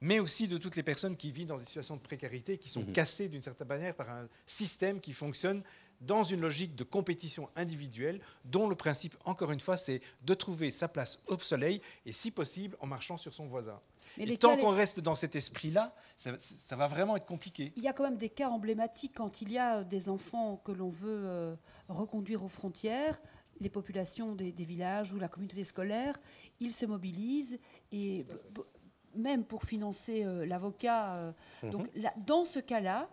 mais aussi de toutes les personnes qui vivent dans des situations de précarité, qui sont mhm. cassées d'une certaine manière par un système qui fonctionne dans une logique de compétition individuelle, dont le principe, encore une fois, c'est de trouver sa place au soleil et, si possible, en marchant sur son voisin et tant qu'on reste dans cet esprit-là, ça, va vraiment être compliqué. Il y a quand même des cas emblématiques quand il y a euh, des enfants que l'on veut euh, reconduire aux frontières, les populations des, villages ou la communauté scolaire, ils se mobilisent et même pour financer euh, l'avocat. Donc mhm. dans ce cas-là,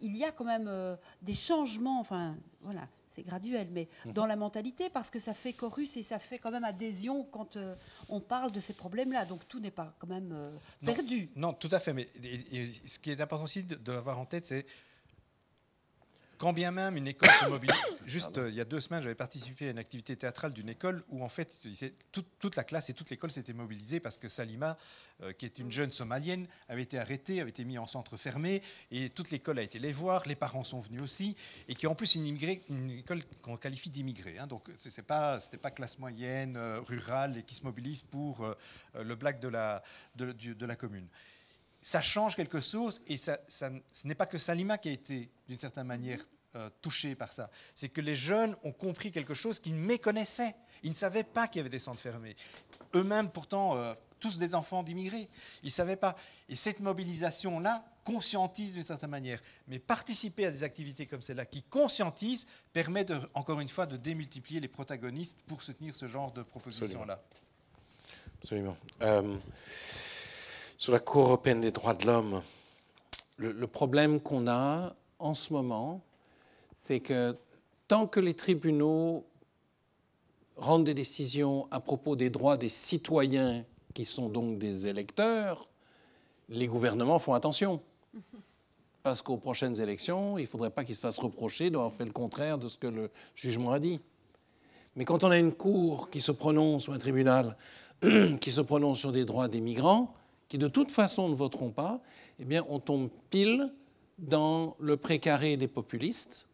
il y a quand même des changements. Enfin, voilà, c'est graduel, mais mhm. dans la mentalité, parce que ça fait chorus et ça fait quand même adhésion quand euh, on parle de ces problèmes-là. Donc tout n'est pas quand même euh, perdu. Non, tout à fait. Mais ce qui est important aussi de avoir en tête, c'est quand bien même une école se mobilise, juste euh, il y a deux semaines, j'avais participé à une activité théâtrale d'une école où en fait toute, la classe et toute l'école s'était mobilisée parce que Salima, euh, qui est une jeune somalienne, avait été arrêtée, avait été mise en centre fermé et toute l'école a été les voir, les parents sont venus aussi et qui en plus une, une école qu'on qualifie d'immigrée. Hein. donc ce pas pas classe moyenne, euh, rurale et qui se mobilise pour le black de la de la commune ça change quelque chose et ça, ce n'est pas que Salima qui a été, d'une certaine manière, euh, touché par ça. C'est que les jeunes ont compris quelque chose qu'ils méconnaissaient. Ils ne savaient pas qu'il y avait des centres fermés. Eux-mêmes, pourtant, euh, tous des enfants d'immigrés. Ils ne savaient pas. Et cette mobilisation-là conscientise d'une certaine manière. Mais participer à des activités comme celle-là qui conscientisent permet, de, encore une fois, de démultiplier les protagonistes pour soutenir ce genre de proposition-là. Absolument. Euh, sur la Cour européenne des droits de l'homme. Le, problème qu'on a en ce moment, c'est que tant que les tribunaux rendent des décisions à propos des droits des citoyens, qui sont donc des électeurs, les gouvernements font attention. Parce qu'aux prochaines élections, il ne faudrait pas qu'ils se fassent reprocher d'avoir fait le contraire de ce que le jugement a dit. Mais quand on a une cour qui se prononce, ou un tribunal qui se prononce sur des droits des migrants, qui de toute façon ne voteront pas, eh bien on tombe pile dans le précaré des populistes.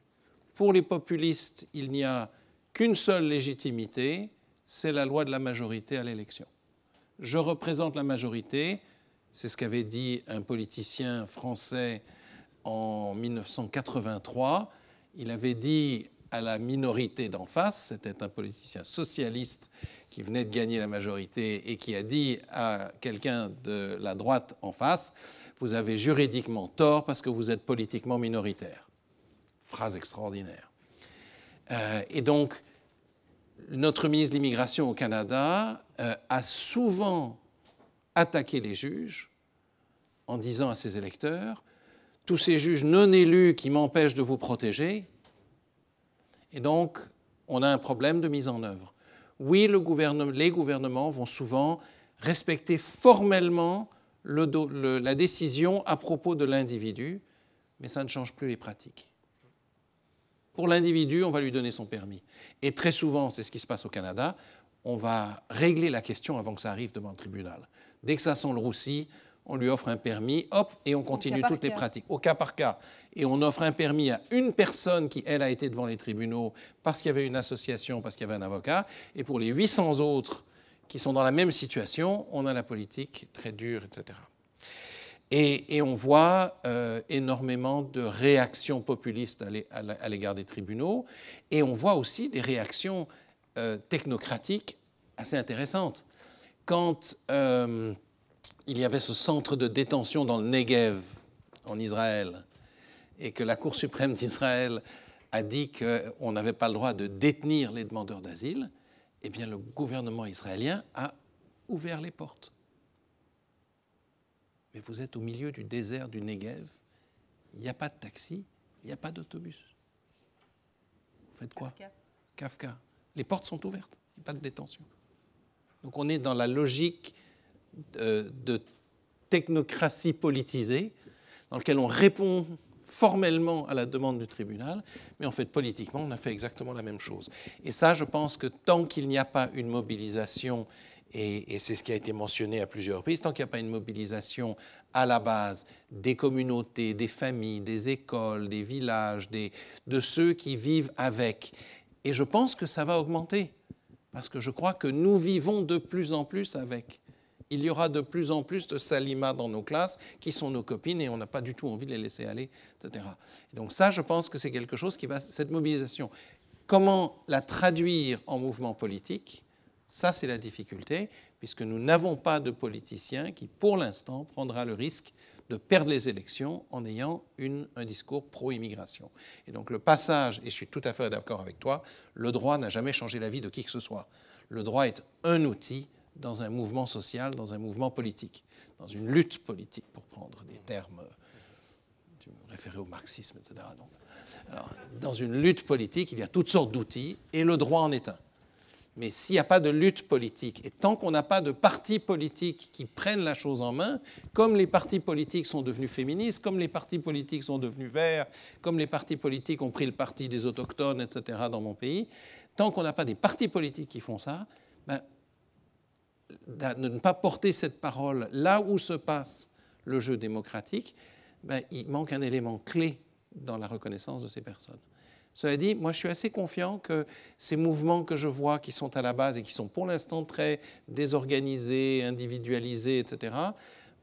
Pour les populistes, il n'y a qu'une seule légitimité, c'est la loi de la majorité à l'élection. Je représente la majorité, c'est ce qu'avait dit un politicien français en 1983. Il avait dit à la minorité d'en face. C'était un politicien socialiste qui venait de gagner la majorité et qui a dit à quelqu'un de la droite en face, vous avez juridiquement tort parce que vous êtes politiquement minoritaire. Phrase extraordinaire. Euh, et donc, notre ministre de l'Immigration au Canada euh, a souvent attaqué les juges en disant à ses électeurs, tous ces juges non élus qui m'empêchent de vous protéger, et donc, on a un problème de mise en œuvre. Oui, les gouvernements vont souvent respecter formellement la décision à propos de l'individu, mais ça ne change plus les pratiques. Pour l'individu, on va lui donner son permis. Et très souvent, c'est ce qui se passe au Canada, on va régler la question avant que ça arrive devant le tribunal. Dès que ça sent le roussi, on lui offre un permis, hop, et on continue toutes les pratiques au cas par cas. Et on offre un permis à une personne qui, elle, a été devant les tribunaux parce qu'il y avait une association, parce qu'il y avait un avocat. Et pour les 800 autres qui sont dans la même situation, on a la politique très dure, etc. Et, on voit euh, énormément de réactions populistes à l'égard des tribunaux. Et on voit aussi des réactions euh, technocratiques assez intéressantes. Quand. Euh, il y avait ce centre de détention dans le Negev, en Israël, et que la Cour suprême d'Israël a dit qu'on n'avait pas le droit de détenir les demandeurs d'asile, eh bien le gouvernement israélien a ouvert les portes. Mais vous êtes au milieu du désert du Negev, il n'y a pas de taxi, il n'y a pas d'autobus. Vous faites quoi Kafka. Les portes sont ouvertes, il n'y a pas de détention. Donc on est dans la logique euh, de technocratie politisée dans lequel on répond formellement à la demande du tribunal, mais en fait politiquement, on a fait exactement la même chose. Et ça, je pense que tant qu'il n'y a pas une mobilisation, et, c'est ce qui a été mentionné à plusieurs reprises, tant qu'il n'y a pas une mobilisation à la base des communautés, des familles, des écoles, des villages, des, de ceux qui vivent avec, et je pense que ça va augmenter, parce que je crois que nous vivons de plus en plus avec il y aura de plus en plus de Salima dans nos classes qui sont nos copines et on n'a pas du tout envie de les laisser aller, etc. donc ça, je pense que c'est quelque chose qui va, cette mobilisation, comment la traduire en mouvement politique, ça c'est la difficulté, puisque nous n'avons pas de politicien qui, pour l'instant, prendra le risque de perdre les élections en ayant un discours pro-immigration. Et donc le passage, et je suis tout à fait d'accord avec toi, le droit n'a jamais changé la vie de qui que ce soit. Le droit est un outil dans un mouvement social, dans un mouvement politique, dans une lutte politique, pour prendre des termes tu me référais au marxisme, etc. dans une lutte politique, il y a toutes sortes d'outils, et le droit en est un. Mais s'il n'y a pas de lutte politique, et tant qu'on n'a pas de partis politiques qui prennent la chose en main, comme les partis politiques sont devenus féministes, comme les partis politiques sont devenus verts, comme les partis politiques ont pris le parti des autochtones, etc., dans mon pays, tant qu'on n'a pas des partis politiques qui font ça, ben, de ne pas porter cette parole là où se passe le jeu démocratique, ben, il manque un élément clé dans la reconnaissance de ces personnes. Cela dit, moi je suis assez confiant que ces mouvements que je vois qui sont à la base et qui sont pour l'instant très désorganisés, individualisés, etc.,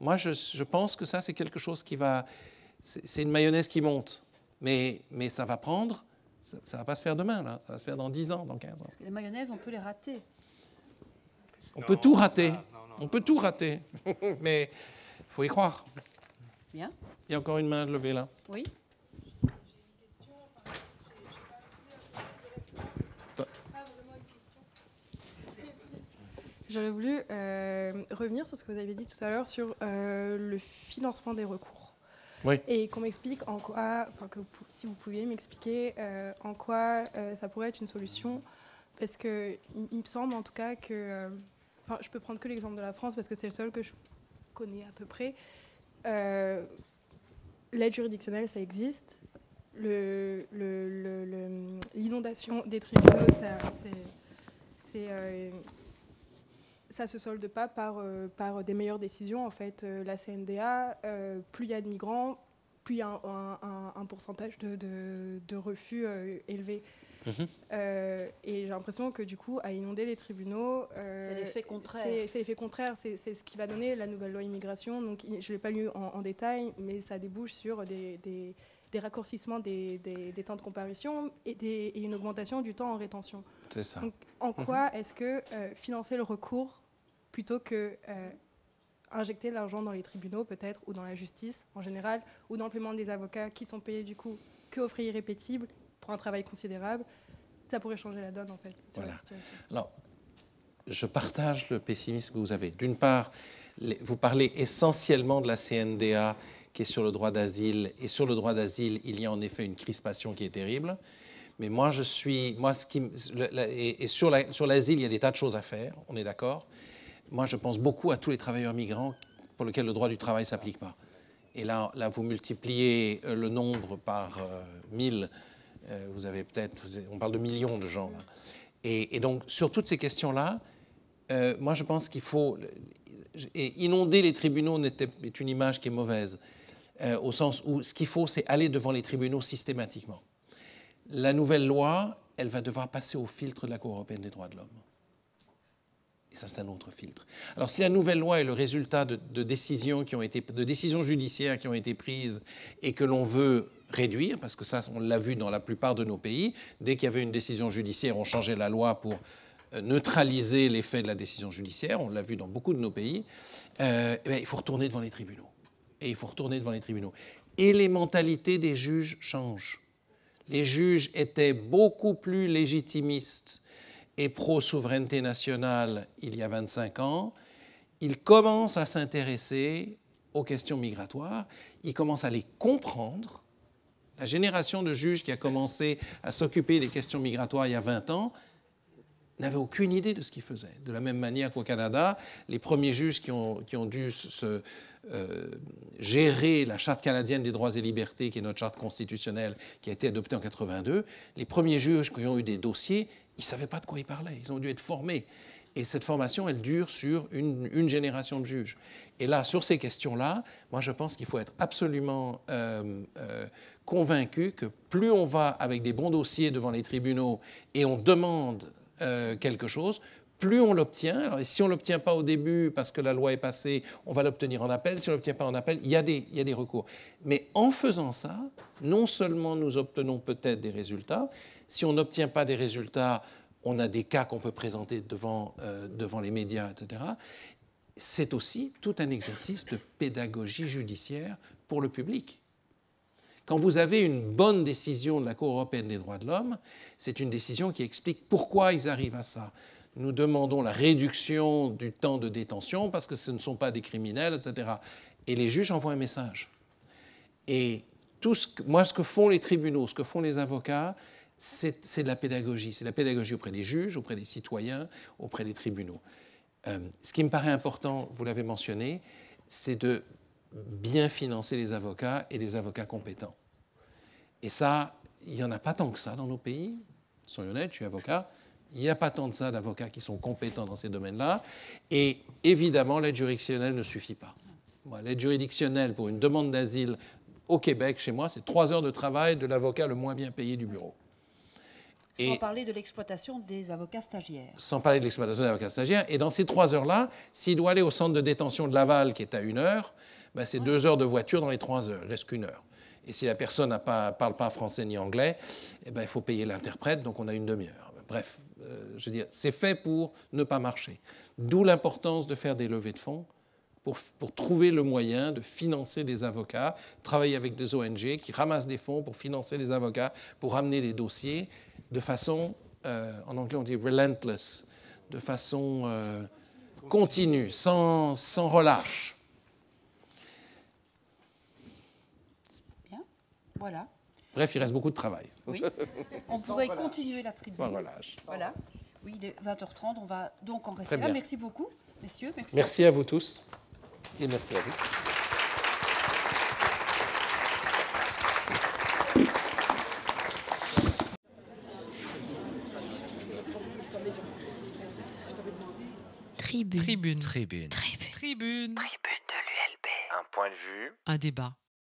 moi je, pense que ça c'est quelque chose qui va... C'est une mayonnaise qui monte, mais, mais ça va prendre, ça ne va pas se faire demain, là. ça va se faire dans 10 ans, dans 15 ans. que les mayonnaises, on peut les rater. On peut tout rater. On peut tout rater. Mais il faut y croire. Bien. Il y a encore une main levée là. Oui. J'aurais voulu euh, revenir sur ce que vous avez dit tout à l'heure sur euh, le financement des recours. Et qu'on m'explique en quoi, enfin que si vous pouviez m'expliquer euh, en quoi ça pourrait être une solution, parce que il me semble en tout cas que je peux prendre que l'exemple de la France parce que c'est le seul que je connais à peu près. Euh, l'aide juridictionnelle, ça existe. L'inondation le, des tribunaux, ça, ne euh, ça se solde pas par, euh, par des meilleures décisions. En fait, la CNDA, plus il y a de migrants, plus il y a un, pourcentage de, de refus élevé. Mhm. Euh, et j'ai l'impression que du coup, à inonder les tribunaux, euh, c'est l'effet contraire. C'est l'effet contraire, c'est ce qui va donner la nouvelle loi immigration. Donc, je ne l'ai pas lu en, détail, mais ça débouche sur des, raccourcissements des, temps de comparution et, une augmentation du temps en rétention. C'est ça. Donc, en mhm. quoi est-ce que euh, financer le recours plutôt que euh, injecter l'argent dans les tribunaux peut-être ou dans la justice en général ou dans le paiement des avocats qui sont payés du coup que aux frais irrépétibles un travail considérable, ça pourrait changer la donne en fait. Sur voilà. la situation. Alors, je partage le pessimisme que vous avez. D'une part, vous parlez essentiellement de la CNDA qui est sur le droit d'asile. Et sur le droit d'asile, il y a en effet une crispation qui est terrible. Mais moi, je suis. Moi, ce qui, la, et, sur l'asile, il y a des tas de choses à faire, on est d'accord. Moi, je pense beaucoup à tous les travailleurs migrants pour lesquels le droit du travail ne s'applique pas. Et là, là, vous multipliez euh, le nombre par 1000. Euh, euh, vous avez peut-être, on parle de millions de gens Et, donc sur toutes ces questions-là, euh, moi je pense qu'il faut inonder les tribunaux est une image qui est mauvaise, euh, au sens où ce qu'il faut, c'est aller devant les tribunaux systématiquement. La nouvelle loi, elle va devoir passer au filtre de la Cour européenne des droits de l'homme. Et ça, c'est un autre filtre. Alors, si la nouvelle loi est le résultat de, de, décisions qui ont été, de décisions judiciaires qui ont été prises et que l'on veut réduire, parce que ça, on l'a vu dans la plupart de nos pays. Dès qu'il y avait une décision judiciaire, on changeait la loi pour euh, neutraliser l'effet de la décision judiciaire. On l'a vu dans beaucoup de nos pays. Euh, eh ben, il faut retourner devant les tribunaux. Et il faut retourner devant les tribunaux. Et les mentalités des juges changent. Les juges étaient beaucoup plus légitimistes et pro-souveraineté nationale il y a 25 ans. Ils commencent à s'intéresser aux questions migratoires, ils commencent à les comprendre la génération de juges qui a commencé à s'occuper des questions migratoires il y a 20 ans n'avait aucune idée de ce qu'ils faisaient. De la même manière qu'au Canada, les premiers juges qui ont, dû se, euh, gérer la Charte canadienne des droits et libertés, qui est notre charte constitutionnelle qui a été adoptée en 82, les premiers juges qui ont eu des dossiers, ils ne savaient pas de quoi ils parlaient. Ils ont dû être formés. Et cette formation, elle dure sur une, génération de juges. Et là, sur ces questions-là, moi, je pense qu'il faut être absolument euh, euh, convaincu que plus on va avec des bons dossiers devant les tribunaux et on demande euh, quelque chose, plus on l'obtient. et si on ne l'obtient pas au début parce que la loi est passée, on va l'obtenir en appel. Si on ne l'obtient pas en appel, il y a des recours. Mais en faisant ça, non seulement nous obtenons peut-être des résultats, si on n'obtient pas des résultats, on a des cas qu'on peut présenter devant, euh, devant les médias, etc. C'est aussi tout un exercice de pédagogie judiciaire pour le public. Quand vous avez une bonne décision de la Cour européenne des droits de l'homme, c'est une décision qui explique pourquoi ils arrivent à ça. Nous demandons la réduction du temps de détention parce que ce ne sont pas des criminels, etc. Et les juges envoient un message. Et tout ce moi, ce que font les tribunaux, ce que font les avocats, c'est de la pédagogie. C'est de la pédagogie auprès des juges, auprès des citoyens, auprès des tribunaux. Euh, ce qui me paraît important, vous l'avez mentionné, c'est de bien financer les avocats et les avocats compétents. Et ça, il n'y en a pas tant que ça dans nos pays. Soyons honnêtes, je suis avocat. Il n'y a pas tant de ça d'avocats qui sont compétents dans ces domaines-là. Et évidemment, l'aide juridictionnelle ne suffit pas. L'aide juridictionnelle pour une demande d'asile au Québec, chez moi, c'est trois heures de travail de l'avocat le moins bien payé du bureau sans parler de l'exploitation des avocats stagiaires. Sans parler de l'exploitation des avocats stagiaires. Et dans ces trois heures-là, s'il doit aller au centre de détention de Laval, qui est à une heure, ben, c'est deux heures de voiture dans les trois heures. Il reste qu'une heure. Et si la personne ne parle pas français ni anglais, eh ben, il faut payer l'interprète, donc on a une demi-heure. Bref, euh, je veux dire, c'est fait pour ne pas marcher. D'où l'importance de faire des levées de fonds pour, pour, trouver le moyen de financer des avocats, travailler avec des ONG qui ramassent des fonds pour financer des avocats, pour amener des dossiers de façon, euh, en anglais on dit relentless, de façon euh, continue, sans, sans relâche. voilà. Bref, il reste beaucoup de travail. Oui. on pourrait continuer la tribune. Sans relâche. Voilà. Oui, il est 20h30, on va donc en rester là. Merci beaucoup, messieurs. merci à vous tous. Et merci à vous. Tribune. Tribune. Tribune. Tribune. de l'ULB. Un point de vue. Un débat.